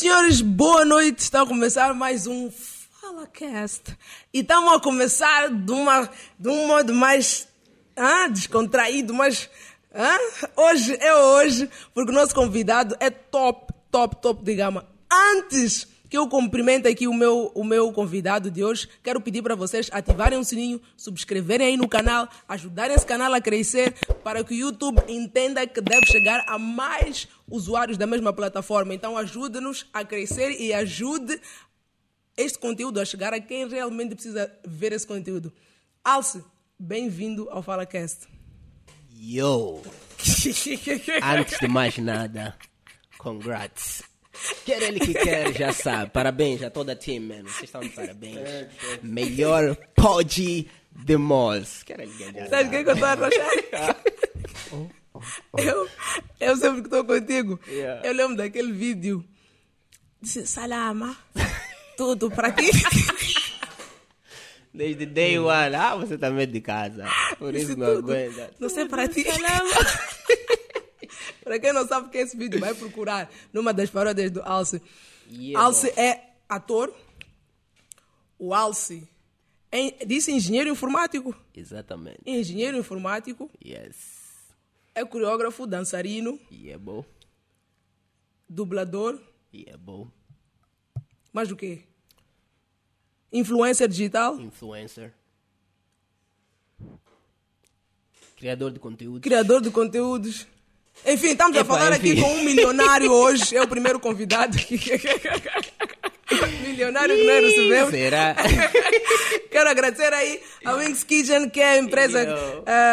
senhores, boa noite. Está a começar mais um Fala Cast. E estamos a começar de, uma, de um modo mais ah, descontraído, mas ah, hoje é hoje, porque o nosso convidado é top, top, top de gama. Antes que eu cumprimento aqui o meu, o meu convidado de hoje. Quero pedir para vocês ativarem o sininho, subscreverem aí no canal, ajudarem esse canal a crescer para que o YouTube entenda que deve chegar a mais usuários da mesma plataforma. Então ajude-nos a crescer e ajude este conteúdo a chegar a quem realmente precisa ver esse conteúdo. Alce, bem-vindo ao FalaCast. Yo! Antes de mais nada, congrats Quer ele que quer, já sabe. Parabéns a toda a team, mano. Vocês estão de parabéns. É, Melhor pod de Moz. Quer ele que já sabe. Sabe o que, eu estou a oh, oh, oh. eu, eu sempre que estou contigo, yeah. eu lembro daquele vídeo. Disse, salama, tudo para ti. Desde day one, ah, você também tá de casa. Por isso, não aguenta. Não sei para ti. Salama. Para quem não sabe o que é esse vídeo, vai procurar numa das paródias do Alce. Yeah, é Alce é ator. O Alce é, disse engenheiro informático. Exatamente. Engenheiro informático. Yes. É coreógrafo, dançarino. E é bom. Dublador. E é bom. Mais o quê? Influencer digital? Influencer. Criador de conteúdos. Criador de conteúdos. Enfim, estamos Epa, a falar enfim. aqui com um milionário hoje. É o primeiro convidado. milionário que não é Será? Quero agradecer aí a Wings Kitchen, que é a empresa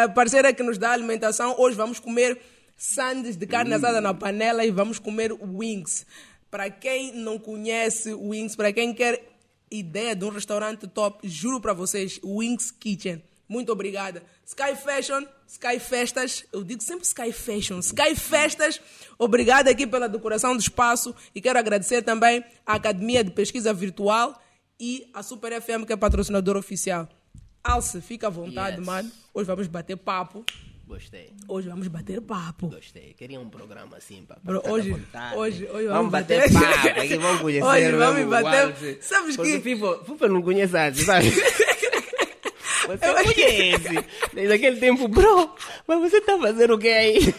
uh, parceira que nos dá alimentação. Hoje vamos comer sandes de carne assada na panela e vamos comer wings. Para quem não conhece wings, para quem quer ideia de um restaurante top, juro para vocês, Wings Kitchen muito obrigada. Sky Fashion, Sky Festas, eu digo sempre Sky Fashion, Sky Festas, obrigada aqui pela decoração do espaço e quero agradecer também à Academia de Pesquisa Virtual e à Super FM, que é patrocinadora oficial. Alce, fica à vontade, yes. mano. Hoje vamos bater papo. Gostei. Hoje vamos bater papo. Gostei. Queria um programa assim, para Bro, hoje, hoje, hoje vamos, vamos bater, bater papo. Aqui é vamos conhecer. Hoje vamos bater. Sabes Porque que... People, tipo, people não conhece, sabe? Você é eu esse? Desde aquele tempo, bro, mas você tá fazendo o que aí?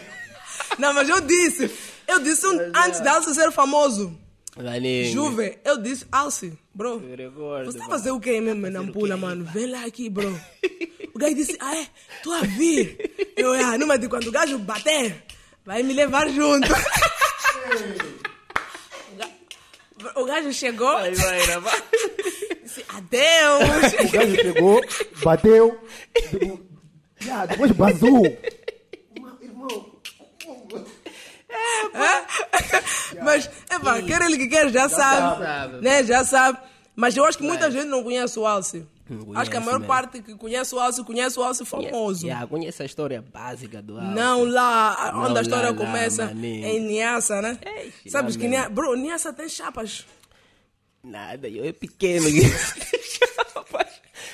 Não, mas eu disse. Eu disse um, é. antes da Alce ser famoso. Valeu. Juve, eu disse, Alce, bro. Recordo, você tá fazendo o que mesmo, Nampula, mano? Vem lá aqui, bro. O gajo disse, ah é, tu a vi. Eu, ah, numa de quando o gajo bater, vai me levar junto. o gajo chegou. Vai, vai, Adeus! o gajo chegou, bateu, ah, depois, já, Irmão, é, Mas, é pá, quer ele que quer, já, já sabe, sabe. Né? Já sabe. Mas eu acho que muita gente não conhece o Alce. Conhece, acho que a maior né? parte que conhece o Alce, conhece o Alce famoso. Yeah, conhece a história básica do Alce. Não lá, onde a história lá, começa, lá, em Niassa, né? Ei, Sabes que Niassa, bro, Niassa tem chapas. Nada, eu é pequeno.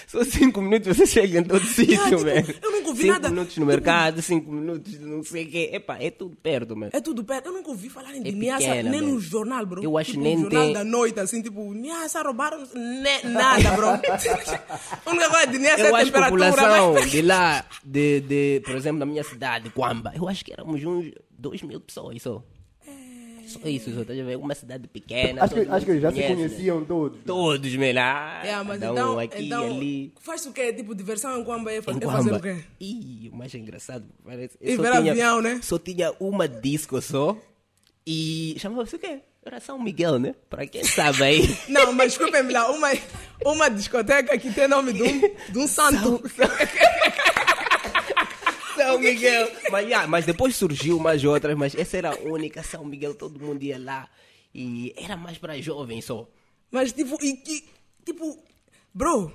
Só cinco minutos você chega em todo ah, sítio, tipo, velho. Eu nunca ouvi cinco nada. 5 minutos no tipo, mercado, cinco minutos não sei o quê. Epá, é tudo perto, velho. É tudo perto. Eu nunca ouvi falar em é ameaça, nem no jornal, bro. Eu acho tipo, nem no jornal tem... da noite, assim, tipo, ameaça, roubaram, ne, né, nada, bro. a única coisa de ameaça é a temperatura. população mas... de lá, de, de, por exemplo, na minha cidade, Guamba, eu acho que éramos uns dois mil pessoas só só isso, só, tá Uma cidade pequena. Acho que, acho que já se né? conheciam né? todos. Todos, melhor. É, mas então, um aqui, então, ali. Faz o quê? Tipo, diversão em Guamba é, fazer, o quê? Ih, o mais engraçado. Parece. E ver avião, né? Só tinha uma disco só. E chamava-se o quê? Era São Miguel, né? Para quem sabe aí. Não, mas desculpem-me lá, uma, uma discoteca que tem nome de um, de um santo. São... São Miguel. Mas, yeah, mas depois surgiu mais outras, mas essa era a única, São Miguel, todo mundo ia lá. E era mais para jovens só. Mas tipo, e, que. tipo, bro,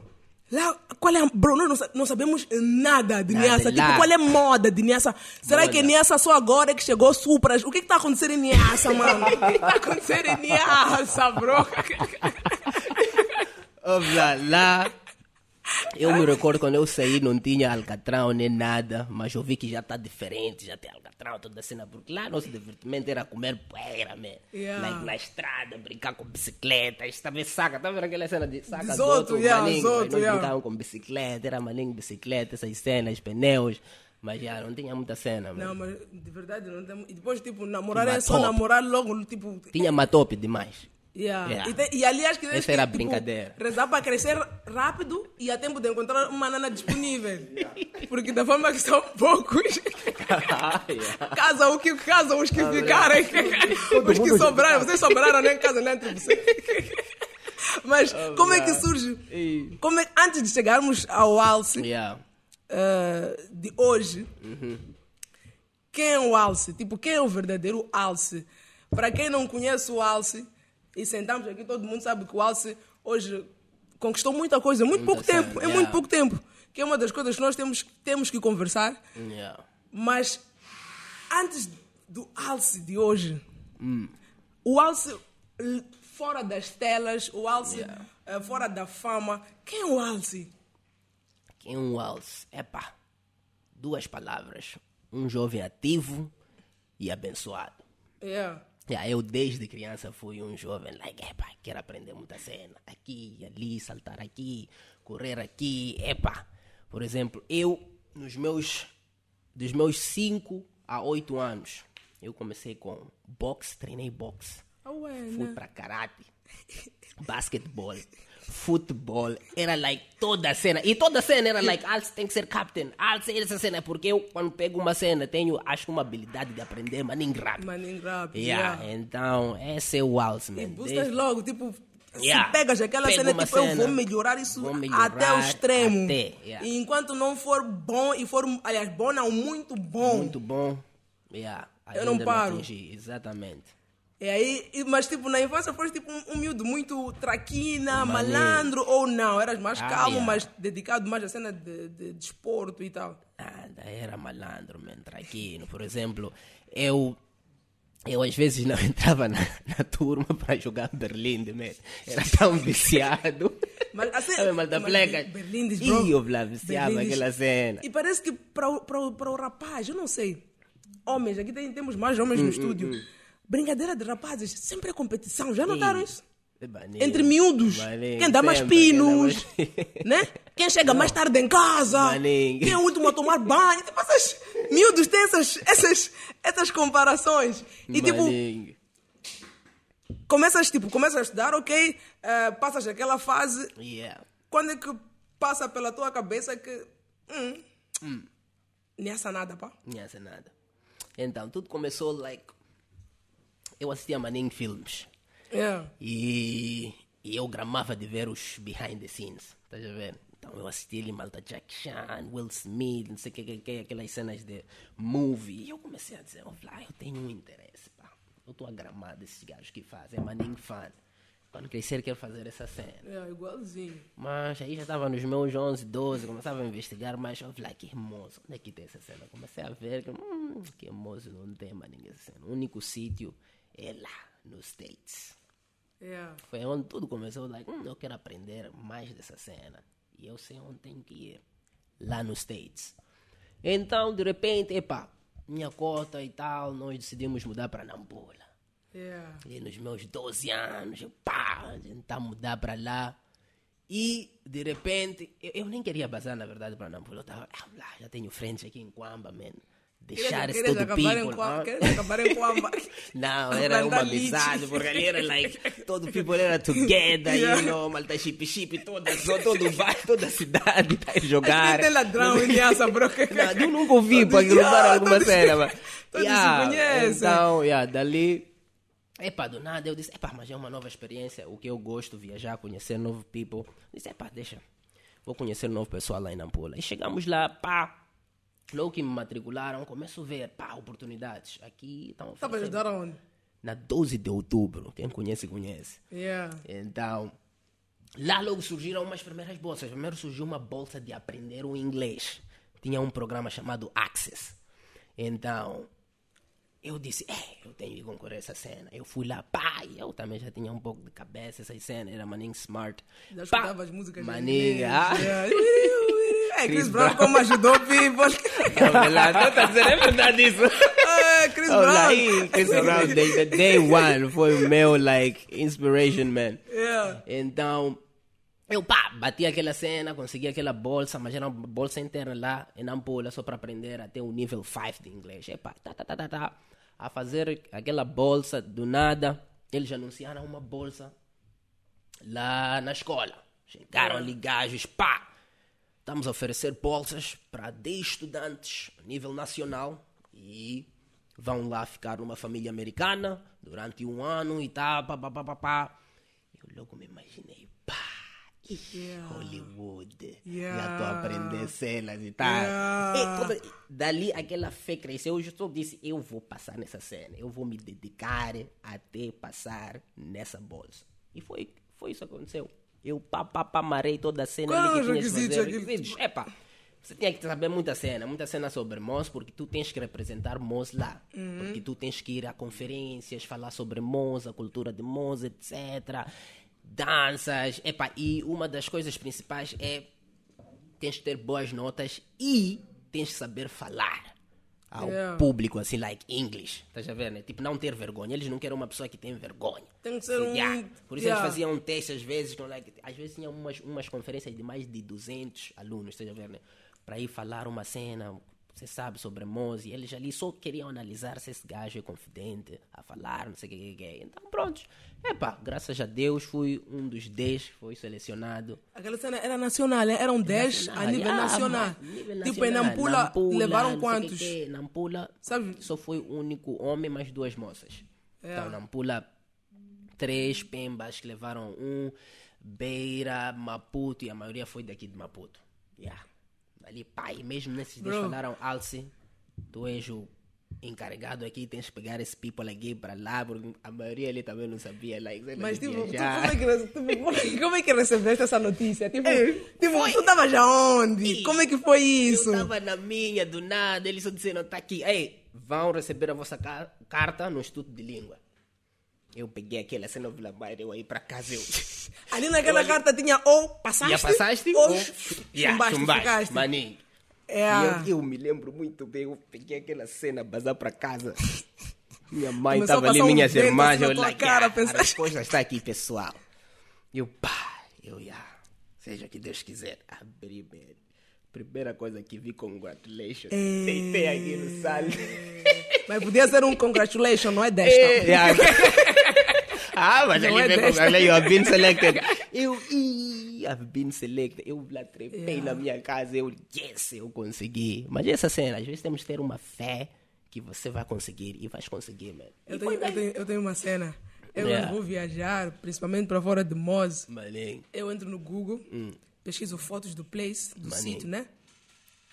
lá, qual é a, Bro, nós não, sabemos nada de nada Niassa. Tipo, qual é a moda de Niassa? Será moda. que Niassa só agora é que chegou Supras? O que está acontecendo em Niassa, mano? o que está acontecendo em Niassa, bro? Vamos lá, lá eu me recordo quando eu saí não tinha alcatrão nem nada, mas eu vi que já está diferente, já tem alcatrão, toda a cena, porque lá nosso divertimento era comer poeira, man. Yeah. na estrada, brincar com bicicleta, estava saca, estava tá vendo aquela cena de saca Zoto, outro, yeah, maninho, Zoto, yeah. brincavam com bicicleta, era maninho, bicicleta, essas cenas, pneus. Mas já não tinha muita cena. Mano. Não, mas de verdade não tem. E depois, tipo, namorar é só namorar logo, tipo. Tinha matope demais. Yeah. Yeah. E, e, aliás, que Essa era que, tipo, brincadeira. Tipo, rezar para crescer rápido e a tempo de encontrar uma nana disponível. Yeah. Porque da forma que são poucos. casa o que casa tá os que ficarem. os que sobraram, vocês sobraram nem né, casa nem né, entre vocês. Mas oh, como é que surge? Como é, antes de chegarmos ao alce uh, de hoje, uhum. quem é o alce? Tipo, quem é o verdadeiro alce? Para quem não conhece o alce, e sentamos aqui, todo mundo sabe que o Alce hoje conquistou muita coisa, muito pouco tempo, é yeah. em muito pouco tempo. Que é uma das coisas que nós temos, temos que conversar. Yeah. Mas antes do Alce de hoje, mm. o Alce fora das telas, o Alce yeah. uh, fora da fama, quem é o Alce? Quem é o Alce? Epá, duas palavras. Um jovem ativo e abençoado. Yeah. Yeah, eu desde criança fui um jovem, like, epa, quero aprender muita cena. Aqui, ali, saltar aqui, correr aqui, epa. Por exemplo, eu, nos meus, dos meus 5 a 8 anos, eu comecei com boxe, treinei boxe. Oh, well, fui né? para karate, basquetebol futebol era like toda a cena. E toda a cena era like, Alce tem que ser captain, Alce é essa cena. Porque eu, quando pego uma cena, tenho, acho que uma habilidade de aprender manning rap. rap, yeah. yeah. Então, esse é o Alce, man. E buscas Desde... logo, tipo... Yeah. pegas aquela Pego cena, tipo, cena, eu vou melhorar isso vou melhorar até o extremo. Até, yeah. E enquanto não for bom, e for, aliás, bom não, muito bom. Muito bom. Yeah. Eu não paro. Exatamente. É e aí, mas tipo, na infância foste tipo um, um miúdo muito traquina, malandro ou não? Eras mais ah, calmo, yeah. mais dedicado mais à cena de, de, de esporto e tal. Nada, era malandro, man, traquino. Por exemplo, eu eu às vezes não entrava na, na turma para jogar Berlinde, man. Era tão viciado. Mas assim, Sabe, mas da pleca. Berlindes, bro. Ih, eu lá viciava aquela cena. E parece que para o, rapaz, eu não sei. Homens, aqui tem, temos mais homens no hum, hum, estúdio. Hum. Brincadeira de rapazes, sempre é competição, já notaram isso? Baninho, é Entre miúdos, baninho, quem dá mais pinos, quem mais... né? Quem chega Não. mais tarde em casa, baninho. quem é o último a tomar banho. Tipo, essas, miúdos têm essas, essas, essas comparações. E tipo, começas, tipo, começas a estudar, ok, uh, passas aquela fase. Yeah. Quando é que passa pela tua cabeça que. Hum, hum. Nessa é nada, pá. Nessa é nada. Então, tudo começou, like, eu assistia maninho filmes. É. E, e eu gramava de ver os behind the scenes, estás a ver? Então eu assisti ali malta Jack Chan, Will Smith, não sei o que, que, que, aquelas cenas de movie. E eu comecei a dizer, ah, eu tenho um interesse, pá. Eu estou agramado desses gajos que fazem, é maninho fã. Quando crescer, quero fazer essa cena. É, igualzinho. Mas aí já estava nos meus 11, 12, começava a investigar, mas eu falei, ah, que hermoso, onde é que tem essa cena? Comecei a ver, que, hum, que não tem mais ninguém essa cena. O único sítio é lá nos States. Yeah. Foi onde tudo começou. Like, hum, eu quero aprender mais dessa cena. E eu sei onde tenho que ir. Lá nos States. Então, de repente, epá, minha cota e tal, nós decidimos mudar para Nampula. Yeah. E nos meus 12 anos, pá, tentar tá mudar para lá. E, de repente, eu, eu nem queria bazar, na verdade, para Nampula. Eu tava, ah, lá, já tenho frente aqui em Quamba, mano deixar queres, todo people. Em Coab, queres não, é? era uma amizade, porque ali era like, todo people era together, yeah. you know, malta chip é chip, toda, todo bairro toda a cidade tá a jogar. Até ladrão e essa broca. eu nunca ouvi para lugar alguma cena, mas. Todos yeah, se conhecem. Então, yeah, dali... Epá, do nada eu disse, epá, mas é uma nova experiência, o que eu gosto, viajar, conhecer novo people. Eu disse, epá, deixa, vou conhecer um novo pessoal lá em Nampula. E chegamos lá, pá, logo que me matricularam, começo a ver, pá, oportunidades. Aqui estão Tá a ajudar aonde? Na 12 de outubro. Quem conhece, conhece. Yeah. Então, lá logo surgiram umas primeiras bolsas. Primeiro surgiu uma bolsa de aprender o inglês. Tinha um programa chamado Access. Então, eu disse, é, eu tenho que concorrer a essa cena. Eu fui lá, pá, eu também já tinha um pouco de cabeça essa cena, era maninho smart. Já escutava as músicas Maninha. É, Chris, Chris Brown, como ajudou people. É não tá dizendo, é verdade isso. É, Chris Brown. Aí, Chris Brown, the, day one foi o meu, like, inspiration, man. Yeah. Então, eu, pá, bati aquela cena, consegui aquela bolsa, mas era uma bolsa interna lá, em Ampola, só para aprender até o nível 5 de inglês. E pá, tá, tá, tá, tá, tá. A fazer aquela bolsa do nada, eles anunciaram uma bolsa lá na escola. Chegaram ali gajos, pá, Estamos a oferecer bolsas para 10 estudantes a nível nacional e vão lá ficar numa família americana durante um ano e tá, pá, pá, pá, pá, Eu logo me imaginei, pá, yeah. Hollywood. Yeah. Já estou a aprender cenas e tal. Yeah. E, dali aquela fé cresceu. Eu só disse, eu vou passar nessa cena. Eu vou me dedicar até passar nessa bolsa. E foi, foi isso que aconteceu. Eu pá, amarei toda a cena Qual ali que tinhas de fazer. Requisitos, epa, você tinha que saber muita cena, muita cena sobre Mons, porque tu tens que representar Mons lá. Uhum. Porque tu tens que ir a conferências, falar sobre Mons, a cultura de Mons, etc. Danças, epa, e uma das coisas principais é tens que ter boas notas e tens que saber falar ao yeah. É. público, assim, like English. Estás a ver, né? Tipo, não ter vergonha. Eles não querem uma pessoa que tem vergonha. Tem que ser um... Yeah. Por isso yeah. eles faziam um testes às vezes, com, like, às vezes tinha umas, umas conferências de mais de 200 alunos, estás a ver, né? Para ir falar uma cena, você sabe sobre Mose, eles ali só queriam analisar se esse gajo é confidente, a falar, não sei o que, que, que. É. Então, prontos. Epá, graças a Deus fui um dos 10 que foi selecionado. Aquela cena era nacional, né? eram 10 a nível, ah, nacional. nível nacional. Tipo, em Nampula, Nampula levaram quantos? Que, Nampula sabe? só foi o único homem, mais duas moças. É. Então, Nampula, três pembas que levaram um, Beira, Maputo, e a maioria foi daqui de Maputo. Yeah ali, pai mesmo nesses dias falaram, Alce, tu és o encarregado aqui, tens que pegar esse people aqui para lá, porque a maioria ali também não sabia. Like, Mas tipo, é tu, como, é que, tipo, como é que recebeste essa notícia? Tipo, é, tipo tu estava já onde? como é que foi isso? Eu estava na minha, do nada, eles só disseram, tá aqui, ei, vão receber a vossa carta no Instituto de Língua. Eu peguei aquela cena do Vila Bairro, eu aí para casa. Eu... Ali naquela eu, carta tinha ou passaste, yeah, passaste ou, ou yeah, chumbaste, Maninho. É. Eu, eu, me lembro muito bem, eu peguei aquela cena, bazar para casa. Minha mãe estava ali, minhas irmãs, eu lá, cara, yeah, pensar... está aqui, pessoal. Eu, pá, eu, yeah, seja o que Deus quiser, abri, man. Primeira coisa que vi, congratulations. É... Deitei aqui no sal. Mas podia ser um congratulations, não é desta. É, é, é ah, mas ele é veio desta. Olha aí, been selected. Eu, i have been selected. Eu lá trepei yeah. na minha casa, eu, yes, eu consegui. Mas essa cena, às vezes temos que ter uma fé que você vai conseguir e vais conseguir, mano. Eu, tenho, eu, tenho, eu tenho uma cena. Eu yeah. vou viajar, principalmente para fora de Moz. Maninho. Eu entro no Google, hum. pesquiso fotos do place, do sítio, né?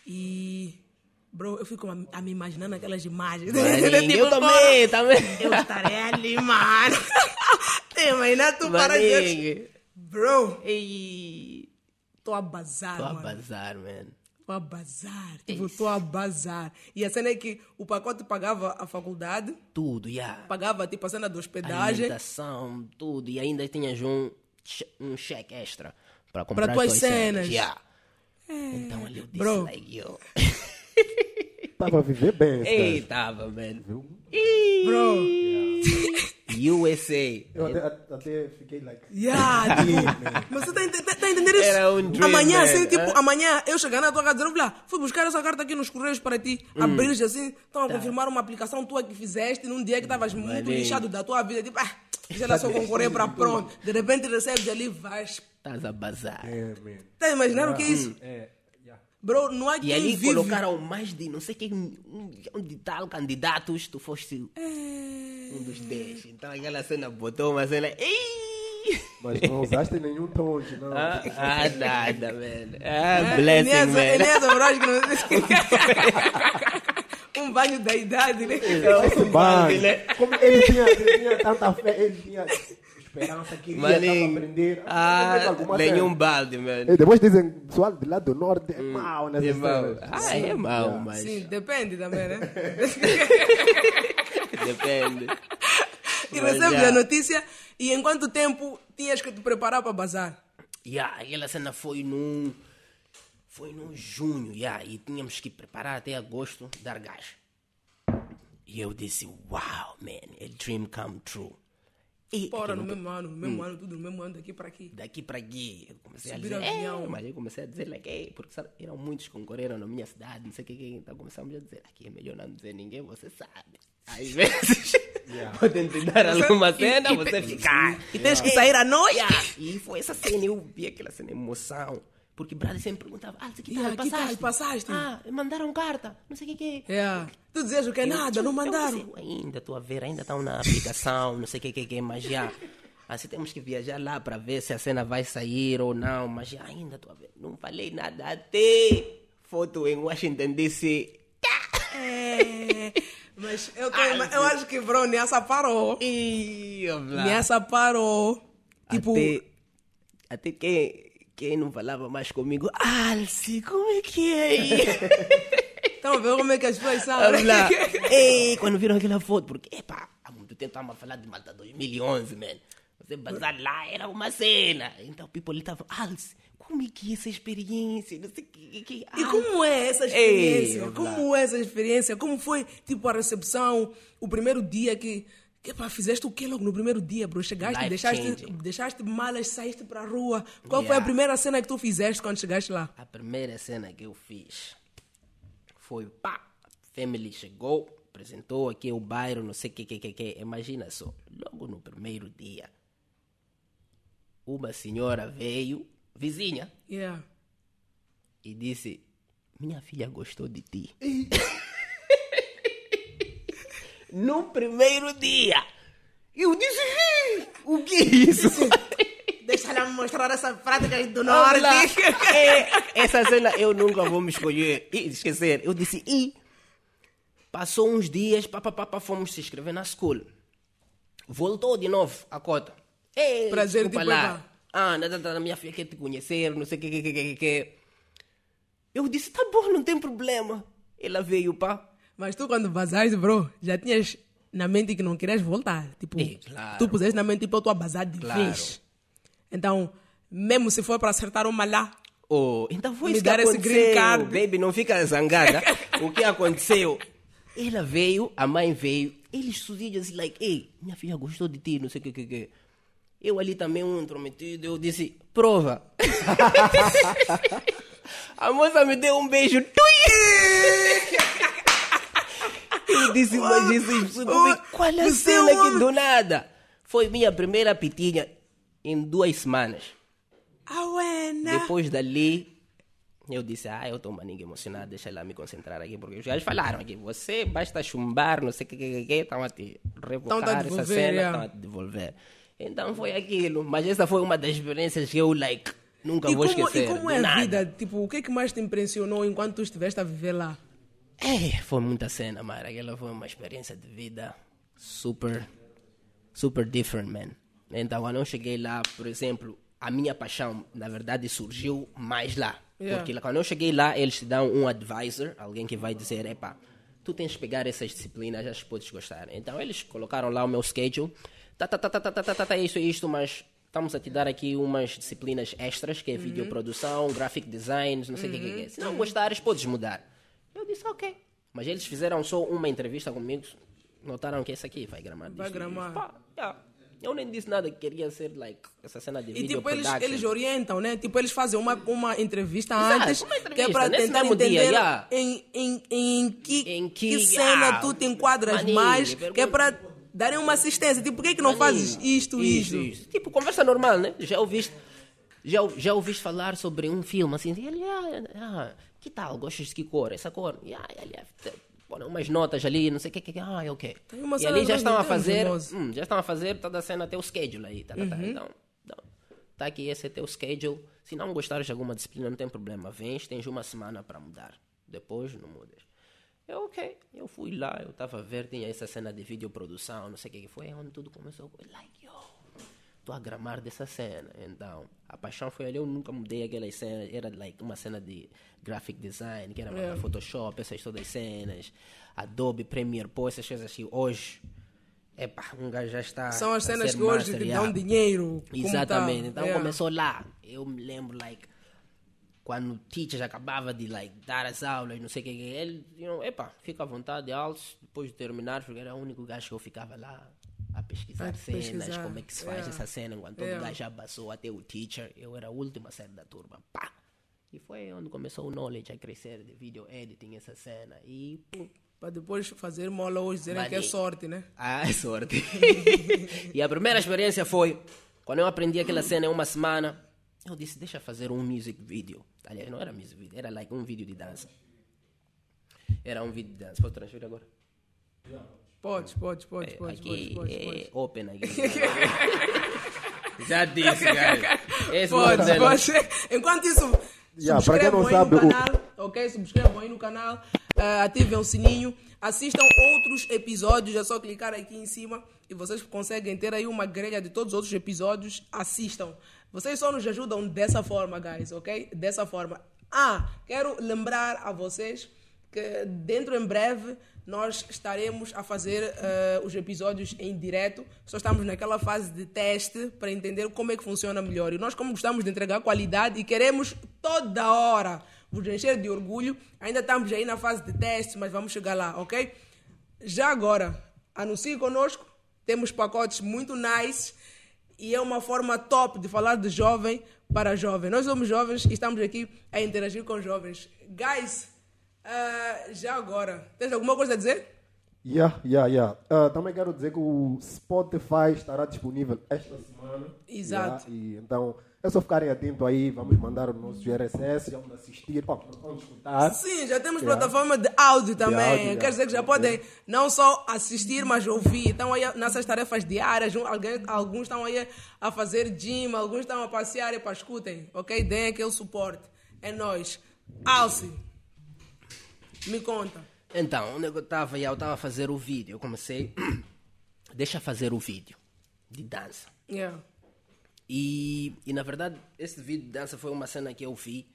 E Bro, eu fico a, a me imaginando aquelas imagens. É tipo, eu também, também. Tá eu estarei ali, mano. Tem, é tu para Deus. Bro, e... Tô a bazar, Tô mano. a bazar, man. Tô a bazar. É tipo, Isso. tô a bazar. E a cena é que o pacote pagava a faculdade. Tudo, yeah. Pagava, tipo, a cena da hospedagem. Alimentação, tudo. E ainda tinhas um, um cheque extra para comprar pra tuas cenas. cenas. Yeah. É. Então, ali eu disse, Bro. like, yo... Tava a viver bem. Ei, tava, man. Viu? Bro. Yeah. USA. Eu até, até fiquei like. Yeah, tipo, mas você tá, tá, tá entendendo isso? Era um dream, amanhã, man. assim, tipo, amanhã eu chegar na tua casa e lá, fui buscar essa carta aqui nos correios para ti. abrir hum. Abrir assim, estão a tá. confirmar uma aplicação tua que fizeste num dia que estavas hum, muito lixado da tua vida. Tipo, ah, já lá só concorrer para pronto. De repente recebes ali, vais. Estás a bazar. É, Tá imaginando o que é ah, isso? É. Bro, não há é e aí ali vive. colocaram mais de não sei quem, um milhão de tal candidatos, tu foste é... um dos dez. Então aquela cena botou uma cena. Ei! Mas não usaste nenhum tonde, não. Ah, ah nada, velho. Ah, é, é blessing, é, velho. Elias que não... um banho da idade, né? Esse banho. Né? Como ele, tinha, ele tinha tanta fé, ele tinha esperança, queria Maninho, aprender. Ah, ah nenhum balde, mano. E eh, depois dizem, pessoal do lá do norte é mau nessas é mau. Ah, é mau, é. mas... Sim, depende também, né? ¿eh? depende. E mas recebes a notícia e em quanto tempo tinhas que te preparar para bazar? Yeah, aquela cena foi num... Foi num junho, yeah, e tínhamos que preparar até agosto, dar gás. E eu disse, wow, man, a dream come true. E é Fora no mesmo ano, no mesmo hum. ano, tudo no mesmo ano, daqui para aqui. Daqui para aqui. Eu comecei Subir a dizer, é, avião. mas eu comecei a dizer, like, porque sabe, eram muitos que concorreram na minha cidade, não sei o que, então começamos a dizer, aqui é melhor não dizer ninguém, você sabe. Às vezes, yeah. podem te dar você, alguma cena, e, você e, ficar. E tens que sair à noia. E foi essa cena, eu vi aquela cena, emoção. Porque Brad sempre perguntava, ah, não que tal, yeah, passaste? passaste? Ah, mandaram carta, não sei o que é. yeah. É. Tu dizes o que é nada, eu, não mandaram. Eu, ainda estou a ver, ainda estão na aplicação, não sei o é, que é, mas já... Assim temos que viajar lá para ver se a cena vai sair ou não, mas já ainda estou a ver. Não falei nada até foto em Washington DC. É, mas eu, tô, Ai, ah, eu acho que, bro, Niassa parou. Nessa parou. Tipo, até, até que quem não falava mais comigo, Alce, como é que é aí? Estão a ver como é que as pessoas sabem. Ei, quando viram aquela foto, porque, epá, há muito tempo estava a falar de Malta 2011, man. Você bazar lá era uma cena. Então o people estava, Alce, como é que é essa experiência? Não sei que, que, E como é essa experiência? Ei, como é essa experiência? Como foi, tipo, a recepção, o primeiro dia que Epá, fizeste o quê logo no primeiro dia, bro? Chegaste, deixaste, deixaste malas, saíste para a rua. Qual yeah. foi a primeira cena que tu fizeste quando chegaste lá? A primeira cena que eu fiz foi pá, family chegou, apresentou aqui o bairro, não sei o que, que, que, que. Imagina só, logo no primeiro dia, uma senhora veio, vizinha, yeah. e disse: Minha filha gostou de ti. no primeiro dia. Eu disse, o que é isso? Deixa ela mostrar essa prática do norte. É, essa cena eu nunca vou me escolher. esquecer. Eu disse, e passou uns dias, papapá, fomos se inscrever na escola. Voltou de novo a cota. Ei, Prazer de lá. Ah, nada, nada, minha filha quer te conhecer, não sei o que, que, que, que, Eu disse, tá bom, não tem problema. Ela veio, pá, mas tu, quando vazaste, bro, já tinhas na mente que não querias voltar. Tipo, é, claro. tu puseste na mente, tipo, eu estou a bazar de claro. vez. Então, mesmo se for para acertar uma lá, Oh, então foi Me isso que aconteceu. Baby, não fica zangada. o que aconteceu? Ela veio, a mãe veio. Eles sozinhos, assim, like, ei, minha filha gostou de ti, não sei o que, que, que. Eu ali também, um intrometido, eu disse, prova. a moça me deu um beijo. Tui! Ele disse, mas isso qual é a cena que do nada? Foi minha primeira pitinha em duas semanas. Depois dali, eu disse, ah, eu estou ninguém emocionado, deixa lá me concentrar aqui, porque os gajos falaram aqui, você basta chumbar, não sei o que, que, que, estão a te revocar essa cena, estão é. a te devolver. Então foi aquilo, mas essa foi uma das experiências que eu, like, nunca e vou como, esquecer. E como é a nada. vida? Tipo, o que é que mais te impressionou enquanto tu estiveste a viver lá? É, foi muita cena, Mara. Aquela foi uma experiência de vida super, super different, man. Então, quando eu cheguei lá, por exemplo, a minha paixão, na verdade, surgiu mais lá. Yeah. Porque quando eu cheguei lá, eles te dão um advisor, alguém que vai dizer, epa, tu tens que pegar essas disciplinas, já podes gostar. Então, eles colocaram lá o meu schedule, tá, tá, tá, tá, tá, tá, tá, tá, tá isso e isto, mas estamos a te dar aqui umas disciplinas extras, que é uhum. videoprodução, graphic design, não sei o uhum. que, que é. Uhum. Se não gostares, podes mudar. Eu disse, ok. Mas eles fizeram só uma entrevista comigo, notaram que esse aqui vai gramar. Vai gramar. Pá, yeah. Eu nem disse nada que queria ser, like, essa cena de e, video E, tipo, eles, eles, orientam, né? Tipo, eles fazem uma, uma entrevista Exato, antes, uma entrevista, que é para tentar entender dia, em, em, em, que, em que, que cena yeah. tu te enquadras Mani, mais, que é para darem uma assistência. Tipo, por que, é que não Mani, fazes isto, isto, Tipo, conversa normal, né? Já ouviste já, já ouviste falar sobre um filme assim? Ele, ah, ah, que tal? Gostas de que cor? Essa cor? e aí, ali Bom, é, umas notas ali, não sei o que, que, ah, ok. e ali já estão a fazer, hum, já estão a fazer toda a cena até o schedule aí, tá, tá, tá uhum. tá. Então, então, tá aqui esse é teu schedule. Se não gostares de alguma disciplina, não tem problema, vens, tens uma semana para mudar. Depois não mudas. é ok, eu fui lá, eu estava a ver, tinha essa cena de videoprodução, não sei o que, que foi, é onde tudo começou. Like, yo, estou a gramar dessa cena. Então, a paixão foi ali. Eu nunca mudei aquelas cenas. Era like uma cena de graphic design, que era é. Photoshop, essas todas as cenas. Adobe Premiere Pro, essas coisas assim. Hoje, epa, um gajo já está. São as cenas que hoje te dão dinheiro. Tá. Exatamente. Tá. Então é. começou lá. Eu me lembro, like, quando o teacher acabava de like, dar as aulas, não sei o que, ele, you know, epa, fica à vontade, aulas, depois de terminar, porque era o único gajo que eu ficava lá pesquisar cenas, pesquisar. como é que se faz yeah. É. essa cena, enquanto yeah. o é. gajo já passou até o teacher, eu era a última cena da turma, pá! E foi onde começou o knowledge a crescer de video editing, essa cena, e pum. Para depois fazer mola hoje, dizerem que é sorte, né? Ah, é sorte. e a primeira experiência foi, quando eu aprendi aquela cena em uma semana, eu disse, deixa fazer um music video. Aliás, não era music video, era like um vídeo de dança. Era um vídeo de dança. Pode transferir agora? Não. Pode, pode, pode, é, pode, aqui pode, pode, é, pode. É open aqui. Já disse, cara. Esse pode, pode. Enquanto isso, yeah, subscrevam aí sabe, no o... canal, ok? Subscrevam aí no canal, uh, ativem o sininho, assistam outros episódios, é só clicar aqui em cima e vocês conseguem ter aí uma grelha de todos os outros episódios, assistam. Vocês só nos ajudam dessa forma, guys, ok? Dessa forma. Ah, quero lembrar a vocês que dentro em breve nós estaremos a fazer uh, os episódios em direto. Só estamos naquela fase de teste para entender como é que funciona melhor. E nós, como gostamos de entregar qualidade e queremos toda hora vos encher de orgulho, ainda estamos aí na fase de teste, mas vamos chegar lá, ok? Já agora, anuncie conosco. Temos pacotes muito nice e é uma forma top de falar de jovem para jovem. Nós somos jovens e estamos aqui a interagir com jovens. Guys, Uh, já agora, tens alguma coisa a dizer? Yeah, yeah, yeah. Ah, também quero dizer que o Spotify estará disponível esta semana. Exato. Yeah, e então, é só ficarem atentos aí, vamos mandar o nosso RSS, vamos assistir, vamos escutar. Sim, já temos yeah. plataforma de áudio também. De áudio, Quer yeah. dizer que já podem não só assistir, mas ouvir. Estão aí nessas tarefas diárias, alguém, alguns estão aí a fazer gym, alguns estão a passear e para escutem, ok? Deem aquele suporte. É nós. Alce! Me conta. Então, eu estava eu tava a fazer o vídeo. Eu comecei, deixa fazer o vídeo de dança. Yeah. E, e na verdade, esse vídeo de dança foi uma cena que eu vi.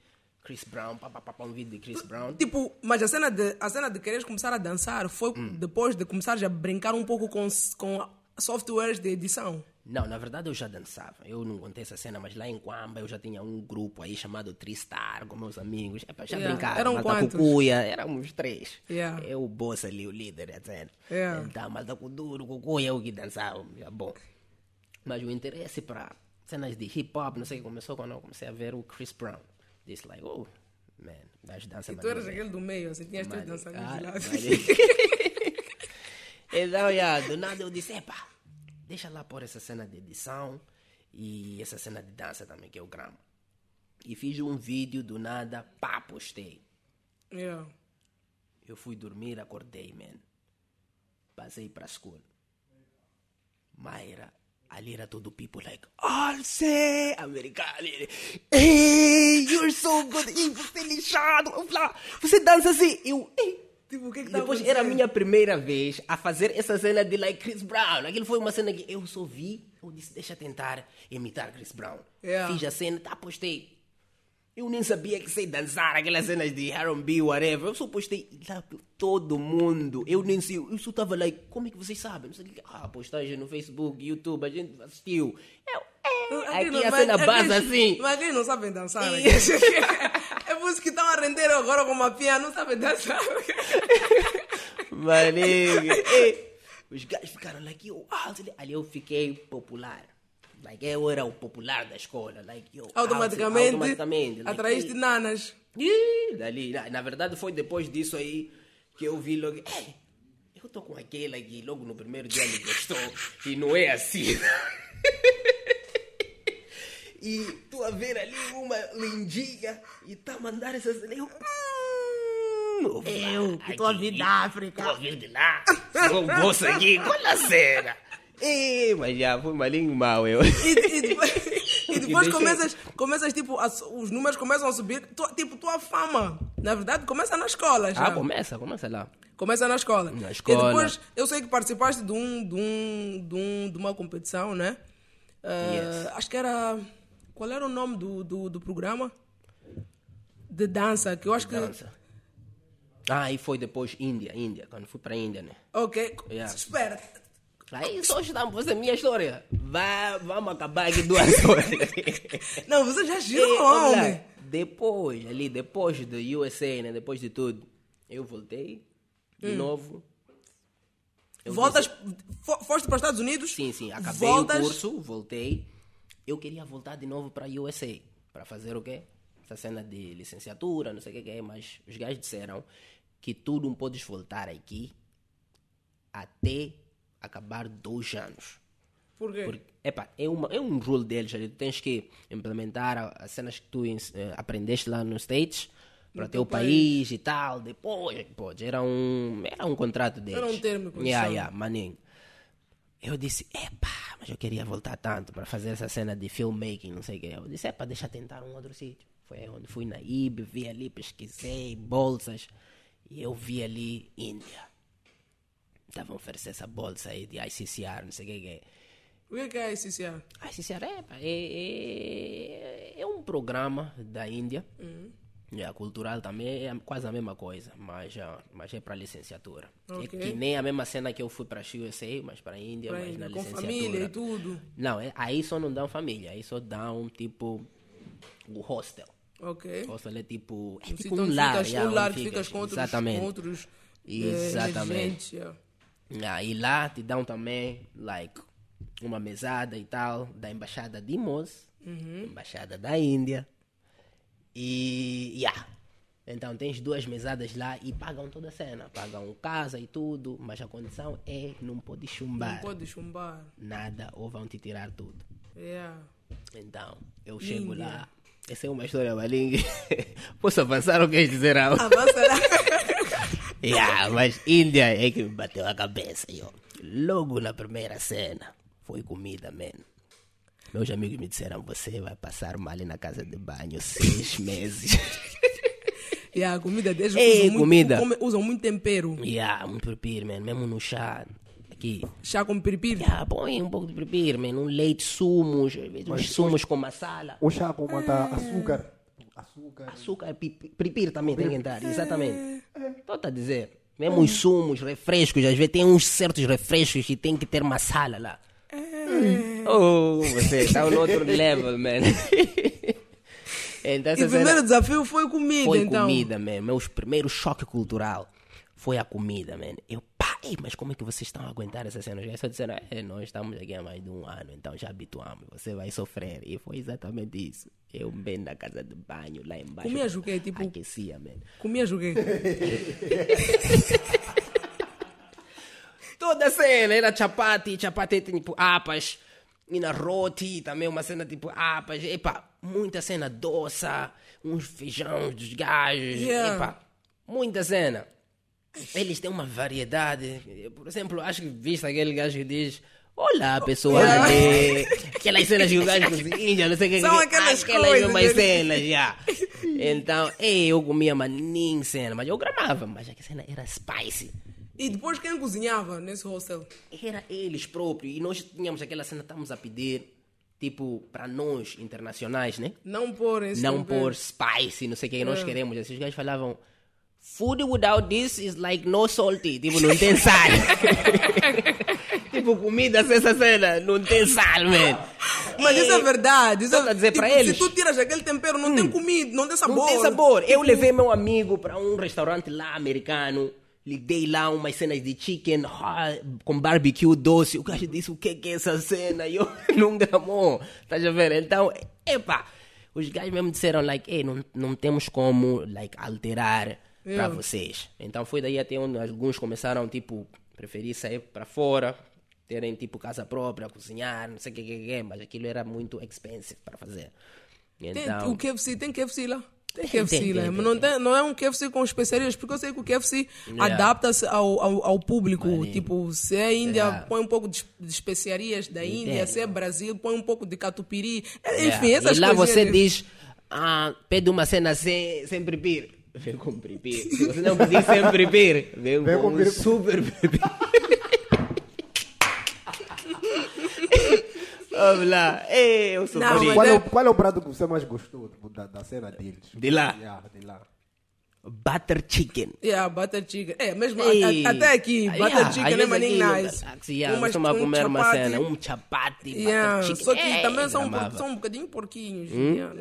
Chris Brown, pá, pá, pá, um vídeo de Chris Brown. Tipo, mas a cena de, a cena de quereres começar a dançar foi hum. depois de começar a brincar um pouco com, com softwares de edição. Não, na verdade eu já dançava. Eu não contei essa cena, mas lá em Quamba eu já tinha um grupo aí chamado Tristar com meus amigos. É, já yeah. brincava, Eram quantos? Cucuia, éramos três. Yeah. Eu, o boss ali, o líder, etc. Yeah. Então, Malta duro, Cucuia, eu que dançava. Bom, mas o interesse para cenas de hip hop, não sei o que começou quando eu comecei a ver o Chris Brown. Disse, like, oh, man, das danças. E tu eras aquele do meio, assim, tinhas três dançarinhos de lado. Ah, assim. então, yeah, do nada eu disse, epá deixa lá pôr essa cena de edição e essa cena de dança também que eu gramo. E fiz um vídeo do nada, pá, postei. Yeah. É. Eu fui dormir, acordei, man. Passei para a escola. Mayra, ali era todo people like, Alce, americano. hey you're so good. Ei, você é lixado. Você dança assim. Eu, ei. Tipo, o que é que tá Depois era a minha primeira vez a fazer essa cena de like Chris Brown. Aquilo foi uma cena que eu só vi. Eu disse, deixa tentar imitar Chris Brown. Yeah. Fiz a cena, tá, postei. Eu nem sabia que sei dançar aquelas cenas de R&B, whatever. Eu só postei lá todo mundo. Eu nem sei. Eu só tava lá, like, como é que vocês sabem? Não sei, ah, postagem no Facebook, YouTube, a gente assistiu. Eu, Aqui, não é assim na base, assim. Mas eles não sabem dançar. E... Né? é por que estão a render agora com uma pia, não sabem dançar. Maninho. Os gajos ficaram like, yo, oh, ah, ali eu fiquei popular. Like, eu era o popular da escola. Like, yo, oh, ah, automaticamente, alto, automaticamente atraíste nanas. E, dali, na, na, verdade, foi depois disso aí que eu vi logo. eu tô com aquela que logo no primeiro dia me gostou. e não é assim e tu a ver ali uma lindinha e tá a mandar essas. Eu, hum, eu que tô a vir da África. Tô a vir de lá. Sou um bolso aqui, colaceira. Ei, mas já foi malinho mal eu. E, e depois, e depois começas, começas, tipo, a, os números começam a subir, tu, tipo, tua fama, na verdade, começa na escola já. Ah, começa, começa lá. Começa na escola. Na escola. E depois, eu sei que participaste de, um, de, um, de, um, de uma competição, né? Uh, yes. Acho que era qual era o nome do, do, do programa? De dança, que eu acho que. Dança. Ah, e foi depois Índia, Índia, quando fui para a Índia, né? Ok, yeah. espera. Aí só estamos, você minha história. Vai, vamos acabar aqui duas horas. Não, você já girou, e, Depois, ali, depois do USA, né? Depois de tudo, eu voltei de hum. novo. Eu Voltas, disse... foste para os Estados Unidos? Sim, sim, acabei Voltas... o curso, voltei eu queria voltar de novo para a USA, para fazer o quê? Essa cena de licenciatura, não sei o que, é, mas os gajos disseram que tu não podes voltar aqui até acabar dois anos. Por quê? Porque, epa, é, uma, é um rule deles ali. Tu tens que implementar as cenas que tu eh, aprendeste lá nos States para teu país. país e tal. Depois, pode era um, era um contrato deles. Era um termo Yeah, yeah, maninho eu disse, epa, mas eu queria voltar tanto para fazer essa cena de filmmaking, não sei o que. Eu disse, epa, deixa tentar um outro sítio. Foi onde fui na IB, vi ali, pesquisei, bolsas. E eu vi ali Índia. Estavam oferecendo essa bolsa aí de ICCR, não sei o que. O que é ICCR? ICCR é, é, é, é, é um programa da Índia. Uhum Yeah, cultural também é quase a mesma coisa, mas, uh, mas é para licenciatura. É okay. É que nem a mesma cena que eu fui para a USA, mas para a Índia, pra mas Índia, na com licenciatura. Com família e tudo. Não, é, aí só não dão família, aí só dão tipo o hostel. Ok. Hostel é tipo, é tipo então, um lar. Ficas, yeah, é, um lar que ficas, ficas com outros, exatamente. Com outros eh, exatamente. É. aí yeah. e lá te dão também, like, uma mesada e tal, da embaixada de Mos, uhum. embaixada da Índia e. Yeah. Então tens duas mesadas lá e pagam toda a cena. Pagam casa e tudo, mas a condição é não pode chumbar. Não pode chumbar. Nada, ou vão te tirar tudo. Yeah. É. Então, eu Índia. chego lá. Essa é uma história malingue. Posso avançar ou queres dizer algo? Avança lá. yeah, mas Índia é que me bateu a cabeça. Eu. Logo na primeira cena, foi comida, mano. Meus amigos me disseram: você vai passar mal na casa de banho seis meses. E a comida deles Ei, usam, comida. Muito, usam muito tempero. Yeah, muito pipir, man. Mesmo no chá. Aqui. Chá com piripir? Yeah, põe um pouco de pipir, man. Um leite, sumos. Mas, sumos com massala. O chá com mata ah. açúcar. Açúcar. Açúcar, pipir também tem que entrar, exatamente. Estou é. Então, tá a dizer. Mesmo é. os sumos, refrescos. Às vezes tem uns certos refrescos que tem que ter massala lá. Oh, você está no outro level, man. então, e o primeiro desafio foi comida, foi então. Foi comida, man. Meu primeiro choque cultural foi a comida, man. Eu, pai, mas como é que vocês estão a aguentar essa cena? Eu só dizer, é, nós estamos aqui há mais de um ano, então já habituamos, você vai sofrer. E foi exatamente isso. Eu, bem na casa de banho, lá embaixo. Comia joguei, tipo... Aquecia, man. Comia joguei. toda a cena. Era chapati, chapati tem tipo apas. E na roti também uma cena tipo apas. epa, muita cena doça Uns feijões dos gajos. Yeah. Epá, muita cena. Eles têm uma variedade. Por exemplo, acho que visto aquele gajo que diz... Olá, pessoal. Yeah. Né? Aquelas cenas que o gajo cozinha, não sei o que. São aquelas, aquelas coisas. cenas, já. Então, eu comia maninho cena, mas eu gramava. Mas a cena era spicy. E depois quem cozinhava nesse hostel? Era eles próprios. E nós tínhamos aquela cena, estamos a pedir, tipo, para nós, internacionais, né? Não pôr isso. Não pôr spicy, não sei o que, é. nós queremos. Esses gajos falavam, food without this is like no salty. Tipo, não tem sal. tipo, comida sem essa cena, não tem sal, man. Mas isso é verdade. Isso é, a dizer tipo, para eles. Se tu tiras aquele tempero, não hum, tem comida, não tem sabor. Não tem sabor. Eu tipo, levei meu amigo para um restaurante lá americano liguei lá umas cenas de chicken com barbecue doce. O gajo disse: O que, é essa cena? E eu não gramou. Tá já vendo? Então, epa, os gajos mesmo disseram: like, Ei, não, não temos como like, alterar para é. vocês. Então foi daí até onde alguns começaram, tipo, preferir sair para fora, terem, tipo, casa própria, cozinhar, não sei o que, que, que, mas aquilo era muito expensive para fazer. Então, tem o KFC, tem KFC lá? Tem KFC, tem, né? Tem, mas não, tem, não é um KFC com especiarias, porque eu sei que o KFC yeah. É. adapta-se ao, ao, ao público. Tipo, se é Índia, yeah. É. põe um pouco de, especiarias da Índia, se é Brasil, põe um pouco de catupiry. É, enfim, essas coisas. E lá você diz, ah, pede uma cena sem, sem prepir. Vem com prepir. Se você não pedir sem prepir, vem, vem com, com um super prepir. Vamos lá. Ei, eu sou não, Qual é, é, o, qual é o prato que você mais gostou tipo, da, da cena deles? De lá? Yeah, de lá butter chicken. Yeah, butter chicken. É, mesmo a, a, até aqui, butter yeah, chicken é maninho nice. Yeah, Umas, um a comer uma cena, um chapati, yeah, butter chicken. Só que também são, são um bocadinho porquinhos. Hum? Yeah. Né?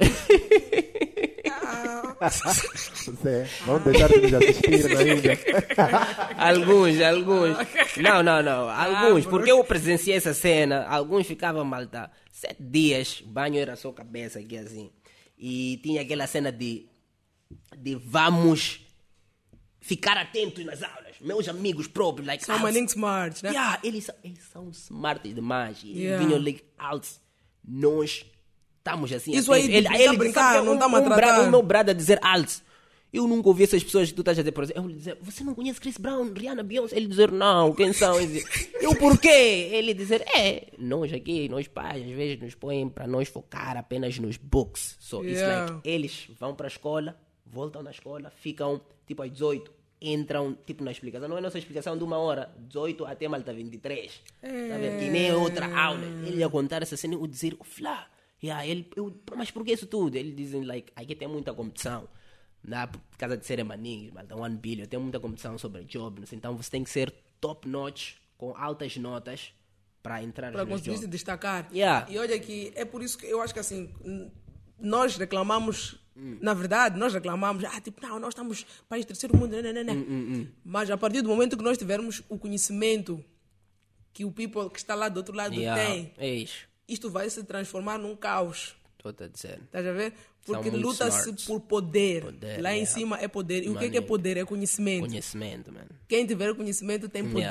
vamos deixar de nos assistir é alguns, alguns. Não, não, não. Alguns, ah, porque eu presenciei essa cena. Alguns ficavam malta. Sete dias, o banho era só cabeça aqui assim. E tinha aquela cena de devamos ficar atentos nas aulas. Meus amigos próprios, like São maninhos smart, né? Yeah, eles, são, eles são smart demais. Eles yeah. vinham like altos. Nós estamos assim. Isso aí, ele, tá ele, ele brincar, não tá um O meu brado a dizer altos. Eu nunca ouvi essas pessoas que tu estás a dizer, por exemplo, eu lhe dizer, você não conhece Chris Brown, Rihanna, Beyoncé? Ele dizer, não, quem são? Ele eu por quê? Ele dizer, é, nós aqui, nós pais, às vezes nos põem para nós focar apenas nos books. So, yeah. it's like, eles vão para a escola, voltam na escola, ficam tipo às 18, entram tipo na explicação. Não é nossa explicação de uma hora, 18 até malta 23. É... Sabe? Que nem outra aula. É. Ele a contar essa cena, eu dizer, flá, yeah, ele, eu, mas por que isso tudo? Eles dizem, like, aqui tem muita competição. Na casa de cerimônias, malta, one billion, tem muita competição sobre job. então você tem que ser top notch, com altas notas, para entrar para conseguir se destacar yeah. e olha aqui, é por isso que eu acho que assim nós reclamamos Hum. Na verdade, nós reclamamos, ah, tipo, não, nós estamos país terceiro mundo, né, né, né. né. Hum, hum, hum, Mas a partir do momento que nós tivermos o conhecimento que o people que está lá do outro lado yeah. tem, é isto vai se transformar num caos. Estou a dizer. Estás a ver? Porque luta-se por poder. poder lá yeah. em cima é poder. E o que é, que é poder? É conhecimento. Conhecimento, Quem tiver conhecimento tem poder.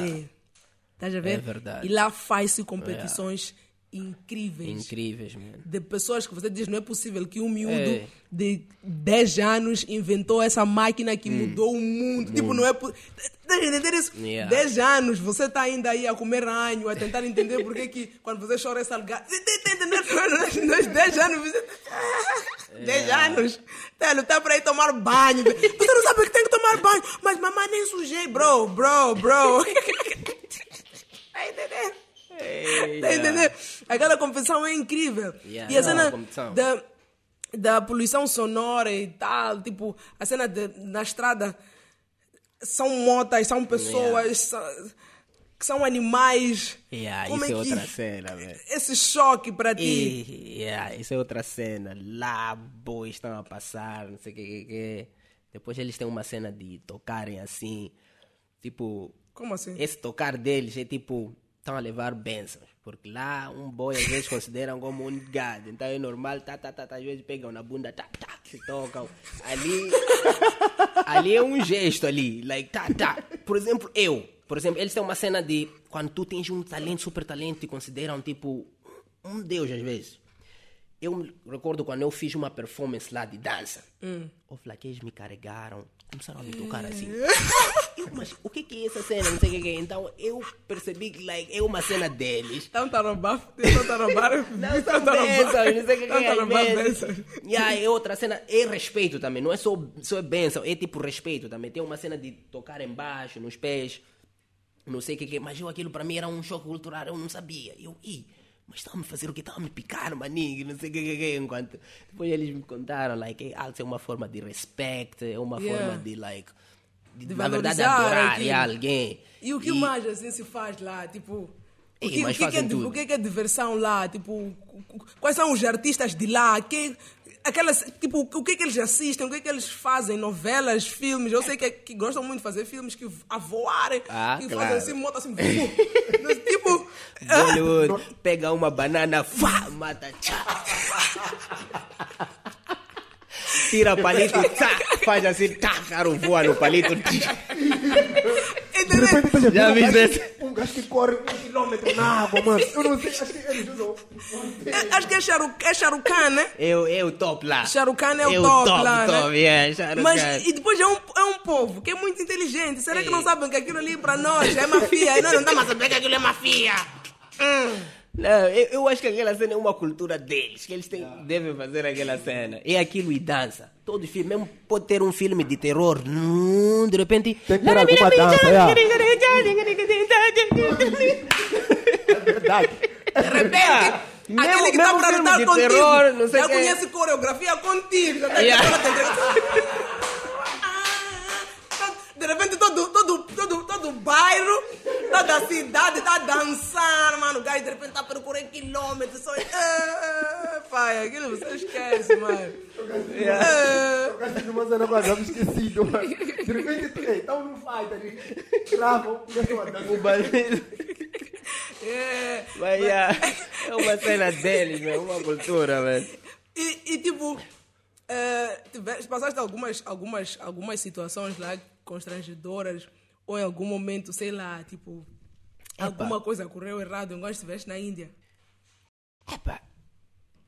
Yeah. a ver? É verdade. E lá faz-se competições. Yeah incríveis. Incríveis, mano. De pessoas que você diz, não é possível que um miúdo é. de 10 anos inventou essa máquina que hum. mudou o mundo. Tipo, não é possível. entender isso? 10 anos, você está ainda aí a comer ranho, a tentar entender porque que quando você chora tá é salgado. Nos 10 anos, você... 10 tá, é. anos. Tá, para tá ir tomar banho. Você não sabe que tem que tomar banho. Mas mamãe nem sujei, bro, bro, bro. Está entendendo? Tá entendendo? Aquela competição é incrível. Yeah, e a é cena da, da poluição sonora e tal, tipo, a cena de, na estrada são motas, são pessoas, yeah. são, que são animais. Yeah, Como isso é, é outra cena, velho. Esse choque para ti. yeah, isso é outra cena. Lá, boi, estão a passar, não sei o que, que, que. Depois eles têm uma cena de tocarem assim. Tipo. Como assim? Esse tocar deles é tipo estão a levar bênçãos. Porque lá um boi às vezes consideram como um gado. Então é normal, tá, tá, tá, tá, às vezes pegam na bunda, tá, tá, se tocam. Ali, ali é um gesto ali, like, tá, tá. Por exemplo, eu. Por exemplo, eles têm uma cena de quando tu tens um talento, super talento, e consideram tipo um deus às vezes. Eu me recordo quando eu fiz uma performance lá de dança. Hum. Os oh, flaquês me carregaram começaram a me tocar assim. Eu, mas o que, é essa cena? Não sei o que, é. Então eu percebi que like, é uma cena deles. Estão a tá roubar, estão a tá roubar. Não, são então tá bênçãos, não sei o que, que então é. Estão a roubar bênçãos. E aí é outra cena é respeito também, não é só, só é bênção, é tipo respeito também. Tem uma cena de tocar embaixo, nos pés, não sei o que, é. Mas eu, aquilo para mim era um choque cultural, eu não sabia. Eu, ih mas estão-me a fazer o que? estava me a picar, maninho, não sei o que, enquanto... Depois eles me contaram, like, Alts ah, é uma forma de respeito, é uma yeah. forma de, like... De, de na verdade, adorar é, tipo, alguém. E o que e... mais, assim, se faz lá, tipo... O que, é é que é, que, é, diversão lá? Tipo, quais são os artistas de lá? Quem, aquelas, tipo, o que é que eles assistem, o que é que eles fazem, novelas, filmes. Eu sei que, que gostam muito de fazer filmes que a voarem, ah, que claro. fazem assim, moto assim, tipo... Bollywood, pega uma banana, fá, mata, tchá. Tira palito, tá, faz assim, tá, cara voa no palito. Tchá. Já vi Um gajo que corre um quilômetro na água, mano. Eu não sei, acho que eles usam. É, acho que é Sharukan, é Sharukan né? Eu, eu top lá. Sharukan é o top, top lá. Né? Top, né? yeah, Mas e depois é um, é um povo que é muito inteligente. Será que não é. sabem que aquilo ali para nós é mafia? não, não dá mais a saber que aquilo é mafia. Hum. Não, eu, eu, acho que aquela cena é uma cultura deles, que eles têm, devem fazer aquela cena. É aquilo e dança. Todo filme, mesmo pode ter um filme de terror, num, de repente. Tem que ter alguma dança, yeah. é verdade. De repente. Mesmo, Aquele que está para lutar contigo terror, já conhece coreografia contigo. Já tá yeah. De repente todo, todo, todo, todo bairro, toda cidade está a dançar, mano. O gajo de repente está procurando quilômetros. Só... Ah, ah, ah, pai, aquilo você esquece, mano. eu gajo de yeah. ah. uma zona com a esquecido, mano. De repente, estão num tá fight ali. Travam, tá o barulho. É, Mas, yeah, é. é uma cena dele meu, uma cultura, velho. E, tipo, uh, tiveste, passaste algumas, algumas, algumas situações lá constrangedoras ou em algum momento, sei lá, tipo, Epa. alguma coisa correu errado enquanto estiveste na Índia? Epa,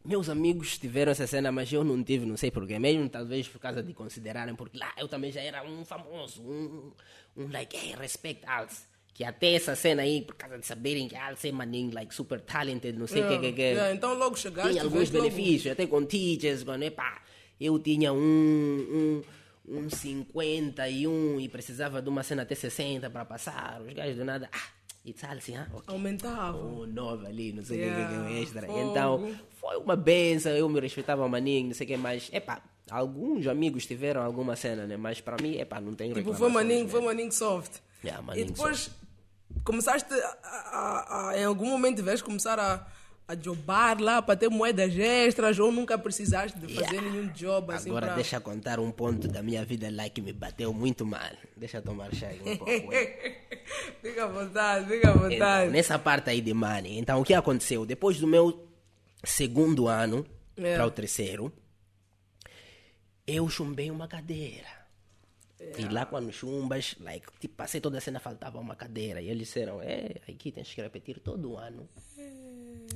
meus amigos tiveram essa cena, mas eu não tive, não sei porquê. Mesmo talvez por causa de considerarem, porque lá eu também já era um famoso, um, um like, hey, respect Alce. Que até essa cena aí, por causa de saberem que Alce é maninho, like, super talented, não sei o é, yeah, que, que, que. Yeah, é, então logo chegaste. Tinha alguns benefícios, logo... até com teachers, quando, epa, eu tinha um, um um 51 e precisava de uma cena até 60 para passar. Os gajos do nada. Ah, e assim, ah, okay. Aumentava. Um 9 ali, não sei o é é yeah. que, extra. Fogo. Então, foi uma benção, eu me respeitava maninho, não sei o que é Epá, alguns amigos tiveram alguma cena, né? Mas para mim, epá, não tem Tipo, foi maninho, né? foi maninho soft. Yeah, maninho e depois soft. começaste, a, a, a, em algum momento, tiveste começar a a jobar lá para ter moedas extras ou nunca precisaste de fazer yeah. nenhum job assim Agora pra... deixa contar um ponto da minha vida lá que me bateu muito mal. Deixa tomar chá aí um pouco. fica à vontade, fica à então, vontade. Então, nessa parte aí de money. Então o que aconteceu? Depois do meu segundo ano é. para o terceiro, eu chumbei uma cadeira. É. E lá quando chumbas, like, tipo, passei toda a cena, faltava uma cadeira. E eles disseram, é, aqui tens que repetir todo ano.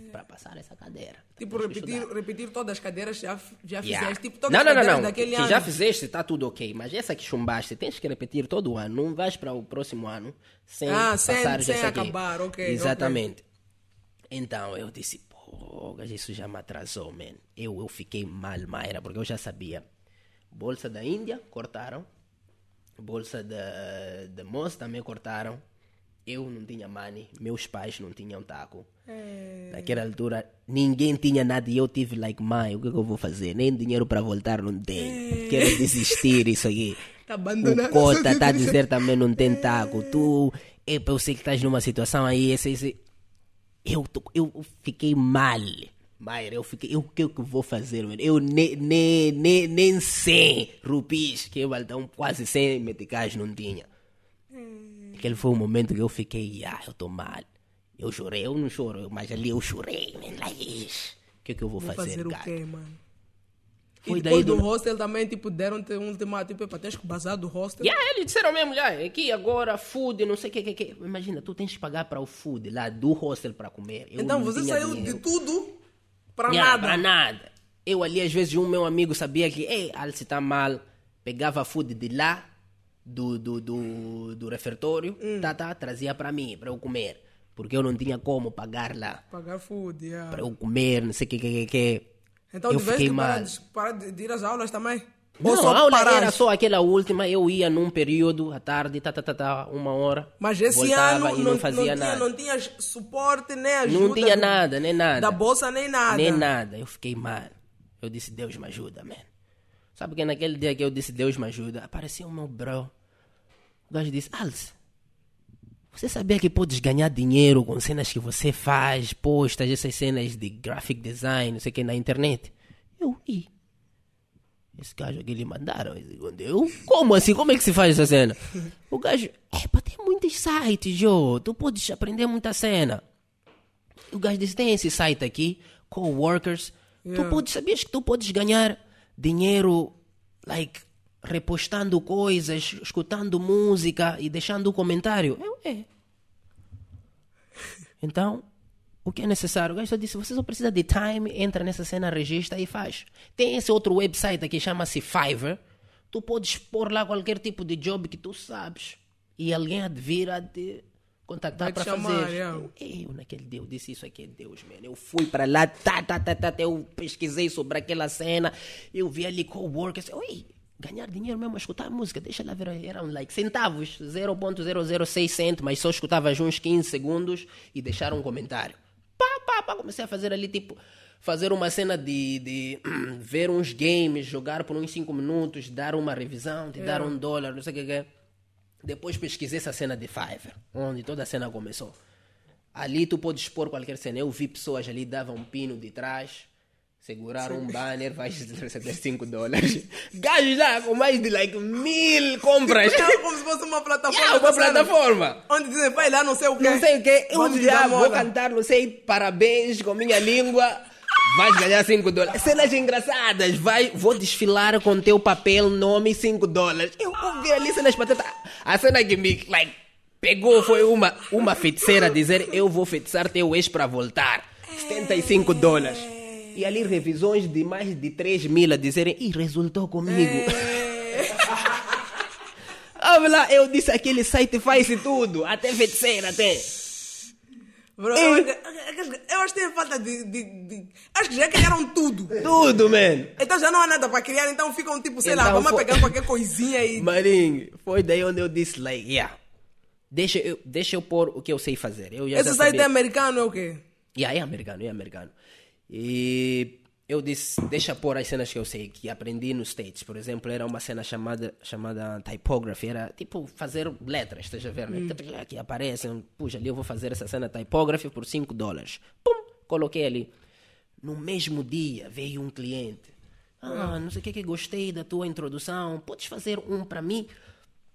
É. para passar essa cadeira. Tipo, repetir, repetir todas as cadeiras já, já yeah. fizeste. Tipo, todas não, não, as cadeiras não, não. daquele que ano. já fizeste, está tudo ok. Mas essa que chumbaste, tens que repetir todo ano. Não vais para o próximo ano sem ah, passar sem, sem acabar, ok. Exatamente. Okay. Então, eu disse, pô, isso já me atrasou, man. Eu, eu fiquei mal, maera porque eu já sabia. Bolsa da Índia, cortaram. Bolsa da, da Moça também cortaram eu não tinha money, meus pais não tinham taco. É. Naquela altura, ninguém tinha nada e eu tive, like, mãe, o que, é que eu vou fazer? Nem dinheiro para voltar não tem. É. Quero desistir isso aqui. Tá O Cota tá a dizer também não tem é. taco. Tu, epa, eu sei que estás numa situação aí, esse, esse. Eu, eu fiquei mal. Maia, eu fiquei, eu, o que é eu vou fazer, mano? Eu nem, nem, nem, nem 100 rupis que eu vou um, quase 100 meticais não tinha. Aquele foi o momento que eu fiquei, ah, eu tô mal. Eu chorei, eu não choro, mas ali eu chorei, O que é que eu vou, vou fazer, fazer o cara? quê, mano? e depois do, do hostel também, tipo, deram-te um ultimato, tipo, epa, tens que bazar do hostel. Yeah, eles disseram mesmo, yeah, aqui agora, food, não sei o que, que, que. Imagina, tu tens que pagar para o food lá do hostel para comer. Eu então, você saiu dinheiro. de tudo para yeah, nada. Para nada. Eu ali, às vezes, um meu amigo sabia que, ei, Alce está mal, pegava food de lá, do, do, do, do refeitório, hum. tá, tá, trazia para mim, para eu comer. Porque eu não tinha como pagar lá. Pagar food, yeah. Para eu comer, não sei o que, que, que, que. Então, eu fiquei mal. Para de, de ir às aulas também? Ou não, a aula parar. era só aquela última, eu ia num período, à tarde, tá, tá, tá, tá uma hora. Mas esse ano e não, não fazia não tinha, nada. Não tinha suporte, nem ajuda. Não tinha nada, nem nada. Da bolsa, nem nada. Nem nada. Eu fiquei mal. Eu disse, Deus me ajuda, man. Sabe que naquele dia que eu disse, Deus me ajuda, apareceu o meu bro. O gajo disse: Alice, você sabia que podes ganhar dinheiro com cenas que você faz, postas, essas cenas de graphic design, não sei o que, na internet? Eu, e? Esse gajo aqui lhe mandaram. Eu, como assim? Como é que se faz essa cena? O gajo, epa, é, tem muitos sites, Jô. Tu podes aprender muita cena. O gajo disse, tem esse site aqui, Coworkers. Yeah. Tu é. podes, sabias que tu podes ganhar dinheiro, like, repostando coisas, escutando música e deixando comentário. Eu, é. Então, o que é necessário? O gajo só disse: você só precisa de time, entra nessa cena, registra e faz. Tem esse outro website aqui, chama-se Fiverr. Tu podes pôr lá qualquer tipo de job que tu sabes. E alguém advira de contactar para fazer. Eu, eu, naquele dia, eu disse isso aqui é Deus, mano. Eu fui para lá, tá, tá, tá, tá, eu pesquisei sobre aquela cena, eu vi ali co-workers. Oi, ganhar dinheiro mesmo a é escutar música, deixa lá ver, eram like centavos, 0.006 cento, mas só escutava uns 15 segundos e deixaram um comentário. Pá, pá, pá, comecei a fazer ali tipo, fazer uma cena de, de ver uns games, jogar por uns 5 minutos, dar uma revisão, te é. dar um dólar, não sei o que é. Depois pesquisei essa cena de Fiverr, onde toda a cena começou. Ali tu podes expor qualquer cena. Eu vi pessoas ali, davam um pino de trás, Segurar um banner faz 5 dólares. Gajo lá com mais de like mil compras. É como se fosse uma plataforma. Yeah, uma plataforma. Onde dizem, vai lá, não sei o quê. Não sei o quê. Eu já vou cantar, não sei, parabéns com minha língua. Vais ganhar 5 dólares. Cenas engraçadas. Vai, vou desfilar com teu papel, nome 5 dólares. Eu ouvi ali cenas patatas. A cena que me, like, pegou foi uma, uma feiticeira dizer, eu vou feitiçar teu ex para voltar. 75 dólares. E ali revisões de mais de 3 mil a dizerem, e resultou comigo. Ah, lá, eu disse aquele site faz tudo, até vencer, até. Bro, eu, eu acho que tem falta de, de, de, Acho que já criaram tudo. Tudo, man. Então já não há nada para criar, então ficam tipo, sei então, lá, vamos foi... pegar qualquer coisinha aí. E... Marinho, foi daí onde eu disse, like, yeah. Deixa eu, deixa eu pôr o que eu sei fazer. Eu já Esse já site sabia. é americano ou é o quê? Yeah, é americano, é americano. E eu disse, deixa pôr as cenas que eu sei, que aprendi nos States. Por exemplo, era uma cena chamada, chamada typography, era tipo fazer letras, esteja vendo? Né? Hum. Que aparecem, puxa, ali eu vou fazer essa cena typography por 5 dólares. Pum, coloquei ali. No mesmo dia veio um cliente. Ah, ah, não sei o que, que gostei da tua introdução, podes fazer um para mim?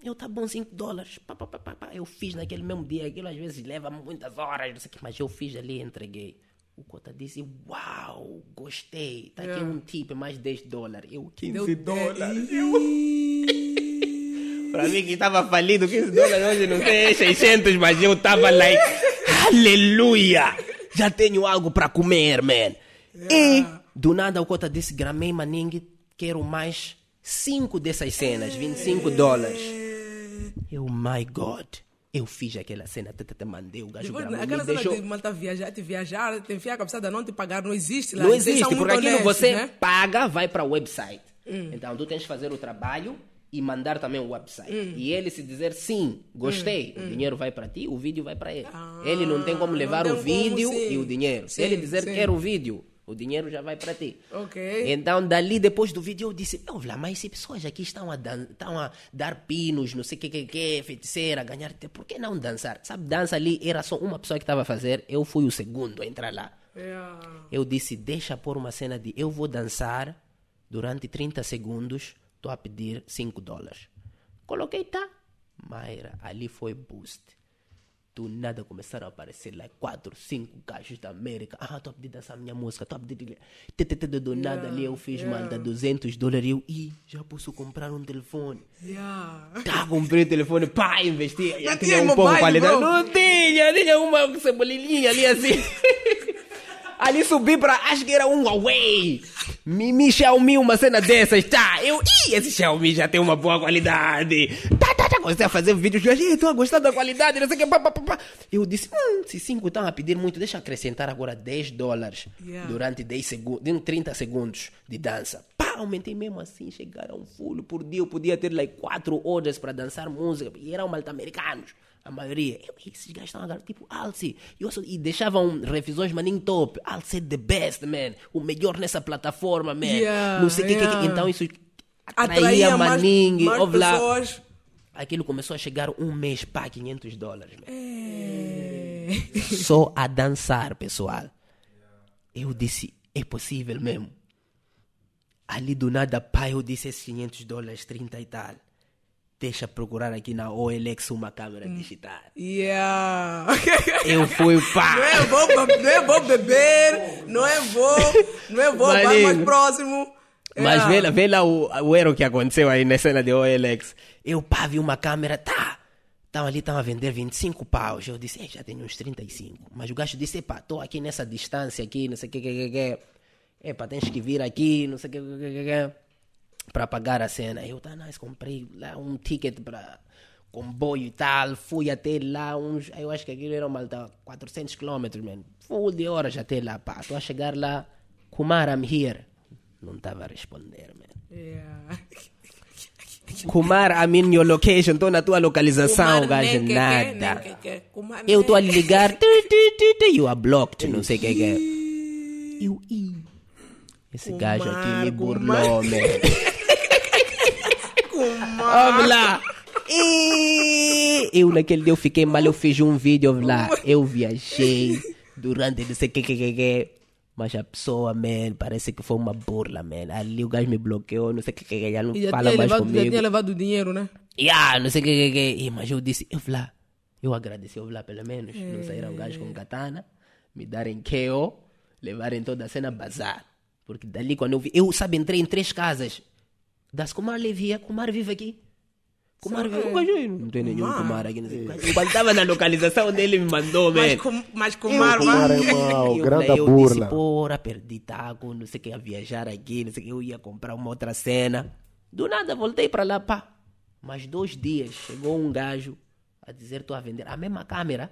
Eu, tá bom, 5 dólares. Pá, pá, pá, eu fiz naquele mesmo dia, aquilo às vezes leva muitas horas, não sei o que, mas eu fiz ali e entreguei. O cota disse: Uau, gostei. Tá aqui é. um tip, mais 10 dólares. Eu, 15 dólares. pra mim que tava falido, 15 dólares hoje não tem 600, mas eu tava like, aleluia, já tenho algo pra comer, man. Yeah. É. E do nada o cota disse: Gramei Maning, quero mais 5 dessas cenas, 25 dólares. Oh, my God eu fiz aquela cena, te, te, te mandei o gajo Depois, gravou, Aquela cena deixou... de malta viajar, te viajar, te enfiar a cabeçada, não te pagar, não existe lá. Não existe, porque honesto, aquilo você né? paga, vai para o website. Hum. Então tu tens de fazer o trabalho e mandar também o website. Hum. E ele se dizer sim, gostei, hum. o hum. dinheiro vai para ti, o vídeo vai para ele. Ah, ele não tem como levar o vídeo como, e o dinheiro. Sim, se ele dizer sim. quer o vídeo, o dinheiro já vai para ti. Ok. Então, dali, depois do vídeo, eu disse: Meu, lá, mas se pessoas aqui estão a, dan estão a dar pinos, não sei o que, que, que, feiticeira, ganhar. Por que não dançar? Sabe, dança ali era só uma pessoa que estava a fazer, eu fui o segundo a entrar lá. Yeah. Eu disse: Deixa pôr uma cena de eu vou dançar durante 30 segundos, estou a pedir 5 dólares. Coloquei, tá. Mayra, ali foi boost do nada começaram a aparecer lá like, quatro, cinco gajos da América. Ah, estou a pedir essa minha música, estou a pedir. Do nada ali eu fiz mal da 200 dólares e eu, já posso comprar um telefone. Tá, comprei um telefone, pá, investi. Não tinha, tinha um pouco qualidade. Não tinha, tinha uma cebolinha ali assim. ali subi pra era um Huawei, Mi, mi Xiaomi, uma cena dessas, tá? Eu, ih, esse Xiaomi já tem uma boa qualidade. Tá, tá, tá, comecei a fazer vídeos, hoje? tô gostando da qualidade, não sei o que, pá, pá, pá. Eu disse, hum, se 5 estão a pedir muito, deixa eu acrescentar agora 10 dólares yeah. durante 10 segundos, 30 segundos de dança. Pá, aumentei mesmo assim, chegaram um fulho por dia, eu podia ter, like, 4 horas para dançar música, e eram malta-americanos. A maioria. Eu, esses gajos estão agora, tipo, Alce. E deixavam revisões, maninho top. Alce é the best, man. O melhor nessa plataforma, man. Yeah, não sei o yeah. que, que. Então isso atraía, atraía maninho. Mais, mais Aquilo começou a chegar um mês, para 500 dólares, man. É. Só a dançar, pessoal. Eu disse, é possível mesmo. Ali do nada, pai, eu disse esses 500 dólares, 30 e tal deixa procurar aqui na OLX uma câmera digital. Yeah! Eu fui pá! Não é bom, não é bom beber, não é bom, não é bom, vai mais próximo. Mas yeah. vê, lá, vê lá o, o erro que aconteceu aí na cena de OLX. Eu pá, vi uma câmera, tá, Estavam ali, estavam a vender 25 paus. Eu disse, eh, já tenho uns 35. Mas o gajo disse, epá, estou aqui nessa distância aqui, não sei o que, que, que, que. Epá, tens que vir aqui, não sei o que, que, que, que para pagar a cena. Eu, tá, nice, comprei lá um ticket para comboio e tal, fui até lá uns, eu acho que aquilo era uma 400 quilômetros, man. Full de horas até lá, pá. Estou a chegar lá, Kumar, I'm here. Não estava a responder, man. Yeah. Kumar, I'm in your location, estou na tua localização, Kumar, gajo, nada. Kumar, eu estou a ligar, tu, tu, tu, you are blocked, não sei o que, é que é. Eu, esse Kumar, gajo aqui me burlou, man. Vamos lá. E eu naquele dia eu fiquei mal, eu fiz um vídeo lá, eu viajei durante não sei o que, que, que, Mas a pessoa, man, parece que foi uma burla, man. Ali o gajo me bloqueou, não sei o que, que, já não já fala mais levado, comigo. Já tinha levado o dinheiro, né? Yeah, não sei o que, que, que. Mas eu disse, eu lá, eu agradeci, eu lá pelo menos. É. Não saíram gajos com katana, me darem KO, levarem toda a cena bazar. Porque dali quando eu vi, eu, sabe, entrei em três casas das Kumar Levia, Kumar vive aqui. Kumar vive. O gajo não tem nenhum Kumar aqui. Eu estava na localização dele me mandou, mas, mas Kumar, eu, Kumar é mau, grande eu burla. Disse, perdi taco, não sei o que, ia viajar aqui, não sei o que, eu ia comprar uma outra cena. Do nada voltei para lá, pá. Mas dois dias chegou um gajo a dizer: estou a vender a mesma câmera.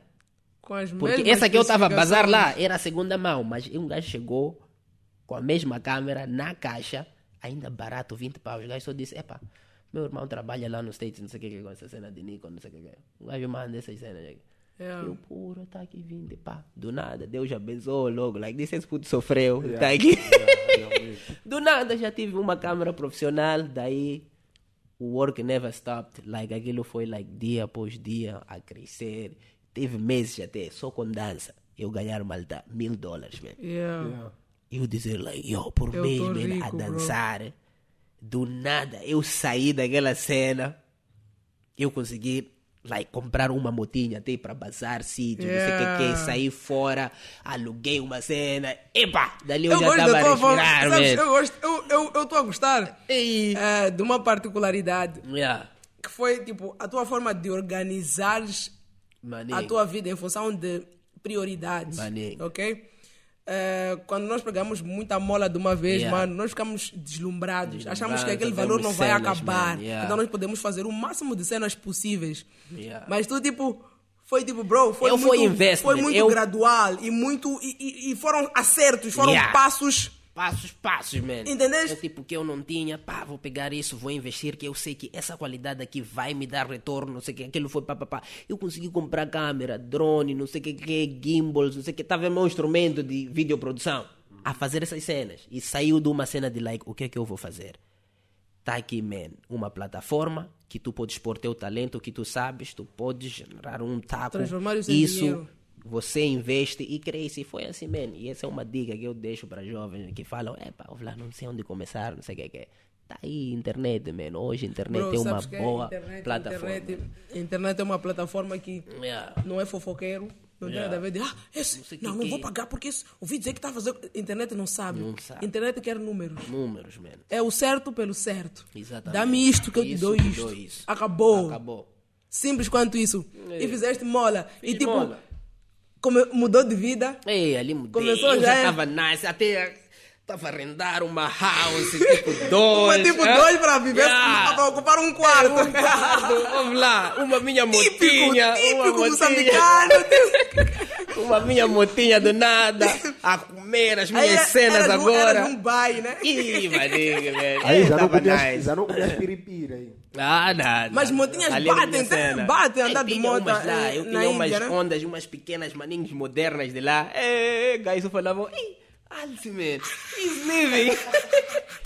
Com as Porque essa que eu estava a bazar lá era a segunda mão, mas um gajo chegou com a mesma câmera na caixa ainda barato, 20 pau. O gajo só disse, epa, meu irmão trabalha lá nos States, não sei o que, com essa cena de Nikon, não sei o que. O gajo é. manda essa cena. Like. Né? Yeah. É. Eu, puro, tá aqui 20, pá, do nada, Deus já abençoou logo, like, disse esse puto sofreu, yeah. tá aqui. Yeah, do nada já tive uma câmera profissional, daí o work never stopped, like, aquilo foi, like, dia após dia a crescer. Teve meses até, só com dança, eu ganhar malta, mil dólares, velho. Yeah. Eu dizer lá, eu por eu mesmo ele a dançar. Bro. Do nada eu saí daquela cena. Eu consegui like, comprar uma motinha até para bazar sítio, yeah. não sei o que, que sair fora, aluguei uma cena, epa, dali eu, eu já estava a respirar, Sabes, eu gosto, eu eu eu estou a gostar e... uh, eh, de uma particularidade yeah. que foi tipo a tua forma de organizar a tua vida em função de prioridades, Maninho. ok? Uh, quando nós pegamos muita mola de uma vez, yeah. mano, nós ficamos deslumbrados. Achamos que aquele valor não vai cenas, acabar. Yeah. Então nós podemos fazer o máximo de cenas possíveis. Yeah. Mas tu, tipo, foi tipo, bro, foi eu muito, foi, foi muito eu... gradual e muito. E, e, e foram acertos, foram passos passos, passos, man. Entendeste? É tipo, que eu não tinha, pá, vou pegar isso, vou investir, que eu sei que essa qualidade aqui vai me dar retorno, não sei o que, aquilo foi pá, pá, pá. Eu consegui comprar câmera, drone, não sei o que, que gimbals, não sei o que, estava meu instrumento de videoprodução a fazer essas cenas. E saiu de uma cena de like, o que é que eu vou fazer? Tá aqui, man, uma plataforma que tu podes pôr teu talento, que tu sabes, tu podes gerar um taco. Transformar isso em dinheiro você investe e cresce. E foi assim mesmo. E essa é uma dica que eu deixo para jovens que falam: é, pá, não sei onde começar, não sei o que é. é. Tá aí internet, mano. Hoje a internet Bro, é uma é boa internet, plataforma. Internet, internet é uma plataforma que yeah. não é fofoqueiro. Não tem nada a ver de, ah, esse, não, não, vou é. pagar porque isso, ouvi dizer que está fazendo. Internet não sabe. não sabe. Internet quer números. Números, mano. É o certo pelo certo. Exatamente. Dá-me isto que eu te dou isto. Dou isso. Acabou. Acabou. Simples quanto isso. É. E fizeste mola. Fiz e tipo, mola Come, mudou de vida. É, ali mudei. Começou eu já é tava nice, até tava a arrendar uma house tipo dois. uma tipo ah, dois pra viver, yeah. para assim, ocupar um quarto. É, um quarto, vamos lá, uma minha motinha. Típico, típico uma moçambicano. uma minha motinha do nada, a comer as minhas era, cenas era, agora. Era Mumbai, né? Ih, maninho, velho. Aí é, já não, podia, nice. já não podias piripira aí. Ah, nada. Mas motinhas Ali batem, batem, batem andar de moto. Umas lá, eu tinha umas Índia, né? ondas, umas pequenas maninhos modernas de lá. É, guys, eu falava, ultimate, he's living.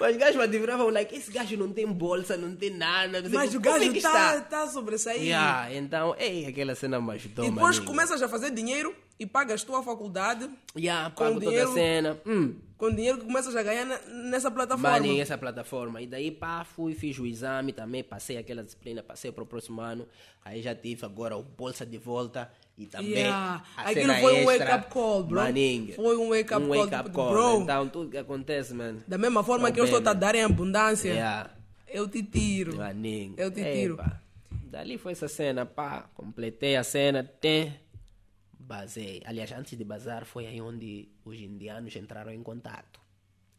Mas gajos me admiravam, like, esse gajo não tem bolsa, não tem nada. Não Mas o gajo é está está tá sobressaindo. Yeah, então, ei, aquela cena me ajudou, E depois maninho. começas a fazer dinheiro e pagas tua faculdade yeah, com pago dinheiro, toda a cena. Hum. Com dinheiro que começas a ganhar nessa plataforma. Mano, essa plataforma. E daí, pá, fui, fiz o exame também, passei aquela disciplina, passei para o próximo ano. Aí já tive agora o bolsa de volta e também yeah. a Aquilo foi um wake-up call, bro. Maninho. Foi um wake-up um call, wake tipo, call, bro. Então, tudo que acontece, mano. Da mesma forma tá que bem, eu estou a dar em abundância, yeah. eu te tiro. Maninho. Eu te Epa. tiro. Dali foi essa cena, pá. Completei a cena, tem basei, aliás, antes de bazar foi aí onde os indianos entraram em contato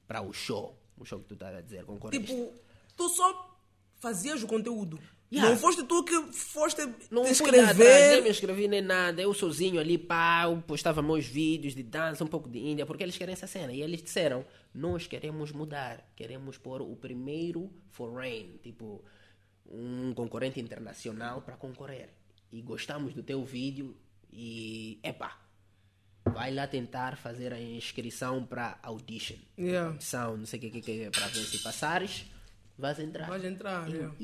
para o show, o show que tu estás a dizer, concorrente Tipo, tu só fazias o conteúdo. Yeah. Não foste tu que foste não te escrever. nem me escrevi nem nada. Eu sozinho ali, pá, postava meus vídeos de dança, um pouco de Índia, porque eles querem essa cena. E eles disseram: Nós queremos mudar, queremos pôr o primeiro foreign, tipo, um concorrente internacional para concorrer. E gostamos do teu vídeo, e, epá, vai lá tentar fazer a inscrição para audition. Yeah. Audição, não sei o que, que, que é, para ver se passares, vais entrar. Vais entrar, e, yeah.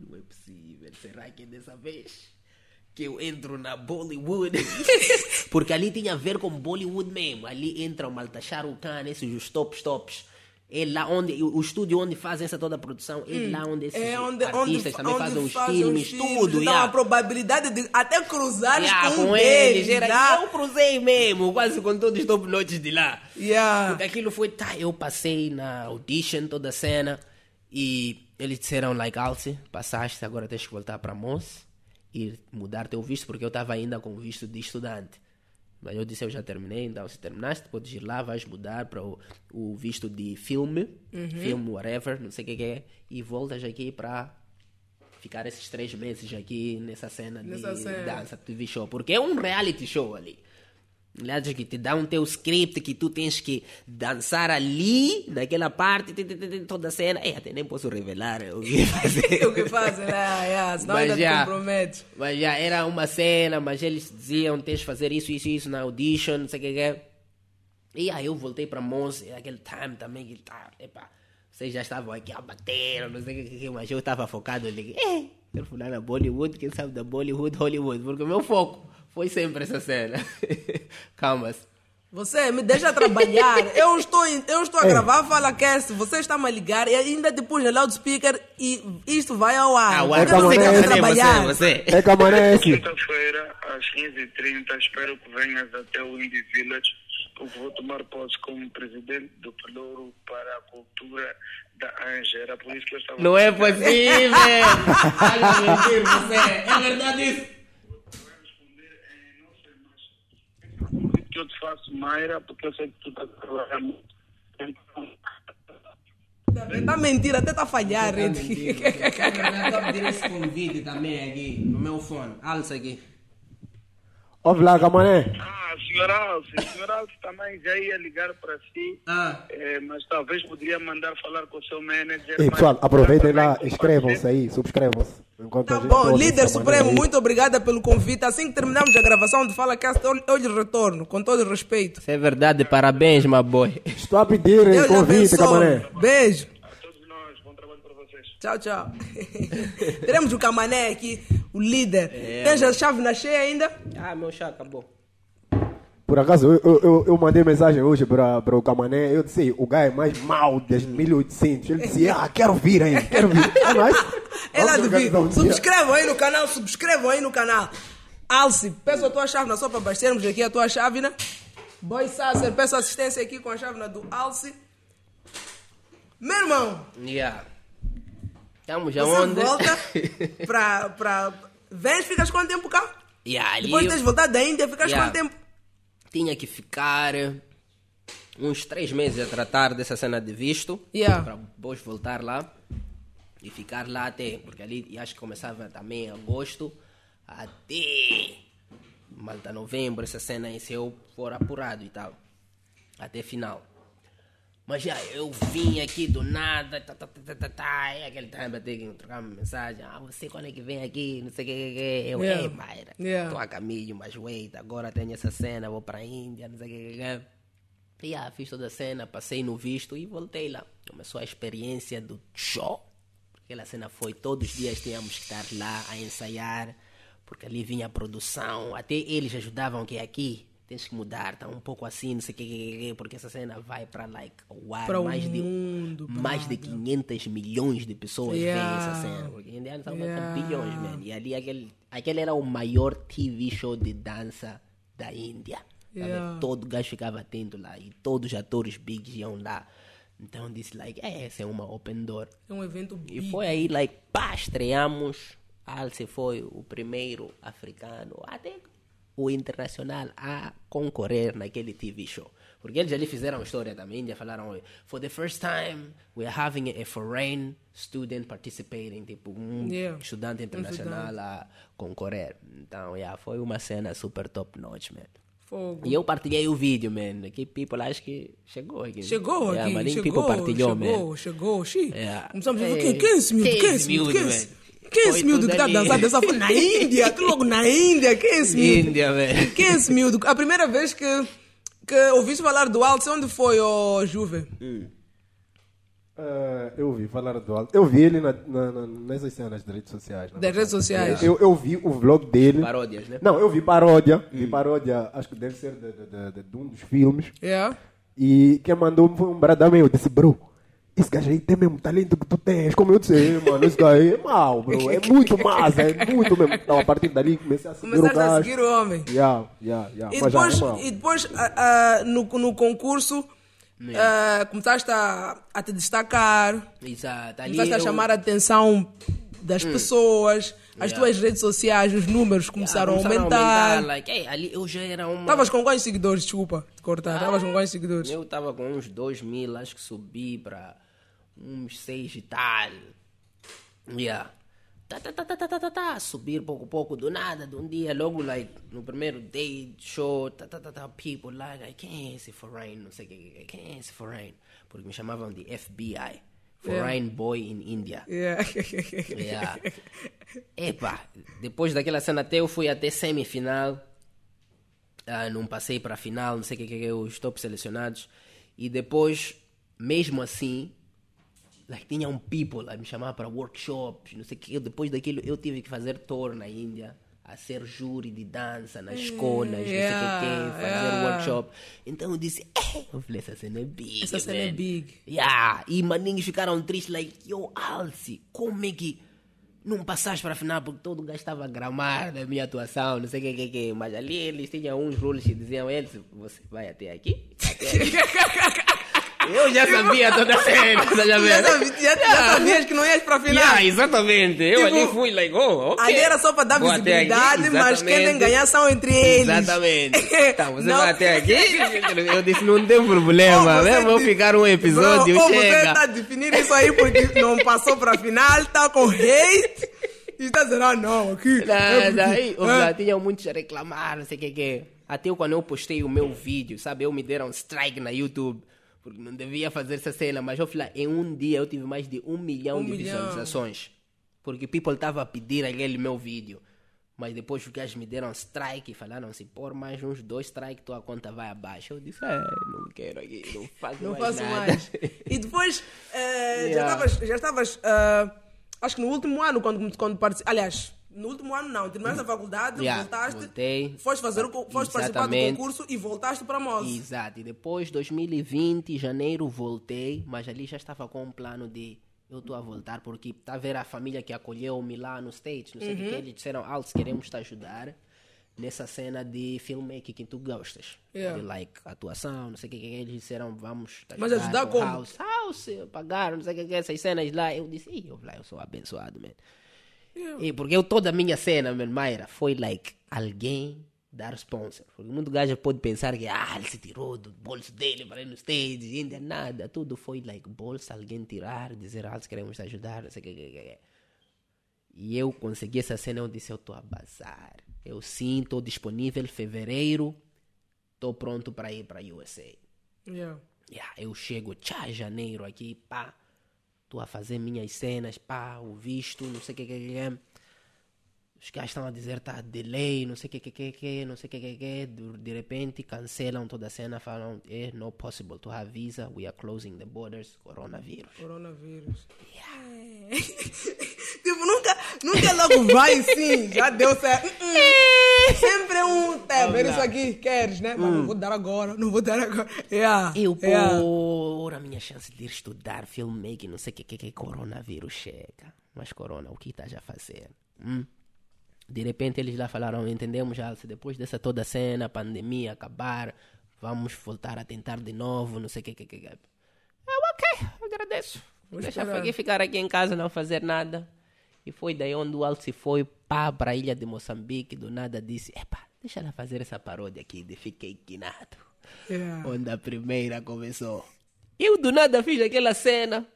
não é possível, será que é dessa vez? que eu entro na Bollywood. Porque ali tinha a ver com Bollywood mesmo. Ali entra o Maltachar Khan, esses os tops tops é lá onde o estúdio onde fazem essa toda a produção, é hum. lá onde esses é onde, artistas onde, também onde fazem, os fazem filmes, filmes, tudo. Então yeah. a probabilidade de até cruzar yeah, com, com eles. eles yeah. Eu cruzei mesmo, quase com todos os top notes de lá. Yeah. Porque aquilo foi, tá, eu passei na audition toda a cena e eles disseram, like, Alce, passaste, agora tens que voltar para mons e mudar teu visto, porque eu estava ainda com o visto de estudante. Mas eu disse, eu já terminei, então se terminaste, podes ir lá, vais mudar para o, o visto de filme, uhum. filme, whatever, não sei o que é, e voltas aqui para ficar esses três meses aqui nessa cena nessa de cena. dança, TV show, porque é um reality show ali. Aliás, que te dá um teu script que tu tens que dançar ali, naquela parte, toda a cena. É, até nem posso revelar o que fazer. o que fazem, né? Ah, yeah, senão mas ainda já, te compromete. Mas já era uma cena, mas eles diziam: tens que fazer isso, isso, isso na audition, não sei o que é. E aí eu voltei para Monse, aquele time também, que tá, epa, vocês já estavam aqui a bater, não sei o que, mas eu estava focado, eu liguei, eh, quero falar na Bollywood, quem sabe da Bollywood, Hollywood, porque o meu foco foi sempre essa cena. Calma-se. Você me deixa trabalhar. eu, estou, eu estou a gravar Fala Cast, você está a ligar e ainda depois no loudspeaker e isto vai ao ar. Ah, o ar não tem trabalhar. Você, você. É camarete. É Quinta-feira, às 15h30, espero que venhas até o Indie Village, porque vou tomar posse como presidente do Pelouro para a cultura da Anja. Era por isso que eu estava... Não é possível! Olha, mentir, você. É verdade isso. que eu te faço, Mayra, porque eu sei que tu estás a trabalhar muito. Tá então, Está mentira, até está a falhar, Está a pedir esse convite também aqui, no meu fone. Alça aqui. Ouve lá, mané. Ah, senhora Alce, senhora Alce também tá já ia ligar para si, ah. é, mas talvez poderia mandar falar com o seu manager. E, pessoal, tá aproveitem lá, inscrevam-se aí, subscrevam-se. Tá bom, líder supremo, aí. muito obrigada pelo convite. Assim que terminamos a gravação Fala que eu, lhe retorno, com todo respeito. Isso é verdade, parabéns, meu boy. Estou a pedir convite, camaré. Beijo. Tchau, tchau. Teremos o Camané aqui, o líder. É, Tens a chave na cheia ainda? Ah, meu chá acabou. Por acaso, eu, eu, eu mandei mensagem hoje para o Camané. Eu disse, o Gai é mais mal das 1800. Ele disse, ah, quero vir, ainda, Quero vir. É nóis. É lá de vir. Um subscrevam aí no canal, subscrevam aí no canal. Alce, peço a tua chave na, só para abastecermos aqui a tua chave, né? Boy Sasser, peço assistência aqui com a chave né, do Alce. Meu irmão. Yeah. Estamos já Você onde? volta para... Pra... Vens, ficas quanto tempo cá? ali... Depois de voltado da Índia, ficas yeah. quanto tempo? Tinha que ficar uns três meses a tratar dessa cena de visto. Yeah. Para depois voltar lá e ficar lá até... Porque ali acho que começava também em agosto até... Malta novembro, essa cena aí, se eu for apurado e tal. Até final. Mas já eu vim aqui do nada, tá, tá, tá, tá, tá, tá é aquele time tem que trocar uma mensagem. Ah, você quando é que vem aqui? Não sei o que, que, que. Eu, yeah. É, ei, Mayra, yeah. É. tô a caminho, mas wait, agora tenho essa cena, vou para a Índia, não sei o que, que, que. E ah, fiz toda a cena, passei no visto e voltei lá. Começou a experiência do show. Aquela cena foi todos os dias tínhamos que estar lá a ensaiar, porque ali vinha a produção, até eles ajudavam que é aqui tens que mudar, tá um pouco assim, não sei o que, porque essa cena vai para like o ar, pra mais, o mundo, de, mais de 500 milhões de pessoas yeah. veem essa cena, porque Indiana estava yeah. com bilhões, man. E ali aquele, aquele era o maior TV show de dança da Índia. Tá yeah. Todo gajo ficava atento lá e todos os atores bigs iam lá. Então disse like, é, essa é uma open door. É um evento big. E foi aí like, pá, estreamos Alce foi o primeiro africano, até o Internacional a concorrer naquele TV show. Porque eles ali fizeram história também, já falaram, for the first time we are having a foreign student participating, tipo, um yeah. estudante internacional um estudante. a concorrer. Então, yeah, foi uma cena super top notch, man. Fogo. E eu partilhei o vídeo, man. Que people acho que chegou aqui. Chegou aqui, yeah, man, chegou, people partilhou, chegou, man. chegou, chegou, chegou. Yeah. Começamos a ver, quem é esse miúdo? Quem é esse miúdo, quem é esse miúdo que está a dançar dessa forma? Na Índia, que logo na Índia, quem é esse miúdo? Índia, velho. Quem é esse miúdo? A primeira vez que, que ouviste falar do Alce, onde foi, o oh, Juve? Uh, eu ouvi falar do Alce. Eu vi ele na, na, na, nessas cenas das redes sociais. Das verdade. redes sociais? Eu, eu vi o vlog dele. Paródias, né? Não, eu vi paródia. Hum. Vi paródia, acho que deve ser de, de, de, de um dos filmes. É. Yeah. E quem mandou foi um bradão meu. Eu disse, bro, esse gajo aí tem mesmo talento que tu tens, como eu disse, mano, esse gajo aí é mau, bro, é muito massa, é muito mesmo. Então, a partir dali comecei a seguir Começaste o a seguir o homem. já já yeah. E Mas depois, já, é e depois ah, ah, no, no concurso, yeah. começaste a, a te destacar, Exato. Ali começaste eu... a chamar a atenção das hum. pessoas, as yeah. tuas redes sociais, os números começaram, yeah, começaram a aumentar. A aumentar like, hey, ali eu já era um Estavas com quantos seguidores? Desculpa, te cortar. Estavas com quantos ah, seguidores? Eu estava com uns 2 mil, acho que subi para uns seis de tarde. Yeah. ta ta ta ta ta ta ta ta Subir pouco a pouco, do nada, de um dia, logo, like, no primeiro day show, ta ta ta ta people, like, I can't see foreign, não sei o que, I can't see foreign. Porque me chamavam de FBI. Foreign yeah. Boy in India. Yeah. yeah. Epa, depois daquela cena até eu fui até semifinal, ah, não passei para a final, não sei o que, que, que, os top selecionados. E depois, mesmo assim, like, um people a me chamar para workshops, não sei o que. depois daquilo, eu tive que fazer tour na Índia, a ser júri de dança nas é, escolas, yeah, não sei o que, fazer yeah. workshop. Então eu disse, eh! eu falei, essa cena é big. Essa cena é big. Yeah. E maninhos ficaram tristes, like, yo, Alce, como é que não passaste para a final porque todo gajo estava a gramar da minha atuação, não sei o que, que, que. Mas ali eles tinham uns rules que diziam, eles, você vai até aqui, até aqui. Eu já tipo, sabia toda a cena, tá já, já, já, sabia sabias que não ias para final. Yeah, exatamente, eu tipo, ali fui, like, oh, okay. Ali era só para dar visibilidade, mas quem tem ganhar são entre eles. Exatamente. Tá, você não. vai até aqui, eu disse, não tem problema, oh, ficar um episódio, bro, Você está definindo isso aí porque não passou para final, está com hate. E está dizendo, ah, não, aqui... É mas aí, é. tinham muitos a reclamar, não sei o que que... É. Até quando eu postei o meu vídeo, sabe, eu me deram strike na YouTube porque não devia fazer essa cena, mas eu falei, em um dia eu tive mais de um milhão um de milhão. visualizações. Porque people tava a pedir aquele meu vídeo. Mas depois os gajos me deram strike e falaram se assim, por mais uns dois strikes tua conta vai abaixo. Eu disse, é, não quero aqui, não faço não mais. faço nada. mais. E depois eh, yeah. já estavas, já estavas uh, acho que no último ano, quando, quando participei. Aliás, no último ano, não. Terminaste a hum. faculdade, yeah, voltaste. Voltei. Foste, fazer o, foste participar do concurso e voltaste para a Exato. E depois, 2020, janeiro, voltei. Mas ali já estava com um plano de... Eu estou a voltar porque está a ver a família que acolheu-me lá no States. Não sei o uhum. que, que. Uhum. Eles disseram, Alex, queremos te ajudar nessa cena de filmmaking que tu gostas. Yeah. De, like, atuação, não sei o que, eles disseram, vamos... ajudar. Mas ajudar com como? House, house, pagaram, não sei o que, essas cenas lá. Eu disse, eu, eu sou abençoado, mano. Yeah. E porque eu, toda a minha cena, meu Mayra, foi like alguém dar sponsor. Porque muito gajo pode pensar que ah, ele se tirou do bolso dele para ir no stage, ainda nada. Tudo foi like bolsa, alguém tirar, dizer ah, queremos te ajudar, não sei o que. E eu consegui essa cena, eu disse, eu estou a bazar. Eu sim, estou disponível fevereiro, estou pronto para ir para USA. Yeah. Yeah, eu chego, tchau, janeiro aqui, pá estou a fazer minhas cenas, pá, o visto, não sei o que, que, que, que os caras estão a dizer tá delay, não sei o que, que, que, que, não sei o que, que, que, de repente cancelam toda a cena, falam, é eh, no possible to have visa, we are closing the borders, coronavírus. Coronavírus. Yeah. tipo, nunca, nunca é logo vai sim, já deu certo. Uh -uh. Sempre é um, tá ver isso aqui, queres, né? Mas não vou dar agora, não vou dar agora. Yeah. Eu, yeah. por a minha chance de ir estudar filmmaking, não sei o que, que, que, coronavírus chega. Mas corona, o que estás a fazer? Hum? De repente eles lá falaram, entendemos já, se depois dessa toda cena, pandemia acabar, vamos voltar a tentar de novo, não sei o que, que, que. É, eu, ok, agradeço. Vou Deixa eu ficar aqui em casa, não fazer nada. E foi daí onde o Alce foi para a ilha de Moçambique, do nada disse, epa, deixa ela fazer essa paródia aqui de Fiquei Quinado. Yeah. É. Onde a primeira começou. Eu do nada fiz aquela cena,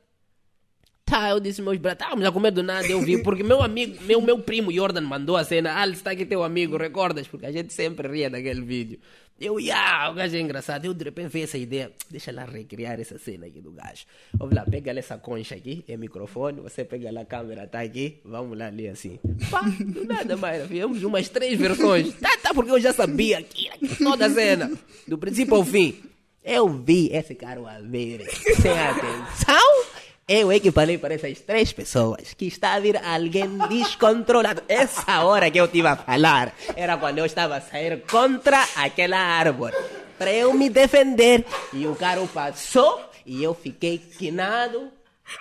Tá, eu disse meus braços, Tá, a comer do nada, eu vi, porque meu amigo, meu, meu primo Jordan mandou a cena, ah, está aqui teu amigo, recordas? Porque a gente sempre ria daquele vídeo. Eu, ia, o gajo é engraçado. Eu de repente vi essa ideia, deixa lá recriar essa cena aqui do gajo. Vamos lá, pega essa concha aqui, é microfone, você pega lá a câmera, tá aqui, vamos lá ali assim. Pá, do nada, mais. fizemos umas três versões. Tá, tá, porque eu já sabia aqui, toda a cena, do princípio ao fim. Eu vi esse cara a ver, sem atenção. Eu falei para essas três pessoas que está a vir alguém descontrolado. Essa hora que eu tive a falar era quando eu estava a sair contra aquela árvore. Para eu me defender. E o carro passou e eu fiquei quinado.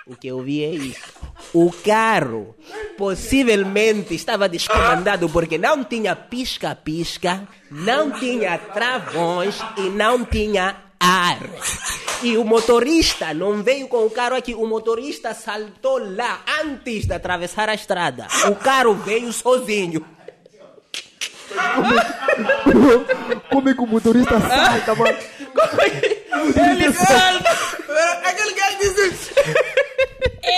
O que eu vi é isso. O carro possivelmente estava descomandado porque não tinha pisca-pisca, não tinha travões e não tinha e o motorista não veio com o carro aqui, o motorista saltou lá antes de atravessar a estrada. O carro veio sozinho. Como é que o motorista salta, mano? Como é que... Ele salta! Aquele cara disse...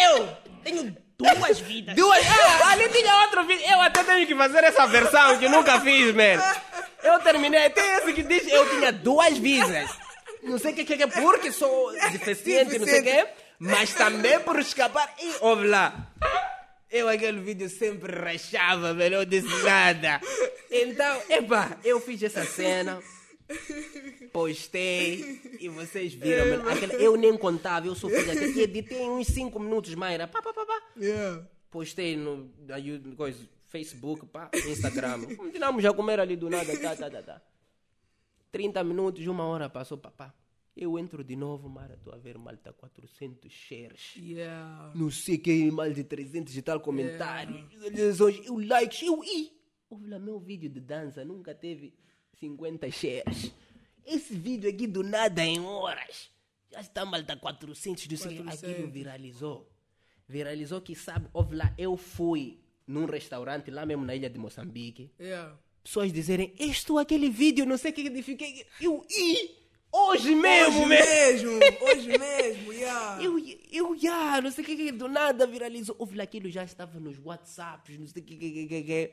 Eu tenho duas vidas. Duas? Ah, ali tinha outra vida. Eu até tenho que fazer essa versão que nunca fiz, mano. Eu terminei. Tem esse que diz eu tinha duas vidas não sei o que, é é que é, porque sou deficiente, não sei o que, é, mas também por escapar. E ouve lá. Eu aquele vídeo sempre rachava, velho, eu disse nada. Então, epá, eu fiz essa cena, postei e vocês viram, aquele, eu nem contava, eu só fiz aqui, editei uns 5 minutos, Mayra, pá, pá, pá, pá. Postei no, na, coisa, Facebook, pá, Instagram. Continuamos a comer ali do nada, tá, tá, tá, tá. 30 minutos, uma hora passou, papá. Eu entro de novo, Mara, estou a ver malta tá 400 shares. Yeah. Não sei quem, mais de 300 e tal comentários, visualizações, yeah. eu likes, eu i. Ouve lá, meu vídeo de dança nunca teve 50 shares. Esse vídeo aqui do nada em horas. Já está malta 400, 200. 400. Aquilo viralizou. Viralizou que sabe, ouve lá, eu fui num restaurante lá mesmo na ilha de Moçambique. Yeah pessoas dizerem este ou é aquele vídeo, não sei o que fiquei. Eu, e hoje mesmo! Hoje mesmo! hoje mesmo, yeah. Eu, eu, yeah, não sei o que, do nada viralizou. Houve aquilo, já estava nos WhatsApps, não sei o que, que, que, que.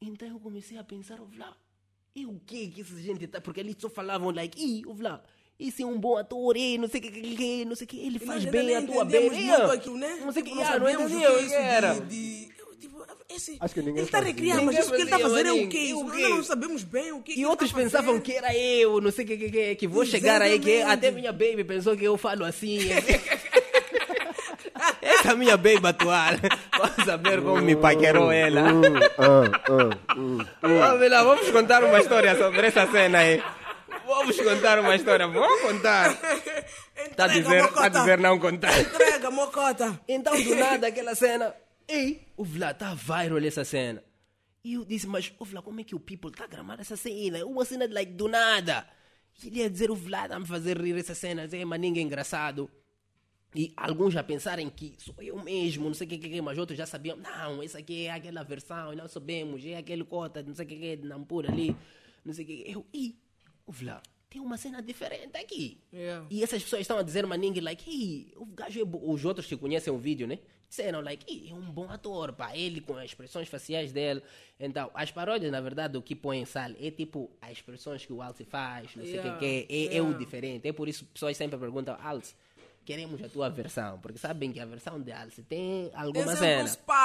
Então eu comecei a pensar, ouvi lá, e o que que essa gente tá? Porque ali só falavam, like, e ouvi lá. Esse é um bom ator, e eh, não sei o que, que, que, não sei o que, ele faz bem, atua bem. Eh. Aquilo, né? Não sei o que, tipo, não sabíamos o que era. É tipo, esse, é assim, Acho que ninguém ele está a recriar, mas isso que ele está a fazer é o quê? nós não sabemos bem o que E tá outros pensavam que era eu, não sei o que, que, que, que vou chegar aí, que até minha baby pensou que eu falo assim. É. Essa minha baby atual. Vamos saber como me paquerou uh, ela. Uh, uh, vamos lá, vamos contar uma história sobre essa cena aí. Vamos contar uma história, vamos contar. Está a dizer, tá a dizer não contar. Entrega, mocota. Então, do nada, aquela cena Ei, o Vlad está viral essa cena. E eu disse, mas o Vlad, como é que o people está gramando essa cena? É uma cena de like do nada. E ele ia dizer, o Vlad a tá me fazer rir essa cena, dizer, mas ninguém é engraçado. E alguns já pensaram que sou eu mesmo, não sei o que, que, que, mas outros já sabiam, não, essa aqui é aquela versão, não sabemos, é aquele cota, não sei o que, que de Nampura ali, não sei o que. Eu, e, o Vlad, tem uma cena diferente aqui. Yeah. É. E essas pessoas estão a dizer, mas ninguém, like, hey, o gajo é Os outros que conhecem o vídeo, né? disseram, like, é um bom ator, pá, ele com as expressões faciais dele. Então, as paródias, na verdade, do que põe em sal é tipo as expressões que o Alce faz, não sei o yeah, que, é, é, yeah. é, é o diferente. É por isso que pessoas sempre perguntam, Alce, queremos a tua versão, porque sabem que a versão de Alce tem alguma tem cena.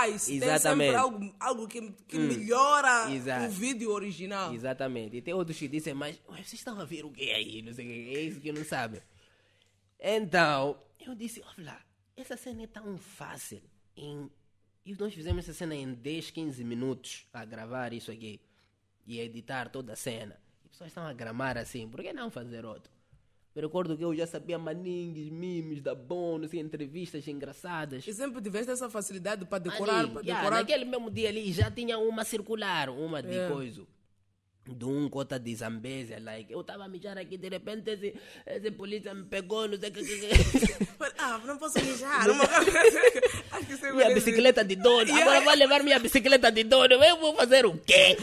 Os Exatamente. Tem algo, algo que, que hum. melhora Exato. o vídeo original. Exatamente. E tem outros que dizem, mas vocês estão a ver o que é aí? Não sei o que, é isso que não sabem. Então, eu disse, olha lá, essa cena é tão fácil. Em... E nós fizemos essa cena em 10, 15 minutos a gravar isso aqui e a editar toda a cena. E pessoas estão a gramar assim, por que não fazer outro? Eu recordo que eu já sabia maningues, mimes, da bônus, entrevistas engraçadas. E sempre tiveste essa facilidade para decorar, Ali, yeah, decorar. Naquele mesmo dia ali já tinha uma circular, uma de é. coisa de um cota de Zambésia, like, eu tava a mijar aqui, de repente esse, esse polícia me pegou, não sei o que, que, Ah, não posso mijar, não assim. Acho que Minha bicicleta de dono, agora vai levar minha bicicleta de dono, eu vou fazer o quê?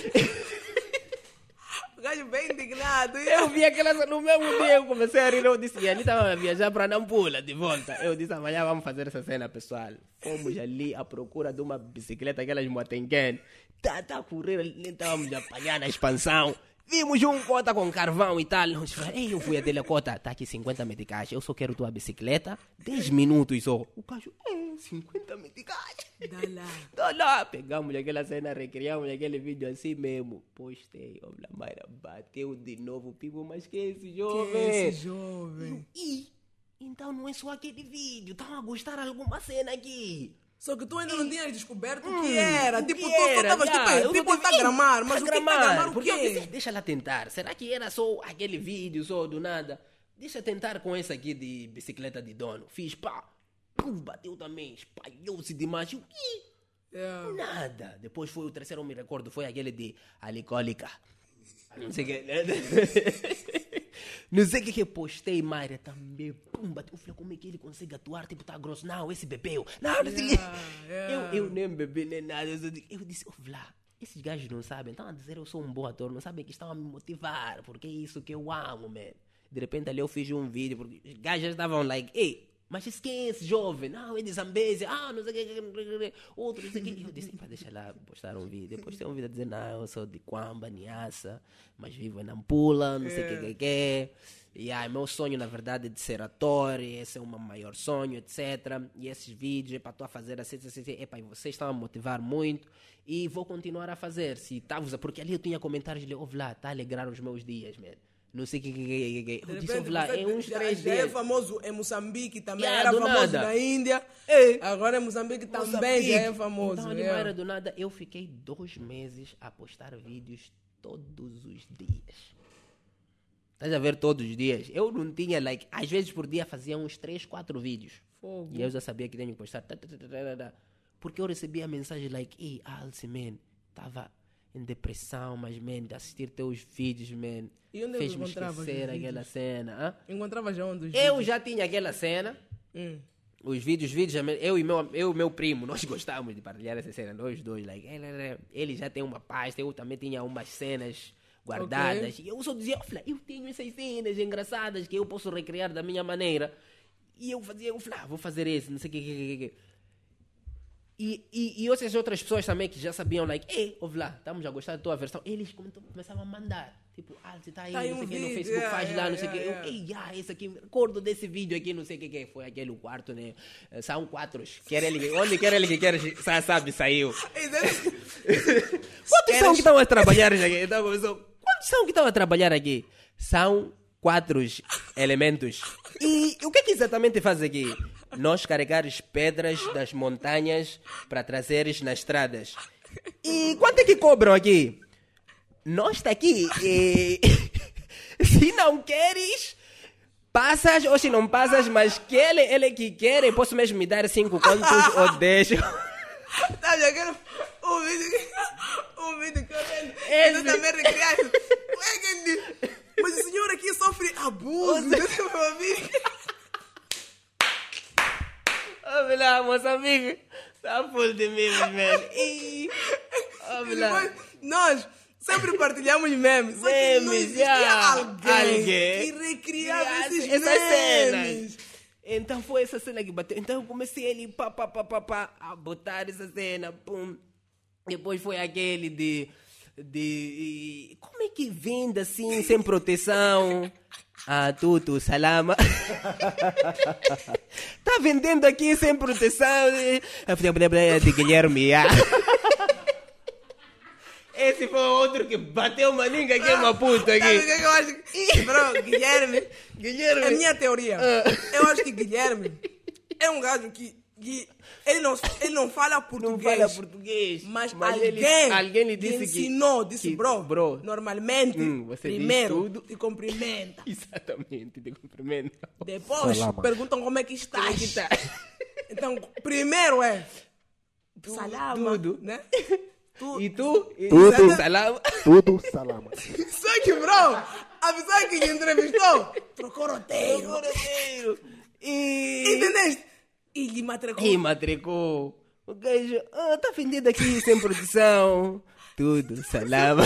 O gajo bem indignado. Eu vi aquela no mesmo dia, eu comecei a rir, eu disse, e ali tava a viajar para Nampula, de volta. Eu disse, amanhã vamos fazer essa cena, pessoal. Fomos ali à procura de uma bicicleta, aquelas Motengen, Tá, tá a correr ali, nem apanhar a expansão. Vimos um cota com carvão e tal. eu fui até ele, cota, tá aqui 50 meticais. Eu só quero tua bicicleta. 10 minutos só. O gajo, é, 50 meticais. Dá lá. Dá lá. Pegamos aquela cena, recriamos aquele vídeo assim mesmo. Postei, ó, Lamara, bateu de novo o pico, mas que é esse jovem. Que é esse jovem. E, então não é só aquele vídeo. Estão a gostar alguma cena aqui. Só que tu ainda não hum. tinhas descoberto o que hum, era. tipo, que tu era, estavas tipo, tipo, tá gramar, mas gramar, o que tá gramar o quê? Deixa ela tentar. Será que era só aquele vídeo, só do nada? Deixa tentar com essa aqui de bicicleta de dono. Fiz pá, pum, bateu também, espalhou-se demais. Eu, yeah. É. Nada. Depois foi o terceiro, eu me recordo, foi aquele de alicólica. Não sei o que. Não sei o que, que postei, Mayra também. Pumba, eu falei, como é que ele consegue atuar? Tipo, tá grosso. Não, esse bebeu. Não, não sei yeah, Yeah. Eu, eu nem bebi nem nada. Eu, disse, ô Vlá, esses gajos não sabem. Estão a dizer eu sou um bom ator, não sabem que estão a me motivar, porque é isso que eu amo, man. De repente ali eu fiz um vídeo, porque os gajos estavam like, ei, mas esquece, jovem. Não, é de Zambésia. Ah, não sei o que. Outro, não sei o que. Eu disse, para deixar lá postar um vídeo. Depois tem um vídeo a dizer, não, eu sou de Quamba, Niassa, mas vivo em Ampula, não sei o é. que, que, E aí, meu sonho, na verdade, é de ser ator, e esse é o meu maior sonho, etc. E esses vídeos, é para tu a fazer assim, assim, assim. Epa, vocês estão a motivar muito. E vou continuar a fazer. Se tá, porque ali eu tinha comentários, de ouve lá, tá a alegrar os meus dias, mesmo não sei o que, que, que, que. Repente, lá é uns ah, três dias. é famoso em é Moçambique também, yeah, era famoso nada. na Índia, Ei. É. agora em é Moçambique, Moçambique também já é famoso. Então, yeah. não era do nada, eu fiquei dois meses a postar vídeos todos os dias. Estás a ver todos os dias? Eu não tinha, like, às vezes por dia fazia uns três quatro vídeos. Fogo. E eu já sabia que tinha que postar. Porque eu recebia mensagens like, ei, Alce, man, estava em depressão, mas, man, de assistir teus vídeos, man, é fez-me esquecer aquela cena. Hã? Encontrava já onde? Eu vídeos? já tinha aquela cena. Hum. Os vídeos, vídeos, eu e meu, eu, meu primo, nós gostávamos de partilhar essa cena, nós dois. Like, ele já tem uma pasta, eu também tinha umas cenas guardadas. Okay. E eu só dizia, olha, eu tenho essas cenas engraçadas que eu posso recriar da minha maneira. E eu fazia, eu falei, ah, vou fazer esse, não sei o que, que, que, que. E, e, outras, outras pessoas também que já sabiam, like, ei, ouve lá, estamos a gostar da tua versão. Eles começavam a mandar. Tipo, ah, você está aí, tá aí, não sei o um que, no Facebook, yeah, faz yeah, é, lá, é, não yeah, sei o yeah, que. Eu, é. ei, ah, esse aqui, recordo desse vídeo aqui, não sei o que, que foi aquele quarto, né? Eh, são quatro. Quer ele, onde quer ele que quer, sabe, saiu. Então, quantos são que estão a trabalhar aqui? Quantos são que estão a trabalhar aqui? São quatro elementos. E o que é que exatamente faz aqui? nós carregares pedras das montanhas para trazeres nas estradas. E quanto é que cobram aqui? Nós está aqui. E... se não queres, passas ou se não passas, mas que ele, ele que quer, posso mesmo me dar cinco contos ou dez. Sabe, tá, eu quero o vídeo, o vídeo que eu lembro. É, eu também recriado. Mas o senhor aqui sofre abuso. Você... Olha lá, meus Tá full de memes, velho. E... olha Nós sempre partilhamos memes. Só que não alguém, que recriava yeah, esses essas memes. Cenas. Então foi essa cena que bateu. Então eu comecei ali, pá, pá, pá, pá, pá, a botar essa cena, pum. Depois foi aquele de... de como é que vende assim, sem proteção? Ah, tudo, salama. tá vendendo aqui sem proteção. Né? Ah, é de Guilherme. Ah. Esse foi outro que bateu uma língua aqui, uma puta aqui. Sabe o que é eu acho? Bro, Guilherme. Guilherme. É a minha teoria. Ah. Eu acho que Guilherme é um gajo que e ele não, ele não fala português. Não fala português. Mas, mas alguém, ele, alguém lhe disse ensinou, que, disse, que, bro, bro, normalmente, hum, você primeiro, tudo. te cumprimenta. Exatamente, te cumprimenta. Depois, Salama. perguntam como é que está, é que tá? então, primeiro é... Tu, salama. Tudo. Né? Tu, e tu? Tudo. Exatamente. Salama. Tudo salama. Só que, bro, a pessoa que me entrevistou trocou roteiro. Trocou roteiro. E... Entendeste? E lhe matricou. E matricou. O gajo, ah, tá vendido aqui sem produção. Tudo, salava.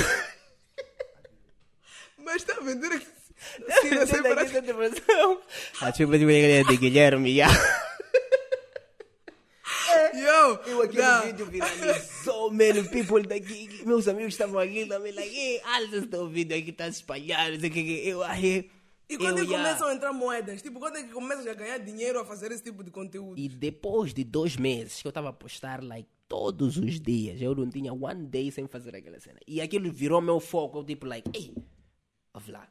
Mas está vendendo, aqui. não sei para que produção. A chuva de mulher de Guilherme, já. É. Yo, eu aqui não. no vídeo viralizou, mano. People daqui, meus amigos estavam aqui também, like, hey, olha esse teu vídeo aqui, tá espalhado, eu, aí. Ah, é. E quando é eu, começam a entrar moedas? Tipo, quando é que começas a ganhar dinheiro a fazer esse tipo de conteúdo? E depois de dois meses que eu estava a postar, like, todos os dias, eu não tinha one day sem fazer aquela cena. E aquilo virou meu foco. Eu, tipo, like, ei, lá.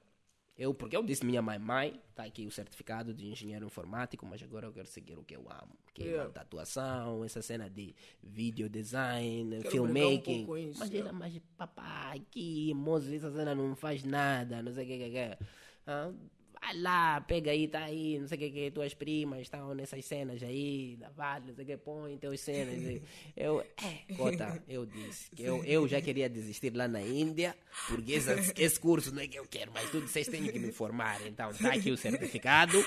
Eu, porque eu disse minha mãe, mãe, tá aqui o certificado de engenheiro informático, mas agora eu quero seguir o que eu amo. Que é yeah. a tatuação, essa cena de video design, quero filmmaking. Um mas, ela, mas papai, que moço, essa cena não faz nada, não sei o que, que, que vai lá, pega aí, tá aí, não sei o que, que tuas primas estão nessas cenas aí, da Vale, não sei o que, põe teus cenas. Eu, é, cota, eu disse que eu, eu já queria desistir lá na Índia, porque esse, esse curso não é que eu quero, mas tudo vocês têm que me formar, então tá aqui o certificado,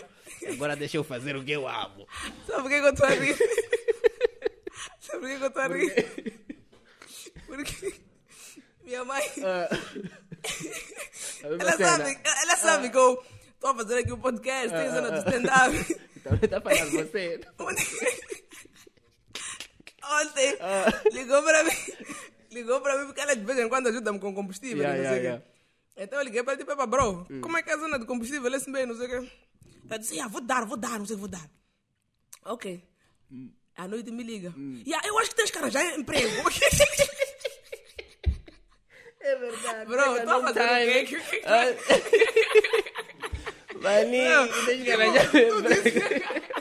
agora deixa eu fazer o que eu amo. Sabe por que eu tô a rir? Sabe por que eu tô a rir? Porque minha mãe... Uh ela sabe, ela sabe ah. que eu estou a fazer aqui um podcast, ah, tem zona ah, de ah. stand-up. Então está a falar você. Ontem ah. ligou para mim, ligou para mim porque ela de vez em quando ajuda-me com combustível, yeah, não sei yeah, yeah. Então eu liguei para ele tipo, é bro, hum. como é que é a zona de combustível? Ele assim bem, não sei o quê. Eu disse, yeah, vou dar, vou dar, não sei, vou dar. Ok. Hum. À noite me liga. Hum. Yeah, eu acho que tens caras já é emprego. É verdade. Bro, eu tô fazendo time. Que, que, que... Ah. Maninho,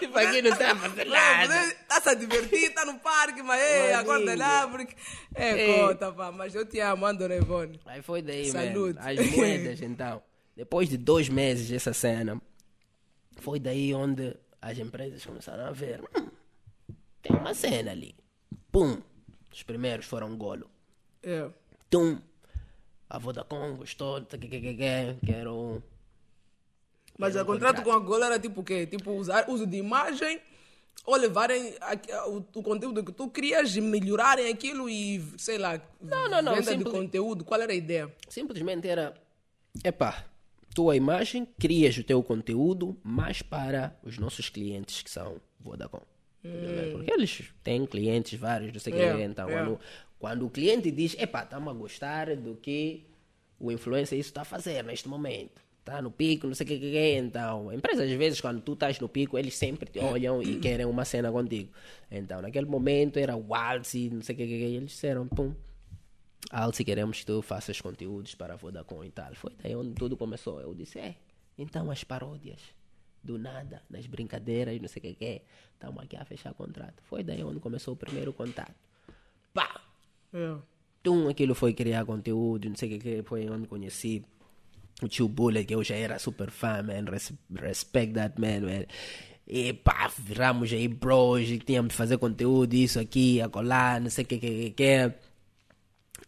Tipo, aqui não está fazendo nada. Está-se divertindo, tá está no parque, mas é, acorda lá, porque... É, conta, pá, mas eu te amo, ando Revone. Aí foi daí, mano. As moedas, então. Depois de dois meses dessa cena, foi daí onde as empresas começaram a ver. Hum, tem uma cena ali. Pum. Os primeiros foram golo. É. Tum. A Vodacom gostou. Quero. Mas o contrato com a Angola era tipo o quê? Tipo usar, uso de imagem ou levarem o, o, conteúdo que tu crias, melhorarem aquilo e, sei lá, não, não, não, venda simples... de conteúdo. Qual era a ideia? Simplesmente era, epá, tua imagem, crias o teu conteúdo, mas para os nossos clientes que são Vodacom. Hum. Porque eles têm clientes vários, não sei o yeah, que, é, então é. Quando o cliente diz, epá, estamos a gostar do que o influencer está a fazer neste momento. Está no pico, não sei o que, que é. Então, empresas às vezes, quando tu estás no pico, eles sempre te olham e querem uma cena contigo. Então, naquele momento era o Alce, não sei o que, que é. Eles disseram, pum, Alce, queremos que tu faças conteúdos para a Vodacom e tal. Foi daí onde tudo começou. Eu disse, é, então as paródias do nada, nas brincadeiras, não sei o que, que é. Estamos aqui a fechar contrato. Foi daí onde começou o primeiro contato. Pá! Yeah. Tum, aquilo foi criar conteúdo, não sei o que, foi onde conheci o tio Bullet, que eu já era super fã, man. Res respect that man, man. E pá, viramos aí bros, que tínhamos de fazer conteúdo, isso aqui, acolá, não sei o que, que, que, que.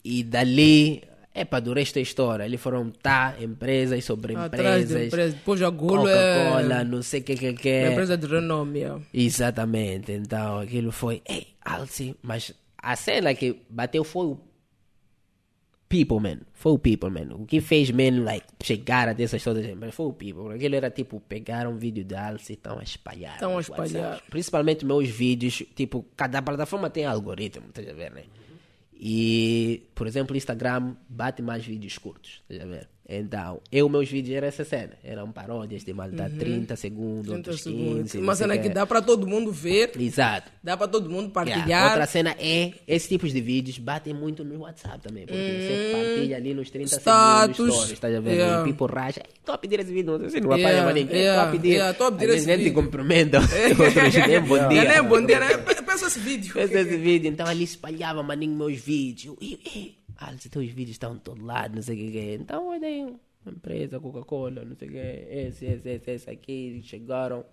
E dali é para do resto da é história. Ali foram tá empresas sobre empresas. De empresa. a é- Coca-Cola, é... não sei o que que que. Uma empresa de renome. Exatamente. Então aquilo foi, ei, Alce, mas a cena que bateu foi o people, man. Foi o people, man. O que fez, man, like, chegar a dessas todas, mas foi o people. Aquilo era tipo, pegar um vídeo de Alce e estão a espalhar. Estão a espalhar. WhatsApp. Principalmente meus vídeos, tipo, cada plataforma tem algoritmo, tá a ver, né? E por exemplo, Instagram bate mais vídeos curtos, tá ver? Então, eu, meus vídeos eram essa cena. Eram paródias de malta uhum. 30 segundos, 30 outros 15. Segundos. Uma cena que dá para todo mundo ver. Exato. Dá para todo mundo partilhar. Yeah. Outra cena é, esses tipos de vídeos batem muito no WhatsApp também. Porque hum. você partilha ali nos 30 Status. segundos stories, tá vendo? Yeah. E racha. Estou é a pedir esse vídeo, não sei, não apanha pra ninguém. É yeah. a pedir. Yeah. Tô a pedir nem te cumprimentam. É. nem né? bom dia. Nem né? bom dia, Peço esse vídeo. Peço esse vídeo. Então, ali espalhava, maninho, meus vídeos. E, e, ah, os teus vídeos estão de todo lado, não sei o que é. Então olha aí uma empresa, Coca-Cola, não sei o que é, esse, esse, esse, esse aqui, chegaram.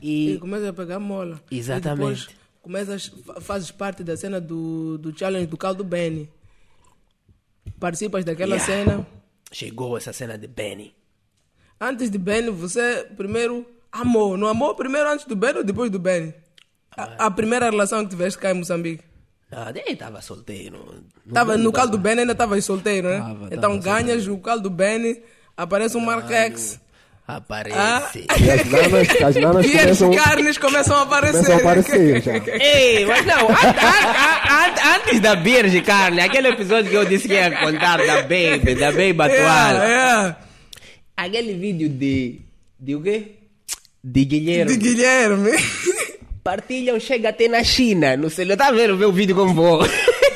E, e começa a pegar mola. Exatamente. E começas, fazes parte da cena do, do challenge do caldo Benny. Participas daquela yeah. cena. Chegou essa cena de Benny. Antes de Benny, você primeiro amou. Não amou primeiro antes do Benny ou depois do Benny? A, ah. a primeira relação que tiveste cá em Moçambique? Ah, nem estava solteiro. No, tava, no caldo Ben ainda estava solteiro, né? Tava, então tava ganhas solteiro. o caldo do aparece um Marquex. Aparece. Ah. E as nanas, as nanas e começam, as carnes começam a aparecer. Começam a aparecer já. Ei, mas não, antes da Birge Carne, aquele episódio que eu disse que ia contar da Baby, da Baby Batual. É, yeah, é. yeah. Aquele vídeo de. de o quê? De Guilherme. De Guilherme. Partilham, chega até na China. Não sei, está a ver o meu vídeo como vou.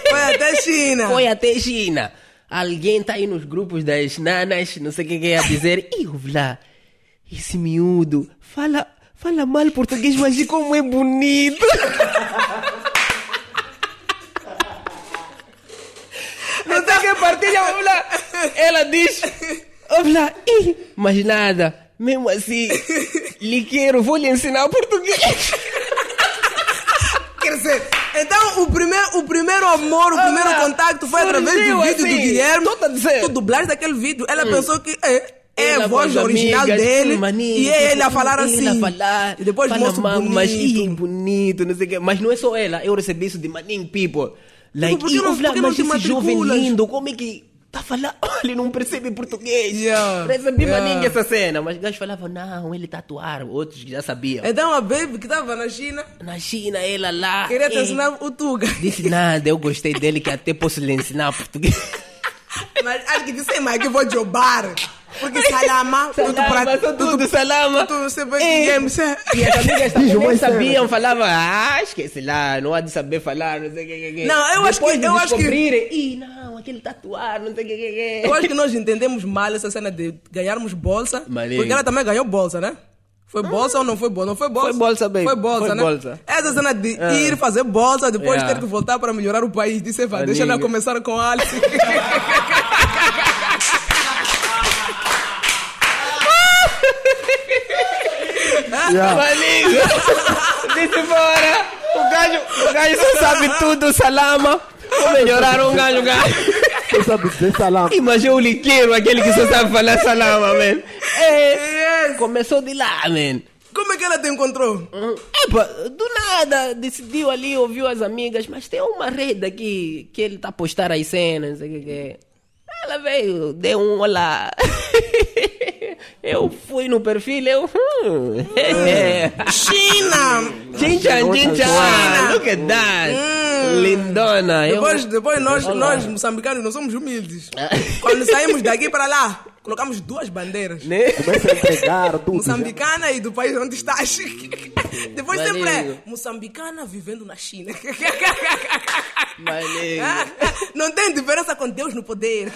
Foi até China. Foi até China. Alguém está aí nos grupos das nanas, não sei o que, é a dizer. Ih, lá, esse miúdo fala, fala mal português, mas como é bonito. não sei o que partilha. Lá. Ela diz, lá, mas nada. Mesmo assim, lhe quero, vou lhe ensinar português quer dizer, então o primeiro, o primeiro amor, o ah, primeiro Olha, contacto foi através do vídeo assim, do Guilherme. Tô a dizer. Tu dublaste daquele vídeo, ela hum. pensou que. É, é a voz original amigas, dele. e é ele a falar assim. a falar, e depois moço bonito. Mas bonito, não sei o quê. Mas não é só ela. Eu recebi isso de maninho people. Like, tipo, porque não, porque ah, mas esse jovem lindo, como é que está a falar, ele não percebe português. Yeah, Parece de yeah. maninha essa cena. Mas os gajos falavam, não, ele está a atuar. Outros já sabiam. Então é, a baby que estava na China. Na China, ela lá. Queria te ensinar o Tuga. Disse nada, eu gostei dele que até posso lhe ensinar português. Mas acho que disse mais que vou jobar. Porque salama, salama tudo para tudo, tudo salama. Tudo, você vai, é. E as amigas também sabiam, falavam, ah, esquece lá, não há de saber falar, não sei o que, que. Não, eu Depois acho que. De eu acho que... Ih, não, aquele tatuar, não sei o que, que, que. Eu acho que nós entendemos mal essa cena de ganharmos bolsa. Malinho. Porque ela também ganhou bolsa, né? Foi ah. bolsa ou não foi bolsa? Não foi bolsa. Foi bolsa bem. Foi bolsa, foi né? Bolsa. Essa cena de é. ir fazer bolsa, depois yeah. É. ter que voltar para melhorar o país. Disse, Eva, deixa ela começar com a Alice. yeah. disse fora. O gajo, o gajo sabe tudo, salama. Vou melhorar um gajo, gajo. Você sabe dizer salama. Imagina o liqueiro, aquele que só sabe falar salama, man. É, começou de lá, man. Como é que ela te encontrou? Uhum. Epa, do nada, decidiu ali, ouviu as amigas, mas tem uma rede aqui que ele tá postando postar as cenas, não sei o que é. Ela veio, deu um olá. Eu hum. fui no perfil, eu. Hum. Hum. China! chinchan, chinchan, Look at that! Lindona! Depois, depois nós, nós, moçambicanos, não somos humildes. É. Quando saímos daqui para lá colocamos duas bandeiras. Né? Começa a entregar tudo. Né? Moçambicana e do país onde estás. Depois Maninho. sempre é moçambicana vivendo na China. Maninho. Não tem diferença com Deus no poder.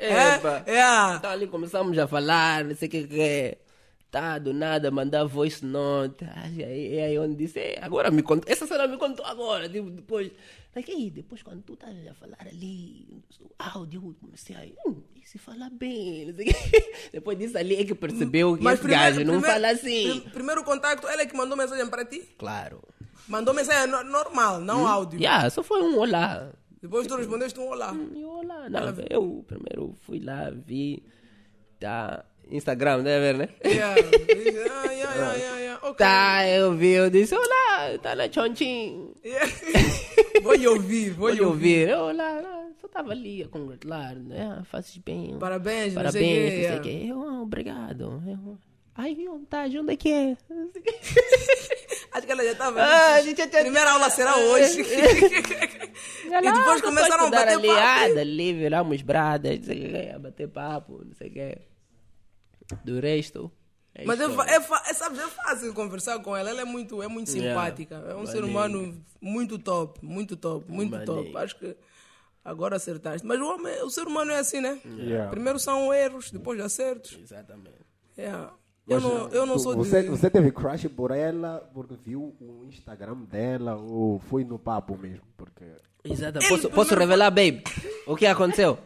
Epa. É. Então ali começamos a falar, não sei o que é estado, nada, mandar voice note. Aí, aí, aí onde disse, é, agora me contou, essa cena me contou agora, tipo, depois. Like, depois quando tu estás a falar ali, o áudio, comecei a hum, se fala bem, Depois disso ali é que percebeu que esse primeiro, gajo não primeiro, fala assim. Primeiro contato, ela é que mandou mensagem para ti? Claro. Mandou mensagem normal, não hum? áudio. Yeah, só foi um olá. Depois tu respondeste um olá. Hum, olá. Não, eu primeiro fui lá, vi, tá Instagram, deve ver, né? Ah, yeah. yeah, yeah, yeah, yeah, okay. Tá, eu vi, eu disse, olá, tá na Chonchim. Yeah. vou lhe ouvir, vou, vou ouvir. ouvir. Olá, olá, só tava ali a congratular, né? Ah, Fazes bem. Parabéns, parabéns, não sei o que. Eu, ah, obrigado. Eu, Ai, viu? tá? Onde é que é? Acho que ela já tava. Ah, gente, já... Primeira aula será hoje. e depois é começaram a bater ali, papo. Ah, dali, viramos bradas, não sei o que, a bater papo, não sei o que. Do resto. É Mas é, é, é, é fácil conversar com ela, ela é muito, é muito simpática, yeah, é um ser humano muito top, muito top, muito top. Acho que agora acertaste. Mas o homem, o ser humano é assim, né? Yeah. Primeiro são erros, depois acertos. Exatamente. Yeah. Eu não, eu não tu, sou você, de... você teve crush por ela porque viu o Instagram dela ou foi no papo mesmo? Porque... Exatamente. Posso, posso revelar, baby? O que aconteceu?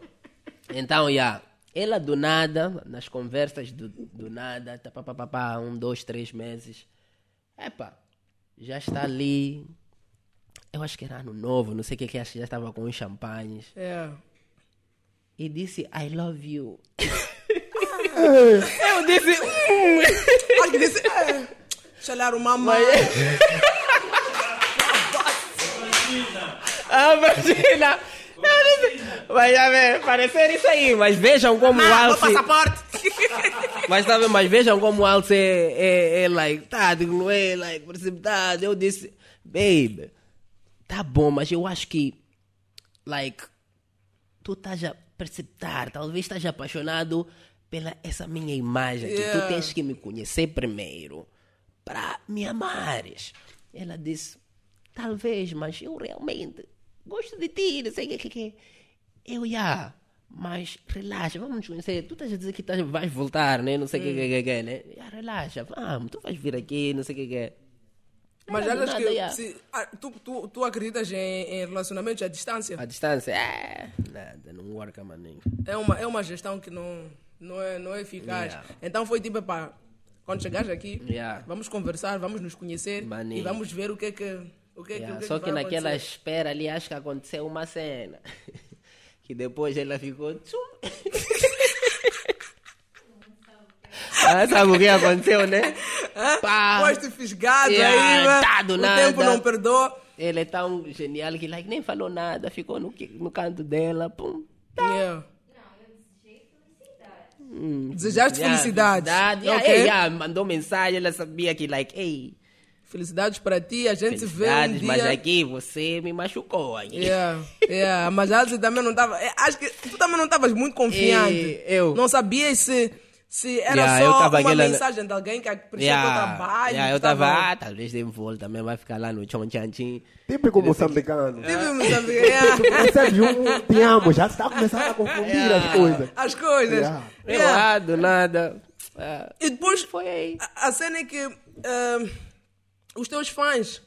Então, já, yeah, ela do nada, nas conversas do, do nada, tá, pá, pá, pá, pá, um, dois, três meses. Epa, já está ali. Eu acho que era ano novo, não sei o que que acho que já estava com os champanhes. É. E disse, I love you. Eu disse, hum. Alguém disse, Chalar é. o mamãe. É. ah imagina. Mas já vê, parecer isso aí, mas vejam como ah, o Alce. passaporte! Mas sabe, mas vejam como o Alce é, é, é like, tá, não é like, precipitado. Tá, eu disse, baby, tá bom, mas eu acho que, like, tu estás a precipitar, tá, talvez estás apaixonado pela essa minha imagem, yeah. que tu tens que me conhecer primeiro, para me amares. Ela disse, talvez, mas eu realmente gosto de ti, não sei o que, que, que. Eu, já, yeah, mas relaxa, vamos nos conhecer. Tu estás a dizer que estás, vais voltar, né? Não sei o hum. que, que, que, né? Yeah, relaxa, vamos, ah, tu vais vir aqui, não sei o que, que. Mas é, achas que yeah. se, ah, tu, tu, tu acreditas em, em relacionamentos à distância? À distância, é, nada, não worka, maninho. É uma, é uma gestão que não, não, é, não é eficaz. Yeah. Então foi tipo, pá, quando chegares aqui, yeah. vamos conversar, vamos nos conhecer maninho. e vamos ver o que é que. O que, yeah. É que, o que é Só que, que naquela acontecer. espera ali, acho que aconteceu uma cena. Que depois ela ficou. ah, sabe o que aconteceu, né? Ah, Pá. Posto fisgado yeah, aí, tá o nada. tempo não perdoa. Ele é tão genial que like, nem falou nada, ficou no, no canto dela. Pum, tá. yeah. É. Hum, Desejaste yeah, felicidade. felicidade. Okay. yeah, mandou mensagem, ela sabia que, like, ei, hey, Felicidades para ti, a gente vê um dia... mas aqui você me machucou. Aí. Yeah, yeah. Mas a também não tava, é, Acho que tu também não estavas muito confiante. E eu... Não sabias se, se era yeah, só uma aquela... mensagem de alguém que apreciou yeah, o trabalho. Yeah, eu estava, tava... ah, talvez dê volta, também vai ficar lá no tchontchanchin. Típico moçambicano. Típico é. moçambicano, yeah. É. Recebe um, te amo, já está começando a confundir yeah. as coisas. As coisas. Yeah. Yeah. Eu, ah, nada. Ah, e depois, foi aí. A, a cena é que... Uh, os teus fãs,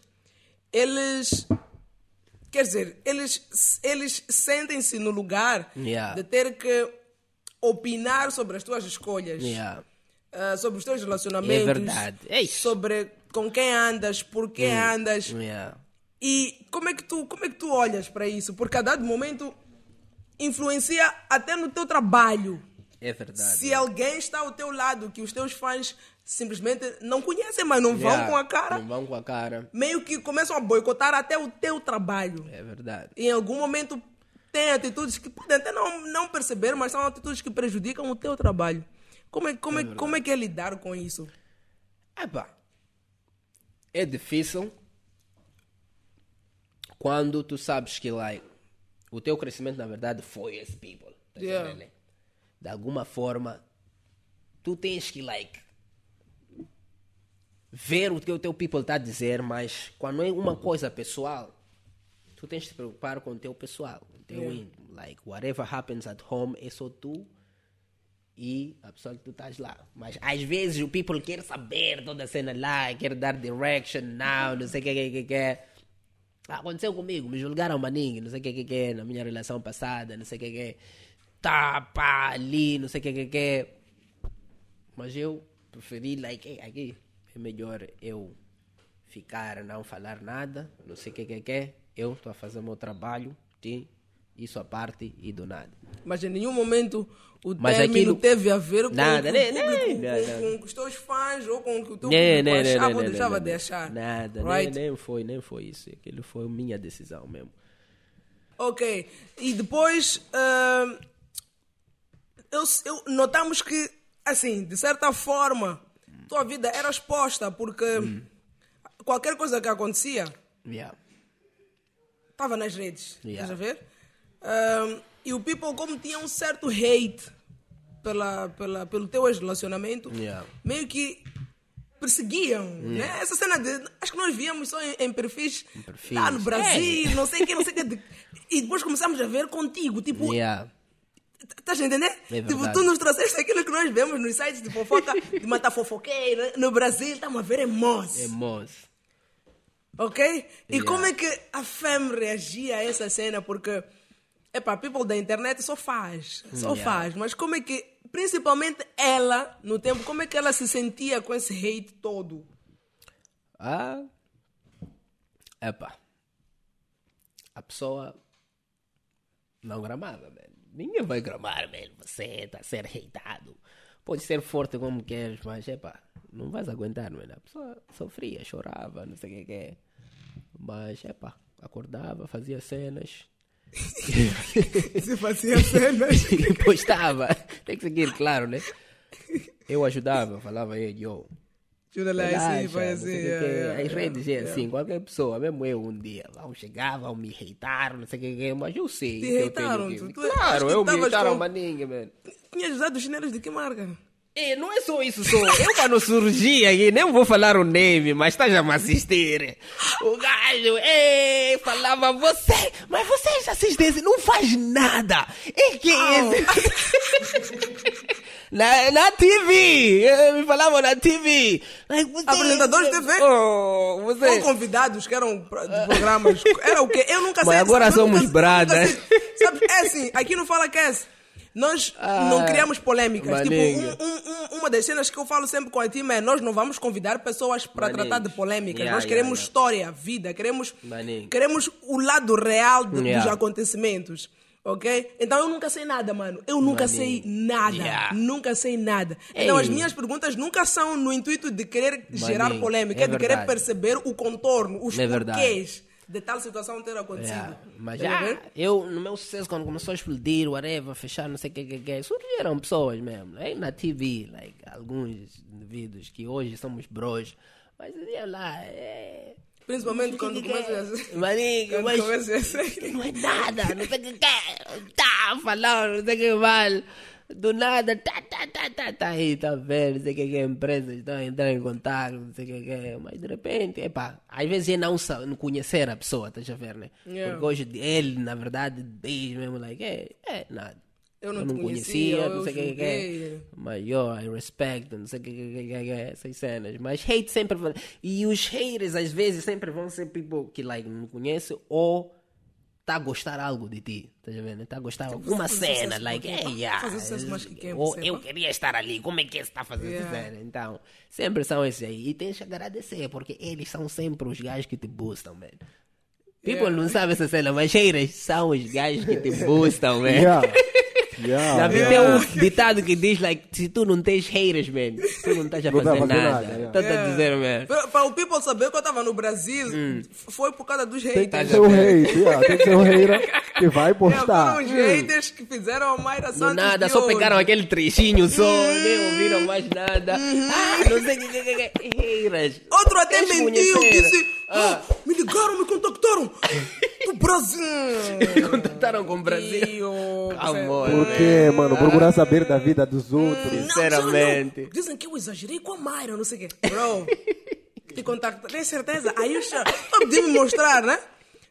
eles. Quer dizer, eles, eles sentem-se no lugar yeah. de ter que opinar sobre as tuas escolhas, yeah. uh, sobre os teus é relacionamentos, é verdade. sobre com quem andas, por quem hum. mm. andas. Yeah. E como é, que tu, como é que tu olhas para isso? Porque a dado momento influencia até no teu trabalho. É verdade. Se alguém está ao teu lado, que os teus fãs simplesmente não conhecem, mas não yeah, vão com a cara. Não vão com a cara. Meio que começam a boicotar até o teu trabalho. É verdade. em algum momento tem atitudes que podem até não, não perceber, mas são atitudes que prejudicam o teu trabalho. Como é, como é, é como é que é lidar com isso? Epá, é difícil quando tu sabes que like, o teu crescimento, na verdade, foi esse people. Tá yeah. De alguma forma, tu tens que like, ver o que o teu people está a dizer, mas quando é uma coisa pessoal, tu tens de te preocupar com o teu pessoal, teu yeah. íntimo. Like, whatever happens at home é só tu e a pessoa que tu estás lá. Mas às vezes o people quer saber toda a cena lá, quer dar direction now, não sei o que, que, que, que. Ah, aconteceu comigo, me julgaram maninho, não sei o que, que, que, na minha relação passada, não sei o que, que. Tapa tá, ali, não sei o que, que, que. Mas eu preferi, like, hey, aqui é melhor eu ficar, não falar nada, não sei o que que é, eu estou a fazer meu trabalho, sim, isso à parte e do nada. Mas em nenhum momento o Mas término aquilo... teve a ver com nada, né, o que né, né, com, com, os teus fãs ou com o que o teu não, não, achava ou deixava de achar. Nada, right? nem, nem, foi, nem foi isso. Aquilo foi minha decisão mesmo. Ok, e depois uh, eu, eu, notamos que, assim, de certa forma, tua vida era exposta, porque hum. qualquer coisa que acontecia estava yeah. nas redes. Yeah. Estás a ver? Um, e o people, como tinha um certo hate pela, pela, pelo teu relacionamento, yeah. meio que perseguiam, né? Essa cena de. Acho que nós víamos só em, em perfis, em ah, perfis. lá no Brasil, é. não sei o que, não sei o que. De, e depois começamos a ver contigo, tipo. Estás yeah. a entender? É tipo, tu nos trouxeste aquilo que nós vemos nos sites de fofoca, de matar fofoqueiro. Né? No Brasil, estamos a ver, é moz. É Ok? Yeah. E como é que a FEM reagia a essa cena? Porque, epá, people da internet só faz, só yeah. faz. Mas como é que, principalmente ela, no tempo, como é que ela se sentia com esse hate todo? Ah, epá, a pessoa não gramada, velho. Ninguém vai gramar, velho. Você tá a ser reitado. Pode ser forte como queres, mas epá, não vais aguentar, mano. É a pessoa sofria, chorava, não sei o que é. Mas epá, acordava, fazia cenas. Você fazia cenas? e postava. Tem que seguir, claro, né? Eu ajudava, falava aí yo, Tira lá vai assim. É, é, As redes é, assim, qualquer pessoa, mesmo eu um dia, vão chegar, vão me reitar, não sei o que, mas eu sei. Te reitaram? claro, eu me reitaram maninha, mano. Tinhas usado chinelos de que marca? É, não é só isso só. Eu quando surgi aqui, nem vou falar o name, mas está já me assistir. O gajo, é, falava, você, mas vocês assistem, não faz nada. É que oh. esse... na, na TV! Me falavam na TV! Apresentadores de é TV? Oh, você... Ou convidados que eram de programas. Era o quê? Eu nunca sei. agora somos bradas. Sabe, é assim, aqui não fala que é assim. nós ah, não criamos polêmicas. Tipo, um, um, uma das cenas que eu falo sempre com a Tim é nós não vamos convidar pessoas para tratar de polêmicas. Yeah, nós queremos yeah, história, vida, queremos, queremos o lado real de, dos acontecimentos. Ok? Então eu nunca sei nada, mano. Eu nunca é sei nada. Yeah. Nunca sei nada. Ei. É então as minhas perguntas nunca são no intuito de querer gerar polêmica, é, é de querer perceber o contorno, os é porquês de tal situação ter acontecido. Yeah. Mas já, tá yeah, eu, no meu sucesso, quando começou a explodir, o areva, fechar, não sei o que, que, que, surgiram pessoas mesmo. Aí né? na TV, like, alguns indivíduos que hoje somos bros, mas ia lá, é Principalmente quando começas assim. É. Marico, mas. Não é nada, não sei o que quer. É. Tá, falando, não sei o que vale. Do nada, tá, tá, tá, tá, tá aí, tá vendo? Não sei o que é, empresas estão a entrar em contato, não sei o que é. Mas de repente, epá, às vezes é não, não conhecer a pessoa, tá a ver, né? Yeah. Porque hoje ele, na verdade, diz mesmo, like, é, é nada. Eu não, eu não conhecia, conhecia não sei o que, é. Mas yo, I respect, não sei o que, é essas cenas. Mas hate sempre. E os haters às vezes sempre vão ser people que like, não conhece ou tá a gostar algo de ti. Tá vendo? Né? Tá a gostar de alguma cena. Like, hey, yeah. Que quem, ou é, eu queria estar ali, como é que você tá fazendo yeah. essa cena? Então, sempre são esses aí. E tens que agradecer, porque eles são sempre os gajos que te boostam, mano. People yeah. não sabem essa cena, mas haters são os gajos que te boostam, mano. Yeah, Já vi yeah. um ditado que diz, like, se tu não tens haters, man, tu não estás a tá fazer, não fazer nada. nada yeah. Tá, tá a dizer, man. Para o people saber que eu estava no Brasil, hum. foi por causa dos haters. Tem que ser um hate, yeah, tem que ser um hater que vai é, postar. Foram os hum. haters que fizeram a Mayra Santos. Do nada, só pegaram aquele trechinho só, hum. nem ouviram mais nada. Hum. Ah, não sei o que, que, que, haters. Outro até mentiu, disse, ah. ah. me ligaram, me contactaram. do Brasil. Me contactaram com o Brasil. Amor. Né? quê, mano? Procurar saber da vida dos outros. Sinceramente. Não, Dizem que eu exagerei com a Mayra, não sei o quê. Bro, te contacto, tem certeza? Aí eu chamo. de me mostrar, né?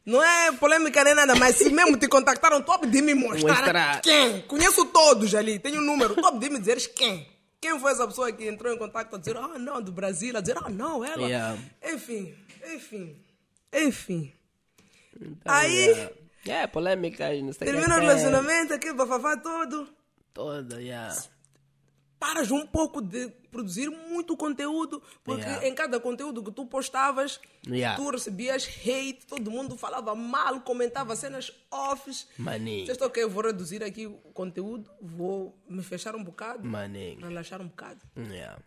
Não é polêmica nem nada, mas se mesmo te contactaram, top de me mostrar né? Mostrar. quem. Conheço todos ali, tenho o um número. top de me dizeres quem. Quem foi essa pessoa que entrou em contato a dizer, ah, oh, não, do Brasil, a dizer, ah, oh, não, ela. Yeah. Enfim, enfim, enfim. Então, Aí. Yeah. É, polêmicas, não sei Termina o relacionamento, aqui aquele bafafá todo. Todo, yeah. Paras um pouco de produzir muito conteúdo, porque yeah. em cada conteúdo que tu postavas, yeah. tu recebias hate, todo mundo falava mal, comentava cenas offs. Maninho. Vocês estão ok, vou reduzir aqui o conteúdo, vou me fechar um bocado, Maninho. relaxar um bocado. Yeah.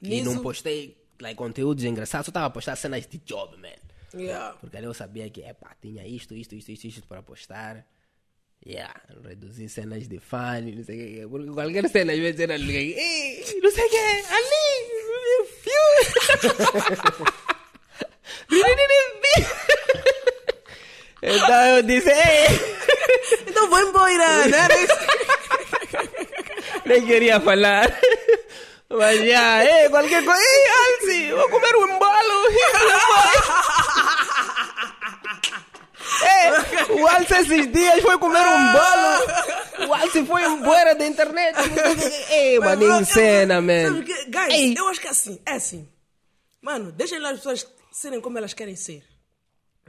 Nisso, e não postei like, conteúdos engraçados, só estava a postar cenas de job, man. Yeah. Porque ali eu sabia que, é tinha isto, isto, isto, isto, isto para postar. Yeah, reduzir cenas de fã, não sei o que. Porque qualquer cena às vezes era alguém, não sei o que. ali, meu fio. então eu disse, ei! Então vou embora, né? Nem queria falar. Mas já, ei, qualquer coisa. Ei, Alce, vou comer um bolo. ei, o Alce esses dias foi comer um bolo. O Alce foi embora da internet. Ei, mano, em cena, mano. Guys, ei. eu acho que é assim, é assim. Mano, deixem lá as pessoas serem como elas querem ser.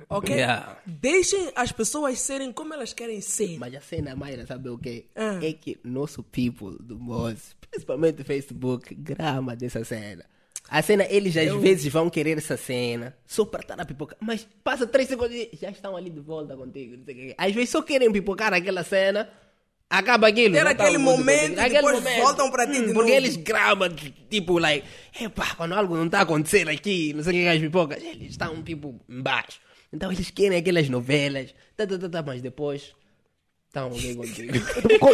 Ok? Yeah. Deixem as pessoas serem como elas querem ser. Mas a cena, é Mayra, né? sabe o quê? Ah. É que nosso people do Moz, principalmente Facebook, grama dessa cena. A cena, eles às Eu... vezes vão querer essa cena só para estar na pipoca. Mas passa 3 segundos e já estão ali de volta contigo. Não sei o quê. Às vezes só querem pipocar aquela cena, acaba aquilo. Ter tá aquele momento, aquele depois momento. voltam para ti hum, Porque novo. eles gramam, tipo, like, epá, quando algo não está acontecendo aqui, não sei o que, as pipocas, eles estão, tipo, embaixo. Então eles querem aquelas novelas, tá, tá, tá, tá, mas depois. Então,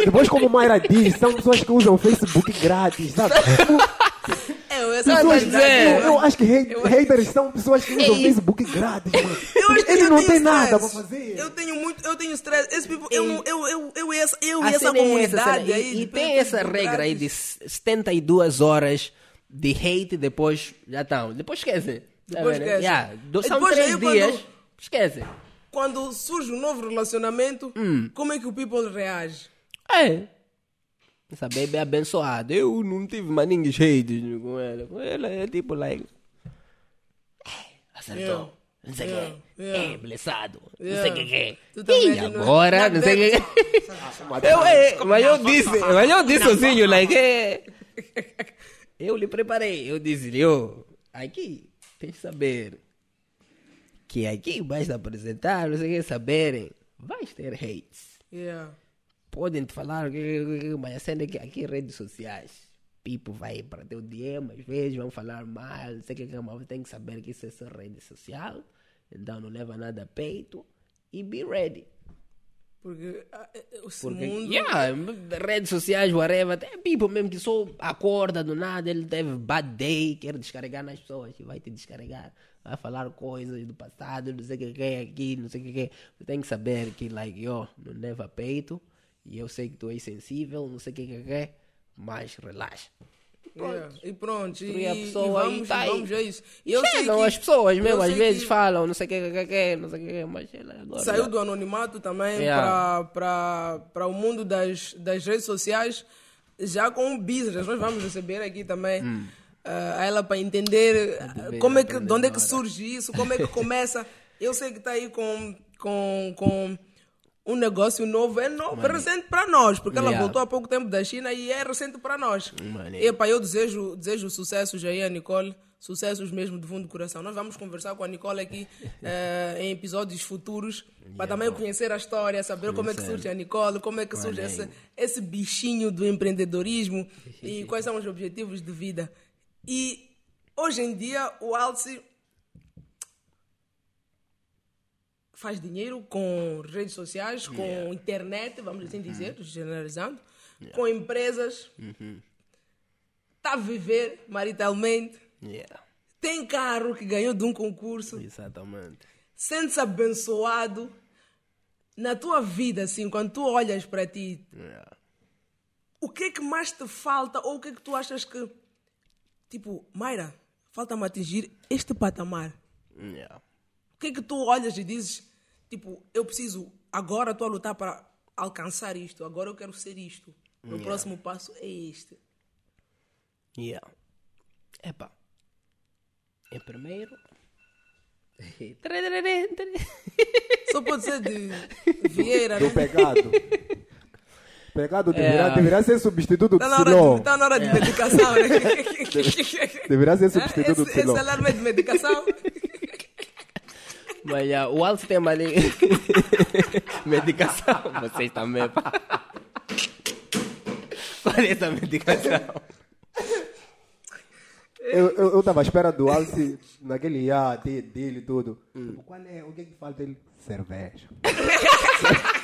Depois, como Mayra diz, são pessoas que usam Facebook grátis, sabe? Tipo, é, eu, eu, pessoas, é. eu, eu acho que haters são pessoas que usam é Facebook grátis, mano. Ele não tem nada pra fazer. Eu tenho muito, eu tenho estresse. Esse eu, não, eu, eu, eu, essa, eu essa comunidade. essa, aí, e, e tem essa regra aí de 72 horas de hate, depois já estão. Tá. Depois esquece. Depois né? esquece. Yeah, são depois três dias. Quando... Esquece. Quando surge um novo relacionamento, hum. como é que o people reage? É. Essa baby é abençoada. Eu não tive maninhos jeito com ela. Ela é tipo, like. É, acertou. Yeah. É. Não sei o yeah, que. Yeah. É, blessado. É. Yeah. Não sei o que é. E agora, não, não sei o que Eu, tá é, mas eu disse, mas eu disse assim, eu, like, é, eu lhe preparei. Eu disse, eu, aqui, tem que saber que aqui é, basta apresentar, não o que saberem, vais ter hates. Yeah. Podem te falar, mas a cena é que aqui redes sociais. Pipo vai para teu dia, às vezes vão falar mal, não sei que mas você tem que saber que isso é só rede social, então não leva nada a peito e be ready. Porque ah, eh, eh, os Porque, mundo... Yeah, redes sociais, whatever, tem people mesmo que só acorda do nada, ele teve bad day, quer descarregar nas pessoas e vai te descarregar a falar coisas do passado, não sei o que é aqui, não sei o que é. Tu tem que saber que, like, ó, não leva peito e eu sei que tu és sensível, não sei o que é, que é mas relaxa. É, e pronto, e, e, a pessoa e vamos, tá vamos a isso. E eu sei não, que, as pessoas mesmo às vezes que... falam, não sei o que, que, que, é, não sei o que, é, mas agora... Saiu do anonimato também yeah. para o mundo das, das redes sociais, já com business. Nós vamos receber aqui também... Hum eh, a ela para eh, entender como é que, de onde é que surge isso, como é que começa. Eu sei que está aí com, com, com um negócio novo, é novo, Mano. É recente para nós, porque yeah. ela voltou há pouco tempo da China e é recente para nós. Mano. Epa, eu desejo, desejo sucesso aí a Nicole, sucessos mesmo de fundo do coração. Nós vamos conversar com a Nicole aqui uh, em episódios futuros, yeah. para também conhecer a história, saber como é que surge a Nicole, como é que surge esse, esse bichinho do empreendedorismo e quais são os objetivos de vida. E hoje em dia o Alce faz dinheiro com redes sociais, com internet, vamos assim uhum. dizer, generalizando, yeah. com empresas. Está uhum. a viver maritalmente. Yeah. Tem carro que ganhou de um concurso. Exatamente. Sente-se abençoado na tua vida, assim, quando tu olhas para ti, yeah. o que é que mais te falta ou o que é que tu achas que Tipo, Mayra, falta-me atingir este patamar. Yeah. O que é que tu olhas e dizes, tipo, eu preciso, agora estou a lutar para alcançar isto, agora eu quero ser isto. O yeah. próximo passo é este. Yeah. Epá. É primeiro. Só pode ser de Vieira, Do né? pecado. Pecado é. deverá, deverá ser substituto do tá Silon. Está na hora de medicação, né? deverá ser substituto é, do Silon. Esse alarme é de medicação. Mas uh, o Alce tem ali medicação. Vocês também, pá. Olha essa medicação. Eu, eu, eu tava à espera do Alce naquele IA dele e tudo. Hum. Tipo, qual é? O que é que falta dele? Cerveja.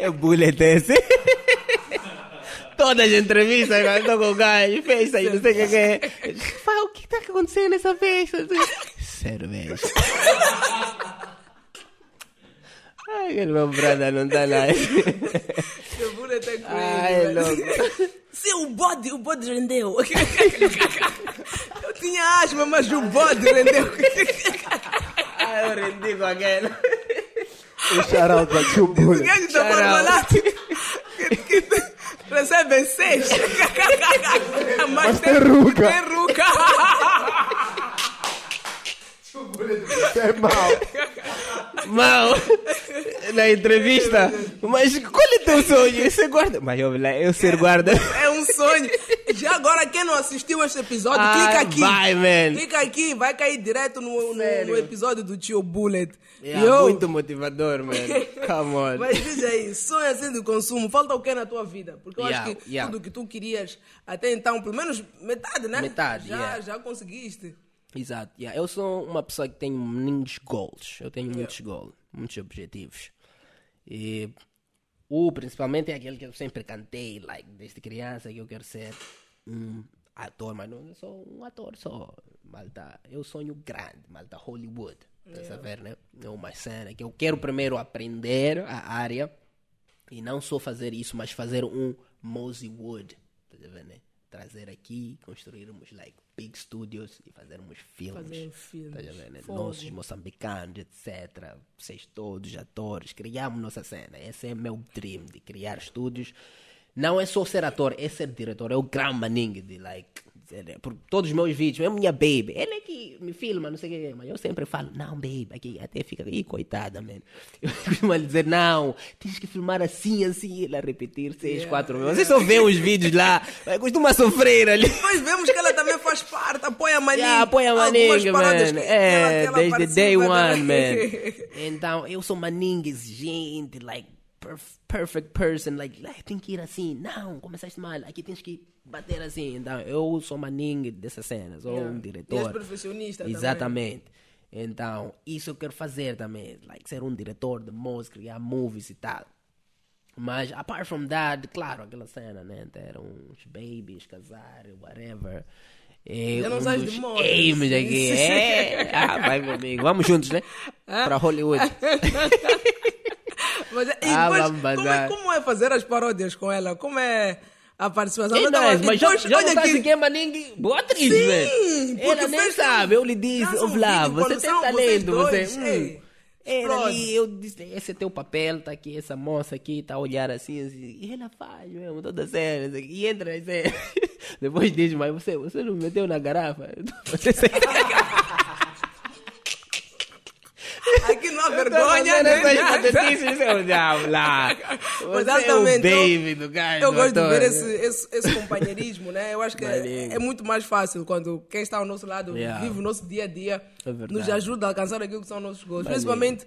É esse. Todas as entrevistas que eu tô com o gajo, festa e não sei o que, é. Fala, o que tá acontecendo nessa festa? Cerveja. Ai, aquele meu brother não tá lá. Seu bullet é com Ai, é louco. Seu bode, o bode rendeu. Eu tinha asma, mas o bode rendeu. Ai, ah, eu rendi com aquela. Um shout-out pra tio Bolha. Ninguém que tomou Monark. Recebe seis. Mas, Mas tem ruga. Tem é mal. mal. Na entrevista. Mas qual é teu sonho? Você guarda. Mas eu, né, eu ser é, guarda. É um sonho. Já agora, quem não assistiu este episódio, ah, clica aqui. Vai, man. Clica aqui, vai cair direto no, no, episódio do tio Bullet. Yeah, é, Muito motivador, mano. Come on. Mas diz aí, sonho assim de consumo, falta o que na tua vida? Porque eu yeah, acho que yeah. tudo que tu querias até então, pelo menos metade, né? Metade. Já, já conseguiste. Exato. Yeah. Eu sou uma pessoa que tem muitos goals. Eu tenho yeah. muitos goals, muitos objetivos. E o principalmente é aquele que eu sempre cantei, like, desde criança, que eu quero ser um ator, mas não sou um ator só. Malta, eu sonho grande, malta, Hollywood. Yeah. a saber, né? É uma cena que eu quero primeiro aprender a área e não só fazer isso, mas fazer um Wood Tá ver, né? Trazer aqui, construirmos like big studios e fazermos filmes. Fazer tá filmes. Tá vendo? Foda. Nossos moçambicanos, etc. Vocês todos, atores, criamos nossa cena. Esse é meu dream de criar estúdios. Não é só ser ator, é ser diretor. É o grand maning de like por todos os meus vídeos, é minha baby. Ele é que me filma, não sei o quê, mas eu sempre falo, não, baby, aqui até fica, ih, coitada, mano. Eu costumo lhe dizer, não, tens que filmar assim, assim, a repetir seis, yeah. quatro vezes. Vocês só vêem os vídeos lá, costuma sofrer ali. Mas vemos que ela também faz parte, apoia a maninha. Yeah, apoia a maninha, mano. É, ela, ela desde day one, man. Então, eu sou maninha exigente, like, perf perfect person, like, like, tem que ir assim, não, começar a mal, aqui tens que bater assim. Então, eu sou maninho dessa cena, sou yeah. um diretor. E profissionista Exatamente. Também. Então, isso eu quero fazer também, like, ser um diretor de música, criar movies e tal. Mas, apart from that, claro, aquela cena, né? Ter uns babies, casar, whatever. É eu não um sei de Aims aqui. É. Ah, vai comigo. Vamos juntos, né? Ah. Para Hollywood. Mas, é, e ah, depois, como é, como é fazer as paródias com ela? Como é a participação. Quem mas depois, já, já não aqui. quem é boa atriz, Sim, velho. Ela nem sabe, eu lhe disse, ô Vlad, você tem talento, você... Hum. era ali, eu disse, esse é teu papel, tá aqui, essa moça aqui, tá a olhar assim, assim e ela faz mesmo, toda séria, assim, e entra assim. Depois diz, mas você, você não me meteu na garrafa? Você Aqui não há vergonha, né? Essas é eu de Exatamente. o David, eu gosto de ver esse, esse, esse companheirismo, né? Eu acho que é, é, muito mais fácil quando quem está ao nosso lado yeah. vive o nosso dia a dia, é nos ajuda a alcançar aquilo que são nossos gols. Principalmente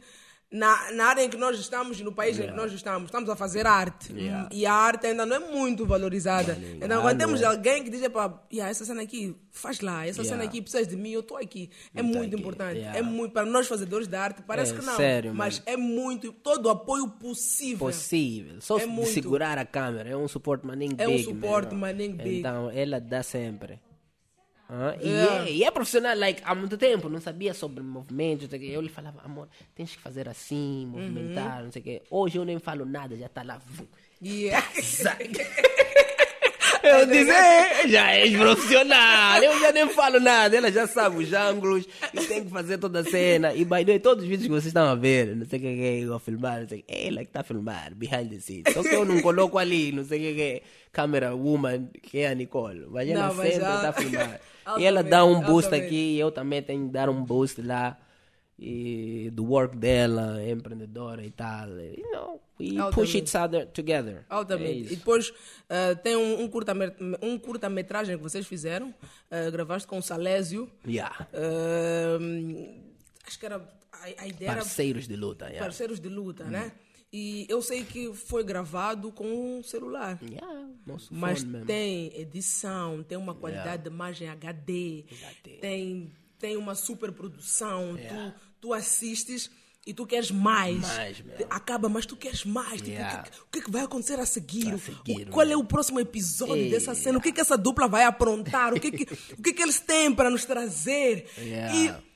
na, na área em que nós estamos e no país yeah. em que nós estamos. Estamos a fazer arte. Yeah. E a arte ainda não é muito valorizada. Yeah. Então, quando temos alguém que diz, para yeah, essa cena aqui, faz lá. Essa cena aqui, precisas de mim, eu estou aqui. É muito, tá muito aqui. importante. É muito, para nós fazedores de arte, parece é, que não. Sério, mas mano. é muito, todo o apoio possível. Possível. Só é segurar a câmera, é um suporte maninho é big. É um suporte maninho big. Então, ela dá sempre e, yeah. É. é, e, é, profissional, like, há muito tempo, não sabia sobre movimentos, eu lhe falava, amor, tens que fazer assim, uhum. movimentar, uhum. não sei o que. Hoje eu nem falo nada, já está lá. Vum. Yeah. Eu tá disse, é, já és profissional, eu já nem falo nada, ela já sabe os ângulos, e tem que fazer toda a cena. E by the way, todos os vídeos que vocês estão a ver, não sei o que é eu vou filmar, não sei o que, é ela que está a filmar, behind the scenes. Só que eu não coloco ali, não sei o que é, camera woman, que é a Nicole, mas ela sempre está a filmar. Altamente, ela dá um boost altamente. aqui, eu também tenho que dar um boost lá. E do work dela, é empreendedora e tal. You know, we altamente. push each other together. Altamente. É e depois uh, tem um, um curta-metragem um curta -metragem que vocês fizeram, uh, gravaste com o Salésio. Yeah. Uh, acho que era a, a ideia Parceiros era, de luta. Yeah. Parceiros de luta, mm. né? Uhum. E eu sei que foi gravado com um celular. Yeah, nosso mas tem mesmo. edição, tem uma é. qualidade yeah. de imagem HD, HD, tem, tem uma super yeah. É. tu, tu assistes e tu queres mais. mais Acaba, mas tu queres mais. Yeah. Tipo, o, é. que, o, que, vai acontecer a seguir? A seguir o, qual é né? o próximo episódio dessa cena? O que, que essa dupla vai aprontar? o que, que, o que, que eles têm para nos trazer? E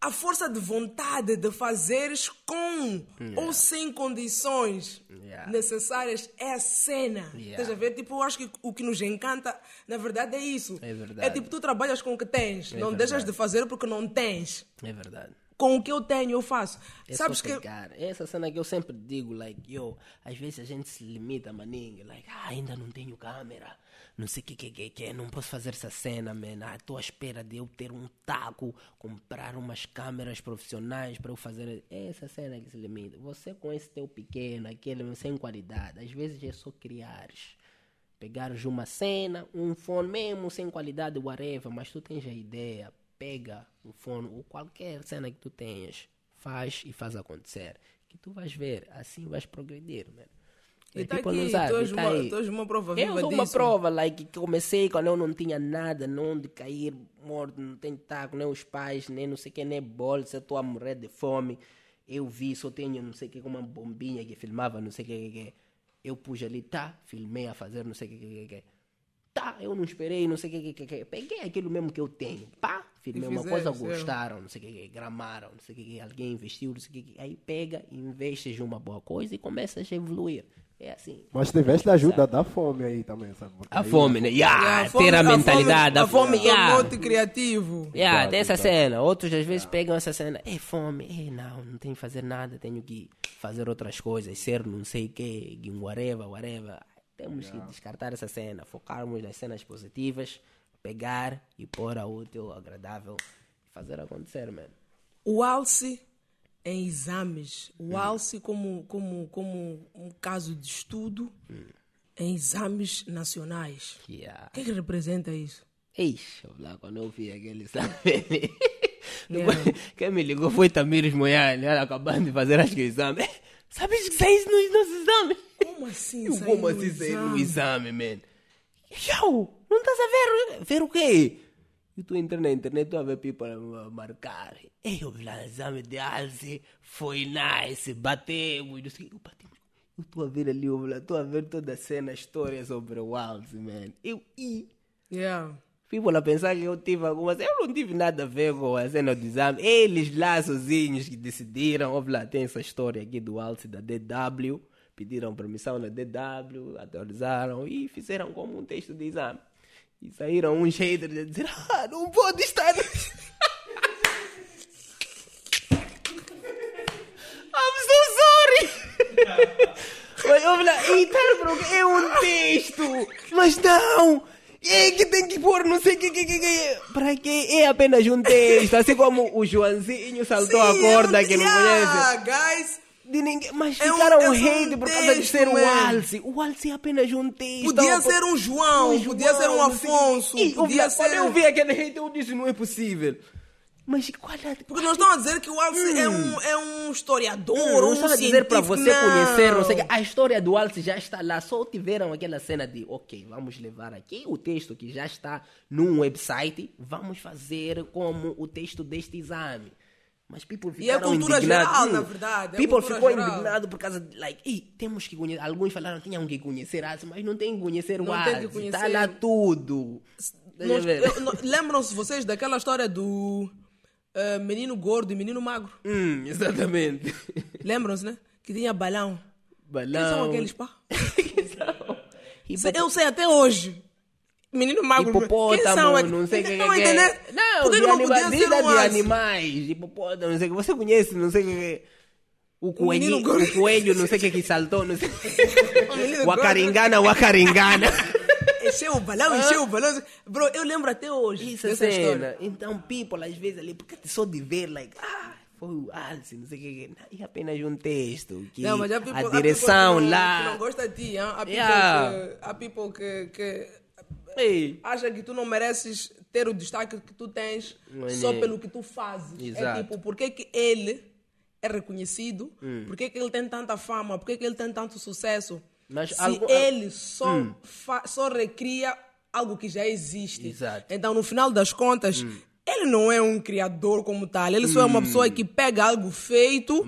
a força de vontade de fazeres com yeah. ou sem condições yeah. necessárias é a cena. Yeah. Estás a ver? Tipo, eu acho que o que nos encanta, na verdade, é isso. É verdade. É tipo, tu trabalhas com o que tens, é não verdade. deixas de fazer porque não tens. É verdade. Com o que eu tenho, eu faço. É Sabes que. Pegar. É essa cena que eu sempre digo, like, yo, às vezes a gente se limita, maninho, like, ah, ainda não tenho câmera não sei o que, que, que, que, não posso fazer essa cena, man. Estou ah, à espera de eu ter um taco, comprar umas câmeras profissionais para eu fazer é essa cena que se limita. Você com esse teu pequeno, aquele sem qualidade, às vezes é só criares. Pegares uma cena, um fone mesmo sem qualidade, whatever, mas tu tens a ideia, pega o fone ou qualquer cena que tu tenhas, faz e faz acontecer. Que tu vais ver, assim vais progredir, mano. E tá tipo, aqui, não tu tá uma, aí. Tu uma prova viva Eu sou uma disso. prova, like, que comecei quando eu não tinha nada, não de cair morto, não tem taco, nem os pais, nem não sei o que, nem bolsa, eu estou a morrer de fome. Eu vi, só tenho não sei o que, uma bombinha que filmava, não sei o que, que, que. Eu pus ali, tá, filmei a fazer não sei o que, que, que. Tá, eu não esperei, não sei o que, que, que. Peguei aquilo mesmo que eu tenho, pá, filmei fizeram, uma coisa, fizeram. É. gostaram, não sei o que, que, gramaram, não sei o que, que, alguém investiu, não sei o que, que. Aí pega, investe numa boa coisa e começas a evoluir. É assim. Mas tiveste de ajuda dá da fome aí também, sabe? Porque a fome, né? Yeah, yeah, é, a fome, ter a, a mentalidade da fome. A fome, fome yeah. É criativo. Yeah, tem essa cena. Outros às vezes é. pegam essa cena. É fome, é não, não tenho que fazer nada, tenho que fazer outras coisas, ser não sei o quê, whatever, whatever. Temos que descartar essa cena, focarmos nas cenas positivas, pegar e pôr a útil, agradável, fazer acontecer, mano. O Alce em exames. O hum. Alce como, como, como um caso de estudo hum. em exames nacionais. Yeah. O que é que representa isso? Ixi, lá, quando eu vi aquele exame... yeah. É. Quem me ligou foi Tamires Moyane, ela acabando de fazer acho que o exame. Sabes que saí é nos nossos exames? Como assim? Eu, como assim sair é no exame, man? Yo, não estás a ver? Ver o quê? E tu entra na internet, tu vai ver people eh, marcar. Ei, o exame de alce foi nice, batemos. eu estou a ver ali, eu estou a ver toda a cena, a história sobre o alce, man. Eu e. Yeah. People a pensar que eu tive tipo, alguma Eu não tive tipo nada a ver com a cena do exame. Eles lá sozinhos que decidiram. Ouve oh, lá, tem essa história aqui do alce da DW. Pediram permissão na DW, atualizaram e fizeram como um texto de exame. E saíram uns haters a dizer: Ah, não pode estar. I'm so sorry! Mas eu falei: Intérprete é um texto! Mas não! É que tem que pôr, não sei o que, que, que, que. Para quê? É apenas um texto. Assim como o Joãozinho saltou Sim, a é corda eu, que yeah, não conhece. Ah, guys, de ninguém. Mas é ficaram um, é um por causa de ser mesmo. o Alce. O Alce é apenas um texto. Podia ser um João, um João podia ser um assim. Afonso. E, podia ser... Quando eu vi aquele hate, eu disse: não é possível. Mas qual é... Porque nós estamos a dizer que o Alce é hum. é, um, é um historiador, hum, não um dizer para você não. conhecer, não sei que a história do Alce já está lá, só tiveram aquela cena de, ok, vamos levar aqui o texto que já está num website, vamos fazer como o texto deste exame. Mas people é ficaram indignados. E cultura geral, na verdade. É people ficou geral. indignado por causa de, like, e temos que conhecer. Alguns falaram tinham que conhecer Asi, mas não tem que conhecer o Asi. Está lá tudo. Tá lembram-se vocês daquela história do uh, menino gordo e menino magro? Hum, exatamente. Lembram-se, né? Que tinha balão. Balão. Quem são aqueles, pá? Eu sei até hoje menino magro. Hipopótamo, Quem não sei o que, não que é. Não, Poder de anima, vida de animais, hipopótamo, não sei o que. Você conhece, não sei o que. É. O coelho, o, o coelho, não sei o que que saltou, não sei. o, é. o acaringana, o acaringana. encheu o balão, encheu o balão. Bro, eu lembro até hoje Isso dessa cena. história. Então, people, às vezes ali, porque só de ver, like, ah, foi o Alce, não sei o que, é. e apenas um texto. Que não, mas há people, a direção há people lá. Que não gosta de ti, hein? há people, yeah. que, há people que, que Ei. acha que tu não mereces ter o destaque que tu tens só né? pelo que tu fazes. É Exato. É tipo, por que, que ele é reconhecido? Hum. Por que, que ele tem tanta fama? Por que, que ele tem tanto sucesso? Mas se algo... ele só, hum. só recria algo que já existe. Exato. Então, no final das contas, hum. ele não é um criador como tal. Ele só é uma hum. pessoa que pega algo feito,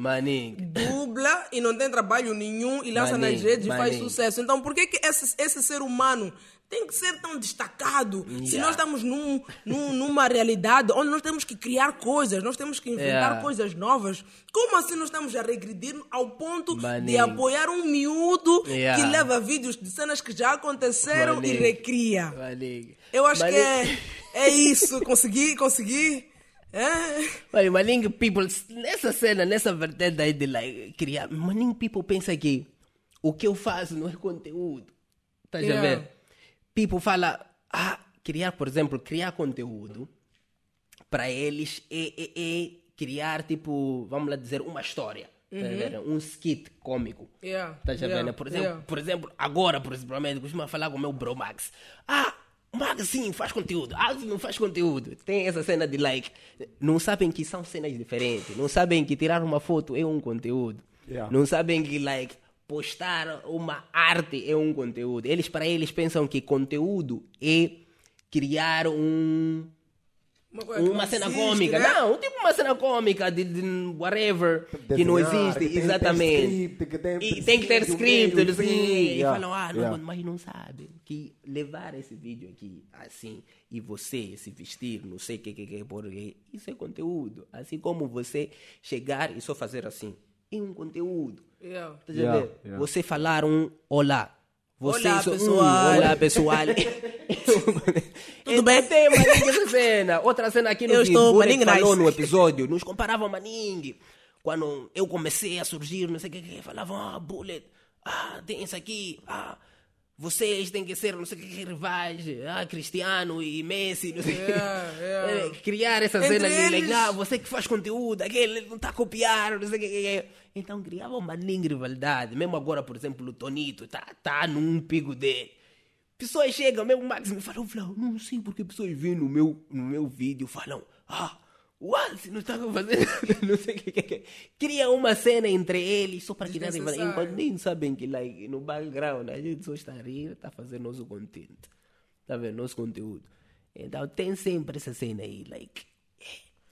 dubla e não tem trabalho nenhum e lança Maning. nas redes e faz sucesso. Então, por que, que esse, esse ser humano tem que ser tão destacado. Yeah. Se nós estamos num, num, numa realidade onde nós temos que criar coisas, nós temos que inventar yeah. coisas novas, como assim nós estamos a regredir ao ponto de apoiar um miúdo yeah. que leva vídeos de cenas que já aconteceram e recria? Eu acho que é, é isso. Consegui, consegui. É? Mas, maninho, people, nessa cena, nessa vertente aí de like, criar, maninho, people pensa que o que eu faço não é conteúdo. está yeah. a ver? people fala, ah, criar, por exemplo, criar conteúdo para eles é, é, é, criar, tipo, vamos lá dizer, uma história. Tá uhum. Um skit cômico. Yeah. Tá ver, yeah. Por exemplo, yeah. por exemplo, agora, principalmente, costuma falar com o meu bro Max. Ah, Max sim, faz conteúdo. ah não faz conteúdo. Tem essa cena de like. Não sabem que são cenas diferentes. Não sabem que tirar uma foto é um conteúdo. Não sabem que like postar uma arte é um conteúdo. Eles, para eles, pensam que conteúdo é criar um. Uma, uma cena existe, cômica, né? não, tipo uma cena cômica de, de whatever Desenhar, que não existe, que exatamente. Tem tem que ter script, meio, assim, yeah. e falam, ah, não, yeah. mas não sabem que levar esse vídeo aqui assim e você se vestir, não sei o que, que, que, porque isso é conteúdo. Assim como você chegar e só fazer assim, é um conteúdo. Yeah. Estás Yeah. Você falar um olá. Você olá, pessoal. olá, pessoal. Tudo bem? Tem Maningue essa cena. Outra cena aqui no Eu vídeo. falou no episódio. Nos comparavam Manning, Quando eu comecei a surgir, não sei o que, falavam, ah, Bullet, ah, tem isso aqui, ah vocês têm que ser não sei que rivais, ah, Cristiano e Messi, não sei yeah, é, é. eh, yeah. criar essa Entre cena eles... legal, ah, você que faz conteúdo, aquele não está a copiar, não sei o que. Então criava uma linda rivalidade, mesmo agora, por exemplo, o Tonito está tá num pico dele. Pessoas chegam, mesmo o Max me falou, não sei porque pessoas vêm no meu, no meu vídeo falam, ah, What? Não está fazendo. não sei o que, que, que. Cria uma cena entre eles só para que nada. Enquanto nem sabem que like, no background eh, a gente só está a rir, está a fazer nosso conteúdo. Está vendo? Nosso conteúdo. Então tem sempre essa cena aí, like.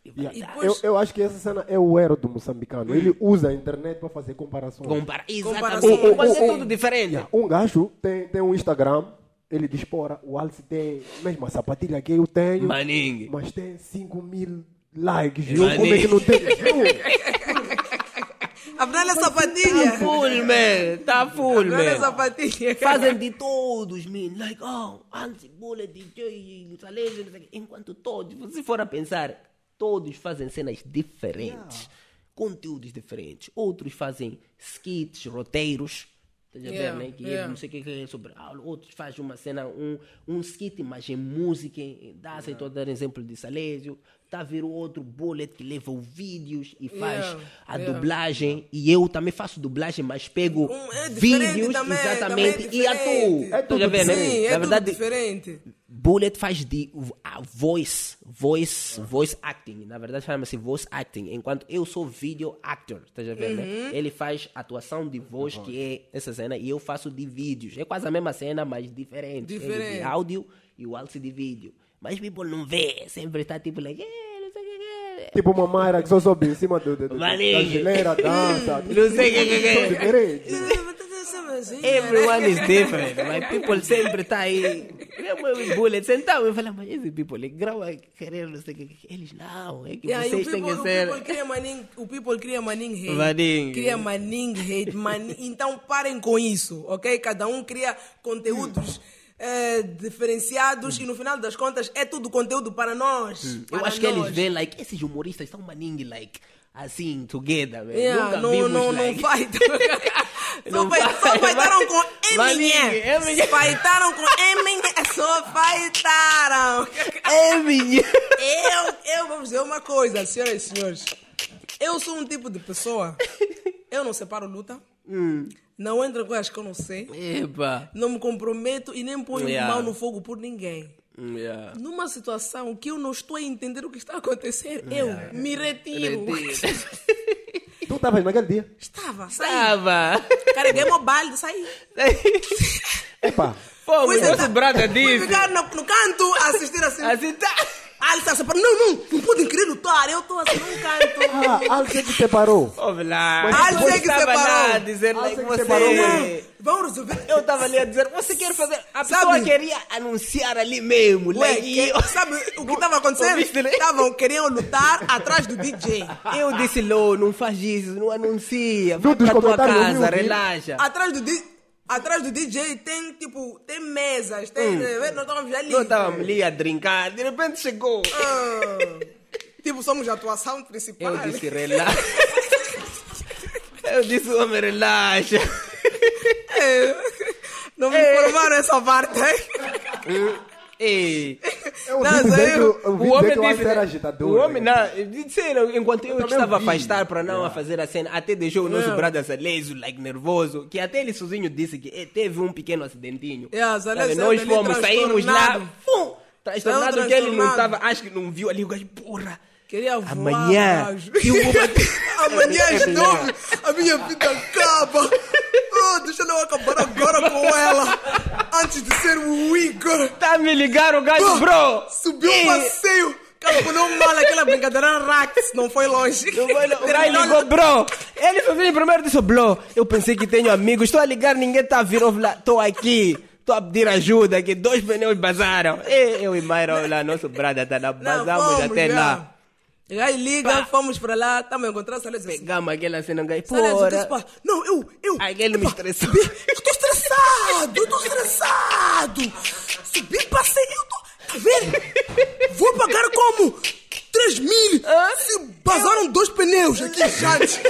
Yeah. Depois... Eu, eu, acho que essa cena é o erro do moçambicano. Ele usa a internet para fazer comparações. Compara Exatamente. O, o, o, Mas é tudo diferente. Yeah. Um gajo tem, tem um Instagram ele diz, porra, o Alce tem mesmo a sapatilha que eu tenho. Maningue. Mas tem 5 mil Like, viu? Mani. como é que não tem Gil? a sapatilha. Tá full, man. Tá full, Abranha man. sapatilha. Fazem de todos, man. Like, oh, antes Bula, DJ, Salejo, não sei o quê. Enquanto todos, se for a pensar, todos fazem cenas diferentes. Yeah. Conteúdos diferentes. Outros fazem skits, roteiros. Estás a ver, né? Que yeah. não sei o que é sobre aula. Outros fazem uma cena, um, um skit, mas em é música, em dança. Yeah. Estou a dar exemplo de Salésio está a ver o outro bullet que leva os vídeos e faz yeah, a yeah. dublagem. E eu também faço dublagem, mas pego um, é vídeos também, exatamente também é e atuo. É tudo ver, né? Sim, né? é verdade, diferente. Bullet faz de a voice, voice, voice acting. Na verdade chama-se voice acting, enquanto eu sou video actor, estás a né? uhum. né? Ele faz atuação de voz, uhum. que é essa cena, e eu faço de vídeos. É quase a mesma cena, mas diferente. Diferente. Ele de áudio e o Alce de vídeo. Mas people não vê, sempre está tipo, like, eh, não sei o que que é. Tipo uma Mayra que só sobe em cima do, do, do, da Valeu. geleira, dança. Não sei o que que São é. Tipo, diferentes. Assim, né? Everyone is different, mas people sempre está aí. Os bullets sentavam eu falei, mas esses people é grau a querer, não sei o que é. Eles não, é que Yeah, vocês o, têm people, que o, people ser. maning, o people cria maning hate. Maning. Cria maning hate. maning- então parem com isso, ok? Cada um cria conteúdos eh, diferenciados hum. e no final das contas é tudo conteúdo para nós. Hum. Para Eu acho nós. que eles veem, like, esses humoristas são maningue, like, assim, together, man. yeah, não, vimos, não, like... não vai. só, vai, só fightaram com Eminem. Fightaram com Eminem. Só fightaram. Eminem. Eu, eu vou dizer uma coisa, senhoras e senhores. Eu sou um tipo de pessoa. Eu não separo luta. Hum. Não entro com coisas que eu não sei. Epa, Não me comprometo e nem ponho yeah. mal no fogo por ninguém. Hum, yeah. Numa situação que eu não estou a entender o que está a acontecer, hum, yeah. eu me retiro. retiro. tu estavas naquele dia? Estava, saí. Estava. Carreguei meu balde, saí. Epa. Pô, é. o nosso brother disse. Fui ficar no, no canto, assistir assim. assim tá. Alice ah, está Não, não, não podem querer lutar. Eu estou assim, não canto. Ah, Alice é que separou. Ouve lá. Alice é que separou. Lá dizer Alice é você... separou. Não, vamos resolver. Eu estava ali a dizer, você quer fazer... A sabe, pessoa queria anunciar ali mesmo. Ué, que, sabe o que estava acontecendo? Estavam, né? queriam lutar atrás do DJ. Eu disse, Lô, não faz isso, não anuncia. Vai para tua tá, casa, relaxa. Atrás do DJ Atrás do DJ tem tipo, tem mesas, tem. Hum. Né? Nós estávamos ali. Nós estávamos ali a brincar, de repente chegou. Ah, tipo, somos a atuação principal. Eu disse relaxa. Eu disse, homem, relaxa. É, não me é. informaram essa parte. Hum. Ei! É não, eu, é eu o homem disse, ser agitador. O homem, não, disseram, enquanto eu, eu estava a afastar para não é. fazer a cena, até deixou o nosso é. brother Saleso, like, nervoso, que até ele sozinho disse que eh, teve um pequeno acidentinho. É, Saleso, Nós fomos, saímos lá, pum, transtornado, transtornado, que ele não estava, acho que não viu ali, o gajo, porra Queria voar. Amanhã. Eu vou Amanhã às é nove. A minha vida acaba. Oh, deixa eu acabar agora com ela. Antes de ser o Igor. Tá me ligando, o oh, gajo, bro. Subiu o passeio. Calculou mal aquela brincadeira Rax, não foi longe. Não foi longe. ligou, bro. Ele foi vir primeiro e disse, bro, eu pensei que tenho amigos. Estou a ligar, ninguém está a vir. Estou aqui estou a pedir ajuda, que dois pneus bazaram. Eu e Mayra lá, nosso brother, tá na, bazamos até lá. Aí liga, pá. fomos para lá, estamos a encontrar Salésio. Pegamos aquela cena, gai, porra. Pá, não, eu, eu. Aquele me estressou. eu Estou estressado, eu estou estressado. Subi, passei, eu estou... Tá vendo? Vou pagar como? 3 mil. Ah, Se basaram eu... dois pneus aqui, chat.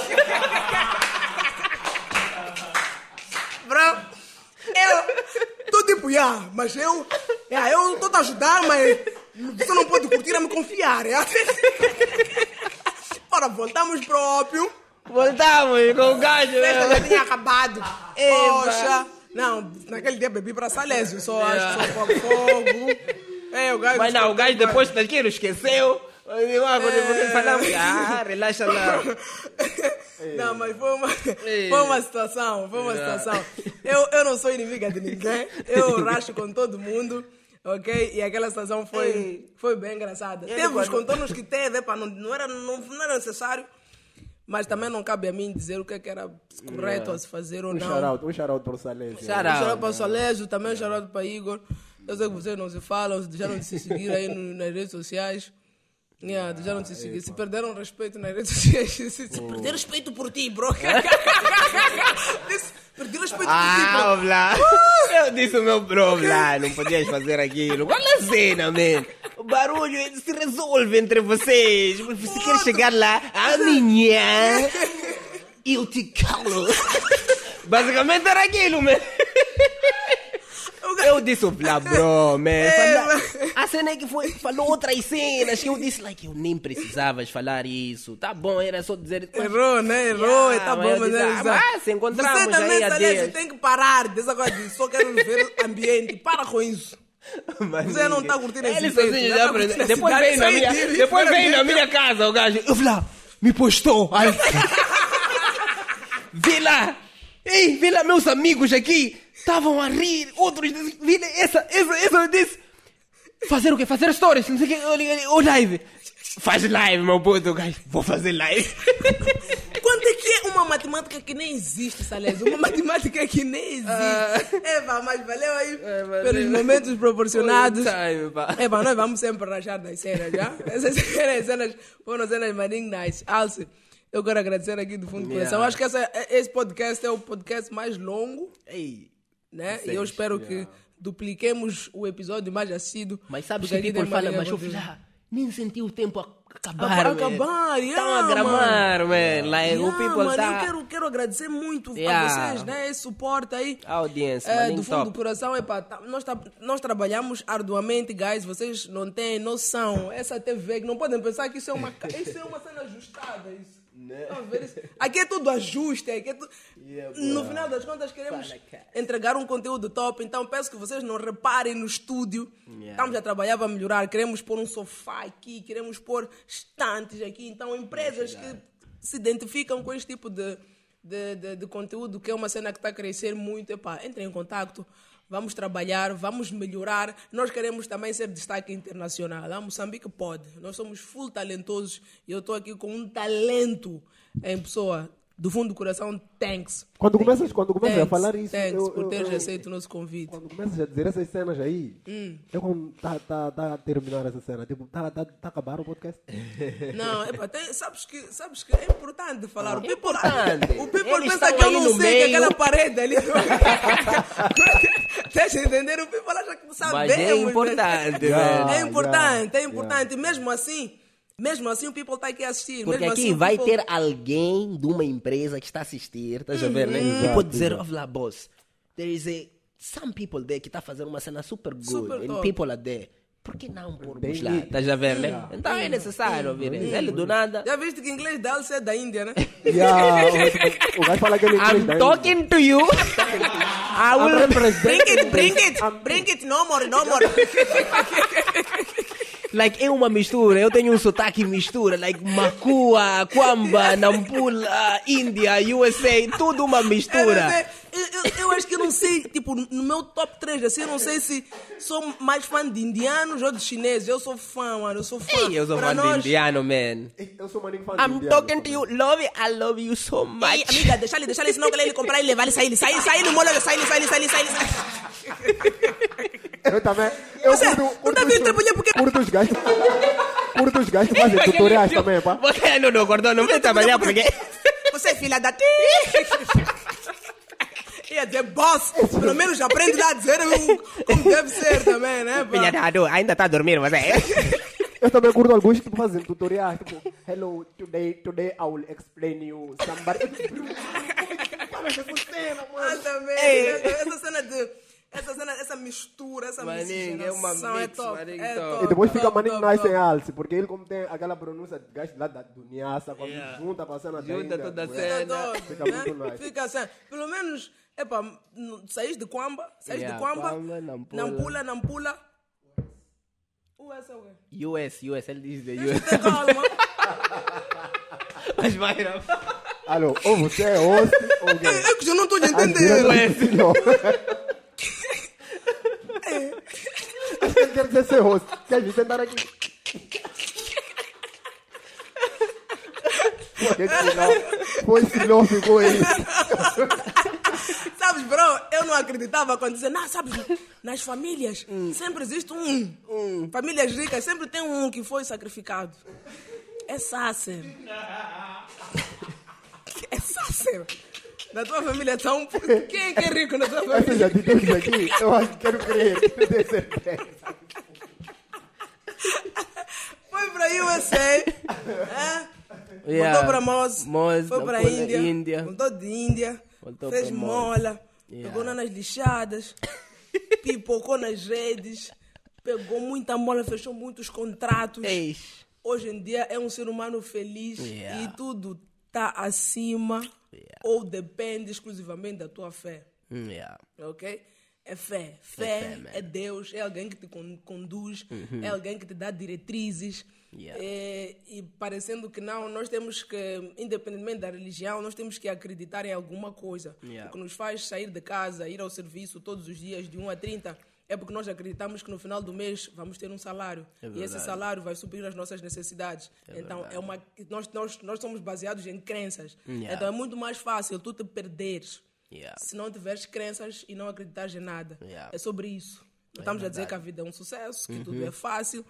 Bro, eu... Tô tipo, yeah, mas eu... Yeah, é, eu não tô te ajudar, mas... Você não pode curtir a é me confiar, é? Ora, voltamos próprio. Voltamos com o gajo. Né? A já tinha acabado. Poxa. Não, naquele dia bebi para Salésio, só é. acho acho, só fogo. É, o gajo. Mas não, o gajo depois daquilo esqueceu. Ah, é... ah, relaxa lá. Não, mas foi uma, é. foi uma situação, foi uma situação. Eu, eu não sou inimiga de ninguém, eu racho com todo mundo ok? E aquela situação foi, foi bem engraçada. Ele teve os contornos que teve, epa, não, não, era, não, não era necessário. Mas também não cabe a mim dizer o que, é que era correto yeah. a se fazer ou um não. Shout-out, um shout-out para o Salésio. Um shout-out para o Salésio, também um shout-out para Igor. Eu sei que vocês não se falam, já não se seguir aí no, nas redes sociais. Yeah, ah, já não te ah, segui. Se perderam respeito na redes se, se oh. perder respeito por ti, bro. perdi respeito ah, por ti, bro. Ah, uh! Eu disse o meu bro, não podias fazer aquilo. Qual a cena, man? O barulho é- se resolve entre vocês. Você quer chegar lá, amanhã eu te calo. Basicamente era aquilo, man. Eu disse o bro, man cena é que foi, falou outras cenas que eu disse, like, eu nem precisava falar isso. Tá bom, era só dizer. Mas, Errou, né? Errou, yeah, tá ah, bom, mas é ah, isso. ah, se encontramos Você também, aí, tem que parar dessa coisa de só quero ver ambiente. Para com isso. Mas você não está curtindo esse Ele sozinho já tá aprendeu. Depois vem na minha, depois vem na minha casa o gajo. Eu lá, me postou. Aí, vi lá. Ei, vi lá meus amigos aqui. Estavam a rir. Outros. Vi essa, essa, essa. Eu disse. Fazer o quê? Fazer stories, não sei o quê, ou live. Faz live, meu puto, gajo. Vou fazer live. Quanto é que é uma matemática que nem existe, Salésio? Uma matemática que nem existe. Uh... Ah. Eva, é, mas valeu aí é, pelos momentos proporcionados. Time, é, pá. Eva, é, nós vamos sempre rachar nas cenas, já? Essas cenas, cenas foram cenas malignas. Alce, eu quero agradecer aqui do fundo do yeah. coração. Acho que essa, esse podcast é o podcast mais longo. Ei. Né? e eu espero yeah. que dupliquemos o episódio mais assíduo. Mas sabe o que people fala, mas eu lá, ah, nem senti o tempo acabar. Ah, acabar, tá yeah, Estão a gramar, man. Like, yeah, o people man, tá... Eu quero, quero agradecer muito yeah. a vocês, né? Esse suporte aí. A audiência, é, Do fundo top. do coração, epa, tá, nós, tá, nós trabalhamos arduamente, guys. Vocês não têm noção. Essa TV, que não podem pensar que isso é uma, isso é uma cena ajustada, isso. Né? Aqui é tudo ajuste. Aqui é tu... yeah, no final das contas, queremos entregar um conteúdo top. Então, peço que vocês não reparem no estúdio. Yeah. Estamos a trabalhar para melhorar. Queremos pôr um sofá aqui, queremos pôr estantes aqui. Então, empresas que se identificam com este tipo de, de, de, de conteúdo, que é uma cena que está a crescer muito, epá, entrem em contato vamos trabalhar, vamos melhorar. Nós queremos também ser destaque internacional. A ah, Moçambique pode. Nós somos full talentosos e eu estou aqui com um talento em pessoa do fundo do coração, thanks. Quando thanks, começas, quando começas thanks, a falar isso, thanks eu, por ter aceito o nosso convite. Quando começas a dizer essas cenas aí, hum. eu tá, tá, tá a terminar essa cena, tipo, tá, tá, tá acabar o podcast? Não, é, para sabes que sabes que é importante falar. Ah, o people, importante. O people Eles pensa que eu não sei é meio. que aquela parede ali. Deixa eu entender, o people acha que sabe. Mas é importante, É importante, é importante. É importante. Mesmo assim, mesmo assim, o people está aqui a assistir. Porque Mesmo aqui assim, vai people... ter alguém de uma empresa que está a assistir, estás uhum. a ver, né? Exato, e pode dizer, olha lá, boss, there is a, some people there que está fazendo uma cena super good, super and top. people are there. Por que não pormos é lá? Estás a ver, né? Então é necessário ouvir. Ele do nada. Já viste que inglês dela é da Índia, né? Yeah, o gajo fala aquele é inglês. I'm talking to you. I will bring it, bring it, bring it, no more, no more. Like, é uma mistura, eu tenho um sotaque mistura, like Makua, Kwamba, Nampula, Índia, USA, tudo uma mistura. É, eu, eu, acho que eu não sei, tipo, no meu top 3 assim, eu não sei se sou mais fã de indianos ou de chineses. Eu sou fã, mano, eu sou fã. Ei, eu sou pra fã nós... de indiano, man. Eu sou maninho fã de I'm indiano. I'm talking to you, love I love you so much. Ei, amiga, deixa ele, deixa ele, senão que ele comprar e levar ele, sair ele, sair, sair no ele sair ele, sair ele, sair ele, sair ele. Eu também. Eu Você, curto, curto, tá curto, curto, porque... curto os gajos. Curto os gajos que fazem tutoriais também, pá. Você não, não, gordão, não vem trabalhar porque... Você é filha da tia. ia é dizer boss, pelo menos aprende a dizer como deve ser também, né? Filha ainda tá dormindo, mas é. Eu também curto alguns tipo fazendo tutoriais, tipo, hello, today, today I will explain you somebody. Para essa cena, mano. Ah, também. Essa cena de. Essa cena, essa mistura, essa mistura. é uma é mix, é top, maning, é top. E depois fica Maning nice em alce, porque ele como tem aquela pronúncia de gajo lá da Duniaça, quando yeah. junta passando a Junta toda a cena. Fica muito né? nice. Fica assim, pelo menos Epá, saís de Coamba, saís yeah, de Coamba, Quamba Nampula, Nampula. Nampula. US é o quê? US, US, ele diz de US. calma. Mas vai, Rafa. Alô, ou você é host ou gay? É, é, que eu não estou a entender. US. Não. Quer dizer ser host. Quer dizer sentar aqui? Por que nome, Foi se não ficou isso. Sabes, bro, eu não acreditava quando dizia, não, sabes, nas famílias sempre existe um. um. Famílias ricas sempre tem um que foi sacrificado. É sácer. É sácer. Na tua família tá um Quem é que é rico na tua família? aqui, eu acho que quero crer, eu tenho certeza. Foi para a USA, é? yeah. voltou para Mose. foi para a Índia, Índia, voltou de Índia, voltou fez mola. Yeah. É. Pegou nas lixadas, pipocou nas redes, pegou muita mola, fechou muitos contratos. Eish. Hoje em dia é um ser humano feliz yeah. É. e tudo está acima yeah. É. ou depende exclusivamente da tua fé. Hum, ok? É fé. Fé, é, fé, é Deus, é alguém que te conduz, uhum. é alguém que te dá diretrizes Yeah. É, e parecendo que não, nós temos que, independentemente da religião, nós temos que acreditar em alguma coisa. Yeah. O que nos faz sair de casa, ir ao serviço todos os dias, de 1 a 30, é porque nós acreditamos que no final do mês vamos ter um salário. É e esse salário vai suprir as nossas necessidades. É então, é uma, nós, nós, nós somos baseados em crenças. Yeah. Então, é muito mais fácil tu te perderes se não tiveres crenças e não acreditares em nada. É sobre isso. Não é estamos a dizer que a vida é um sucesso, que uhum. tudo é fácil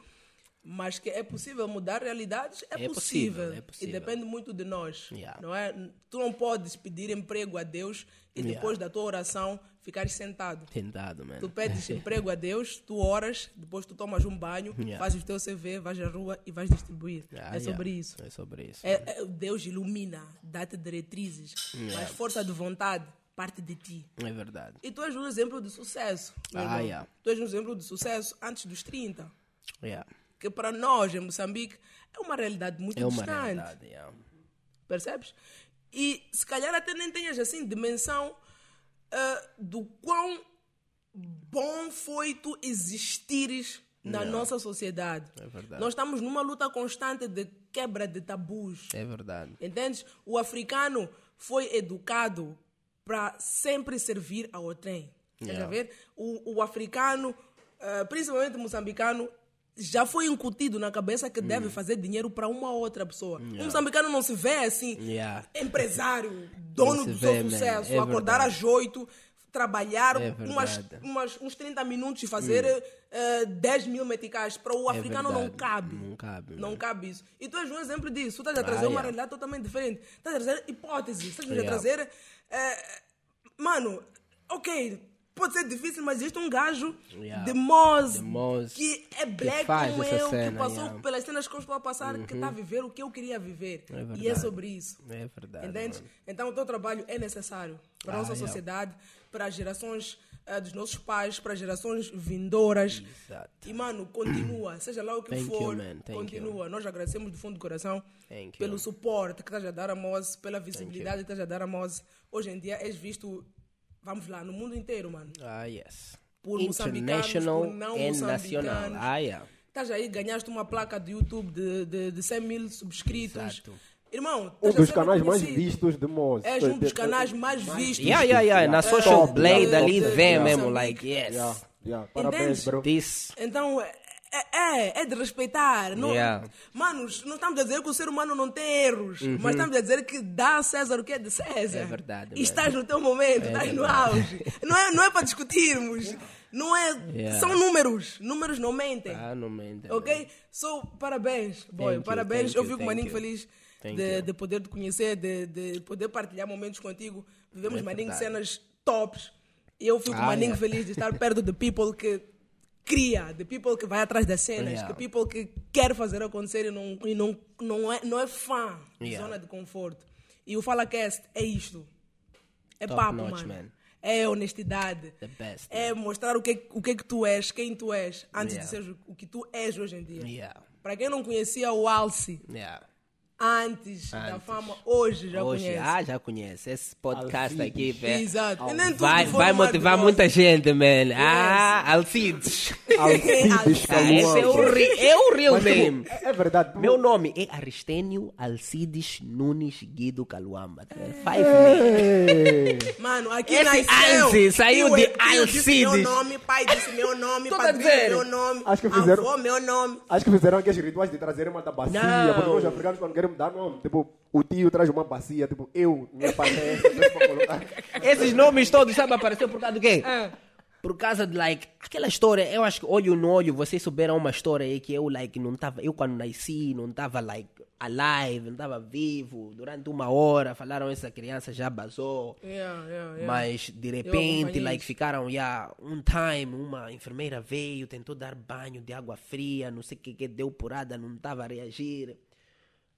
mas que é possível mudar realidades é, é possível. possível, é possível. e depende muito de nós yeah. não é tu não podes pedir emprego a Deus e yeah. depois da tua oração ficares sentado sentado mano. tu pedes emprego a Deus tu oras depois tu tomas um banho yeah. fazes o teu CV vais à rua e vais distribuir ah, é sobre isso é sobre isso é, é Deus ilumina dá-te diretrizes mas força de vontade parte de ti. É verdade. E tu és um exemplo de sucesso. Ah, yeah. Tu és um exemplo de sucesso antes dos 30. Yeah que para nós em Moçambique é uma realidade muito é uma distante. Realidade, yeah. É. Percebes? E se calhar até nem tenhas assim dimensão uh, do quão bom foi tu existires na nossa sociedade. É verdade. Nós estamos numa luta constante de quebra de tabus. É verdade. Entendes? O africano foi educado para sempre servir ao trem. Yeah. Quer ver? O, o africano, uh, principalmente o moçambicano, já foi incutido na cabeça que deve hum. fazer dinheiro para uma outra pessoa. Yeah. Um moçambicano não se vê assim, yeah. empresário, dono do seu sucesso, é acordar às oito, trabalhar é umas, umas, uns 30 minutos e hum. fazer hum. uh, 10 mil meticais. Para o é africano é não cabe. Não cabe. Não cabe isso. E tu és um exemplo disso. Tu estás a ah, trazer ah, uma realidade totalmente diferente. Estás a trazer hipóteses. Estás a trazer. Uh, mano, ok, pode ser difícil, mas existe um gajo yeah. de Moz, que é black que como eu, cena, que passou yeah. pelas cenas que eu estou a passar, tá uhum. que está a viver o que eu queria viver. É e é sobre isso. É verdade. Entende? Então o teu trabalho é necessário para a ah, nossa yeah. sociedade, para as gerações uh, dos nossos pais, para as gerações vindouras. Exato. E mano, continua, seja lá o que Thank for, you, continua. You. Nós agradecemos do fundo do coração Thank pelo you. suporte que estás a dar a Moz, pela visibilidade que estás a dar a Moz. Hoje em dia és visto vamos lá, no mundo inteiro, mano. Ah, yes. Por International e nacional. Ah, yeah. Estás aí, ganhaste uma placa de YouTube de, de, de 100 mil subscritos. Exato. Irmão, um tá dos canais mais vistos de Moz. És um dos canais mais vistos. Yeah, yeah, yeah. Na é. Social Blade ali vem mesmo, like, yes. Yeah, yeah. Parabéns, bro. Então, é, é, é de respeitar. Não, yeah. Manos, não estamos a dizer que o ser humano não tem erros, uhum. mas estamos a dizer que dá a César o que é de César. É verdade. É e estás no teu momento, é estás verdade. no auge. Não é, não é para discutirmos. Não é. Yeah. São números. Números não mentem. Ah, não mentem. Ok? So, parabéns, boy. Thank parabéns. You, Eu fico maninho feliz. De, de, poder te conhecer, de, de, poder partilhar momentos contigo. Vivemos é maninho cenas tops. Eu fico ah, maninho yeah. feliz de estar perto de people que cria, de people que vai atrás das cenas, yeah. de people que quer fazer acontecer e não, e não, não, é, não é fã yeah. zona de conforto. E o FalaCast é isto. É Top papo, notch, mano. Man. É honestidade. Best, é mostrar o que, é, o que é que tu és, quem tu és, antes yeah. de ser o que tu és hoje em dia. Para quem não conhecia o Alce, yeah antes, antes, da fama, hoje já hoje, conhece. Ah, já conhece. Esse podcast Alcides. aqui, velho. Exato. vai, vai motivar muita gente, man. Yes. Ah, Alcides. Alcides. Alcides. Ah, esse é o, real. é o real tipo, name. é verdade. Meu nome é Aristênio Alcides Nunes Guido Caluamba. É. Five Mano, aqui esse nasceu. Alci, saiu de Alcides. Meu nome, pai disse meu nome, tá pai disse meu nome. Acho que fizeram. Avô, meu nome. Acho que fizeram aqueles rituais de trazer uma tabacia. Não. Porque os africanos, quando querem dá dar nome. Tipo, o tio traz uma bacia, tipo, eu, minha paté, Esses nomes todos, sabe, apareceu por causa do quê? Ah. Por causa de, like, aquela história, eu acho que olho no olho, vocês souberam uma história aí que eu, like, não tava, eu quando nasci, não tava, like, alive, não tava vivo, durante uma hora, falaram, essa criança já basou, yeah, yeah, yeah. mas de repente, like, ficaram, yeah, um time, uma enfermeira veio, tentou dar banho de água fria, não sei o que que deu porada, não tava a reagir,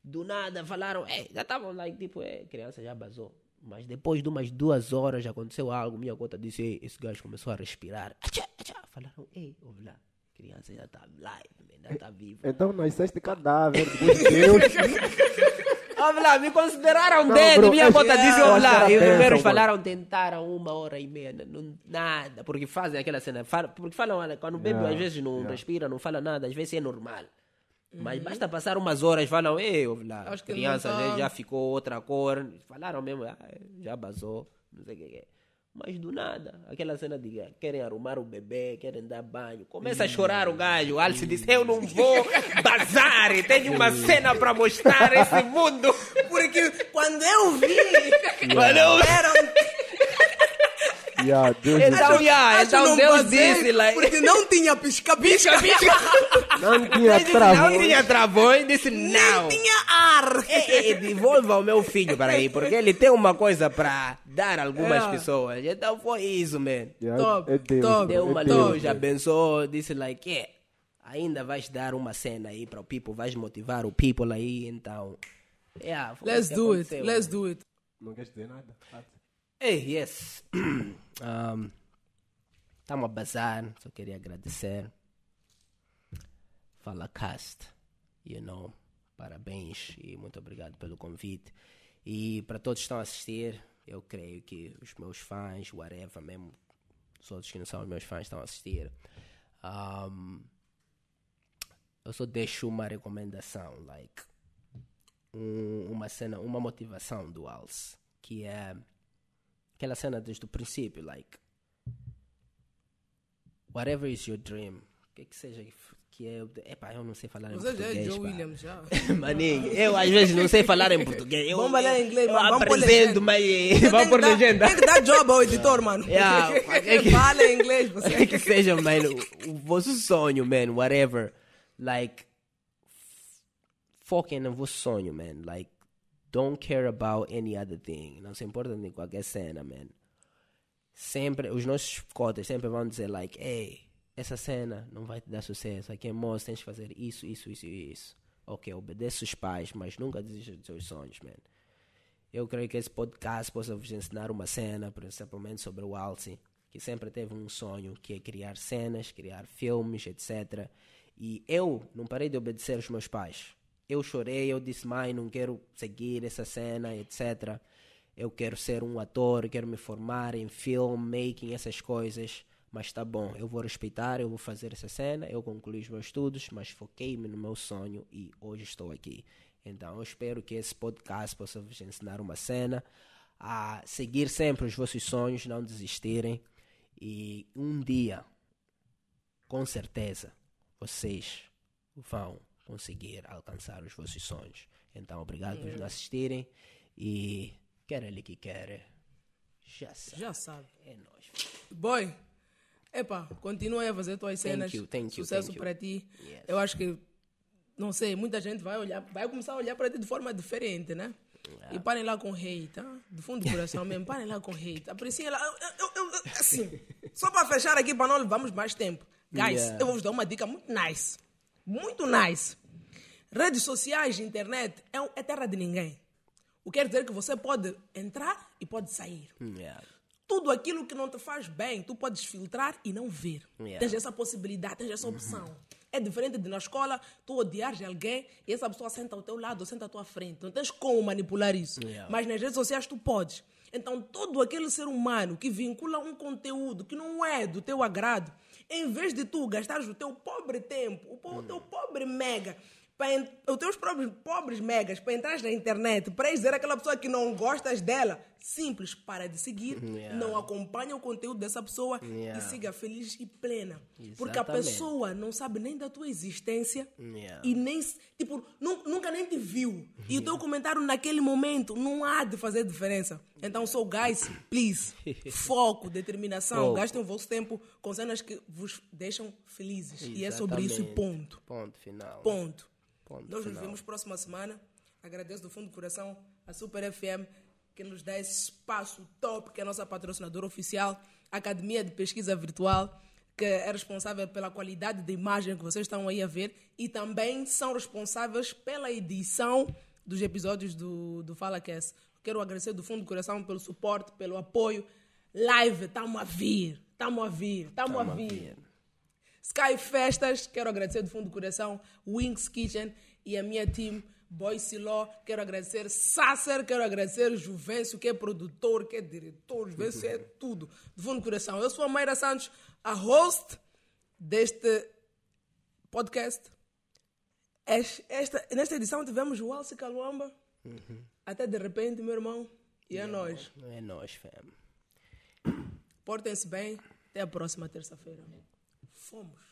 do nada falaram, é, já estavam lá, like, tipo, é, criança já basou. Mas depois de umas duas horas já aconteceu algo, minha gota disse, esse gajo começou a respirar. Achá, achá. Falaram, ei, ouve lá, criança já está live, ainda está viva. Então nós cadáver, de Deus. Ouve lá, me consideraram dentro, minha gota é disse, ouve lá. E os primeiros falaram, tentaram uma hora e meia, não, nada, porque fazem aquela cena, porque falam, quando bebe, yeah, às vezes não yeah. respira, não fala nada, às vezes é normal. Mas uhum. basta passar umas horas, falam, eu lá, Acho criança tá... já ficou outra cor. Falaram mesmo, ah, já basou, não sei o que é. Mas do nada, aquela cena de querem arrumar o bebê, querem dar banho. Começa a chorar o galho. O Alce disse: Eu não vou bazar, tenho uma cena para mostrar esse mundo. Porque quando eu vi, quando eu... Yeah, Deus então, Yeah, então Deus disse. Like... Né? Porque não tinha pisca-pisca. não tinha travões. Não tinha e disse não. Não tinha ar. devolva o meu filho para aí, porque ele tem uma coisa para dar a algumas é. pessoas. Então foi isso, man. Yeah, top, é Deus, top. Deu é uma é luz, abençoou, disse like, yeah, é, ainda vais dar uma cena aí para o people, vais motivar o people aí, então... Yeah, é, Let's do it, let's do it. Não queres dizer nada? Hey, yes. um, tá a bazar, só queria agradecer. Fala Cast, you know, parabéns e muito obrigado pelo convite. E para todos que estão a assistir, eu creio que os meus fãs, whatever, mesmo, os outros que não são os meus fãs estão a assistir. Um, eu só deixo uma recomendação, like um, uma cena, uma motivação do Alce, que é aquela cena desde o princípio, like whatever is your dream, o que que seja que é, epa, eu não sei falar Mas em é, português. já é John Williams já. Maninho, eu às vezes não sei falar em português. Eu, vamos falar em inglês, eu Vamos mas vamos por legenda. Tem que dar job ao editor, mano. Yeah, é que, fala em inglês. Você. É que seja, mano, o vosso sonho, man, whatever. Like, foquem no vosso sonho, man. Like, Don't care about any other thing. Não se importa de qualquer cena, man. Sempre, os nossos cotas sempre vão dizer, like, hey, essa cena não vai te dar sucesso. Aqui é moço, tens de fazer isso, isso, isso e isso. Ok, obedece os pais, mas nunca desista dos seus sonhos, man. Eu creio que esse podcast possa vos ensinar uma cena, principalmente sobre o Alce, que sempre teve um sonho, que é criar cenas, criar filmes, etc. E eu não parei de obedecer os meus pais eu chorei, eu disse, mãe, não quero seguir essa cena, etc. Eu quero ser um ator, quero me formar em filmmaking, essas coisas. Mas tá bom, eu vou respeitar, eu vou fazer essa cena, eu concluí os meus estudos, mas foquei-me no meu sonho e hoje estou aqui. Então, eu espero que esse podcast possa vos ensinar uma cena a seguir sempre os vossos sonhos, não desistirem. E um dia, com certeza, vocês vão conseguir alcançar os vossos sonhos. Então, obrigado por nos assistirem e quer ele que quer, já sabe. Já sabe. É nóis. Boy, epá, continua a fazer tuas cenas. Thank you, thank you, Sucesso para ti. Yes. Eu acho que, não sei, muita gente vai olhar, vai começar a olhar para ti de forma diferente, né? Yeah. E parem lá com hate, tá? do fundo do coração mesmo, parem lá com hate. Apreciem lá. Eu, eu, eu, assim, só para fechar aqui, para não levarmos mais tempo. Guys, yeah. eu vou vos dar uma dica muito nice. Muito nice. Redes sociais, internet, é, é terra de ninguém. O que quer dizer que você pode entrar e pode sair. Yeah. Tudo aquilo que não te faz bem, tu podes filtrar e não ver. Yeah. Tens essa possibilidade, tens essa opção. Uhum. É diferente de na escola, tu odiares alguém e essa pessoa senta ao teu lado ou senta à tua frente. Não tens como manipular isso. Yeah. Mas nas redes sociais tu podes. Então, todo aquele ser humano que vincula um conteúdo que não é do teu agrado, em vez de tu gastares o teu pobre tempo, o teu pobre mega para os teus próprios pobres megas para entrar na internet para dizer aquela pessoa que não gostas dela simples para de seguir yeah. não acompanha o conteúdo dessa pessoa yeah. e siga feliz e plena Exatamente. porque a pessoa não sabe nem da tua existência yeah. e nem tipo nunca nem te viu e o teu comentário naquele momento não há de fazer diferença então sou guys please foco determinação oh. gastem o vosso tempo com cenas que vos deixam felizes Exatamente. e é sobre isso ponto ponto final ponto Ponto Nós final. nos vemos próxima semana. Agradeço do fundo do coração a Super FM que nos dá esse espaço top, que é a nossa patrocinadora oficial, a Academia de Pesquisa Virtual, que é responsável pela qualidade da imagem que vocês estão aí a ver e também são responsáveis pela edição dos episódios do, do Fala Cast. Quero agradecer do fundo do coração pelo suporte, pelo apoio. Live, estamos a vir, estamos a vir, estamos a vir. Sky Festas, quero agradecer do fundo do coração, Wings Kitchen e a minha team. Boyce Law. quero agradecer Sasser, quero agradecer Juvencio, que é produtor, que é diretor, Juvencio é tudo, do fundo do coração. Eu sou a Mayra Santos, a host deste podcast. Esta, nesta edição tivemos o Alce Caluamba, uhum. até de repente, meu irmão, e é, é nós. É nós, fam. Portem-se bem, até a próxima terça-feira fomos.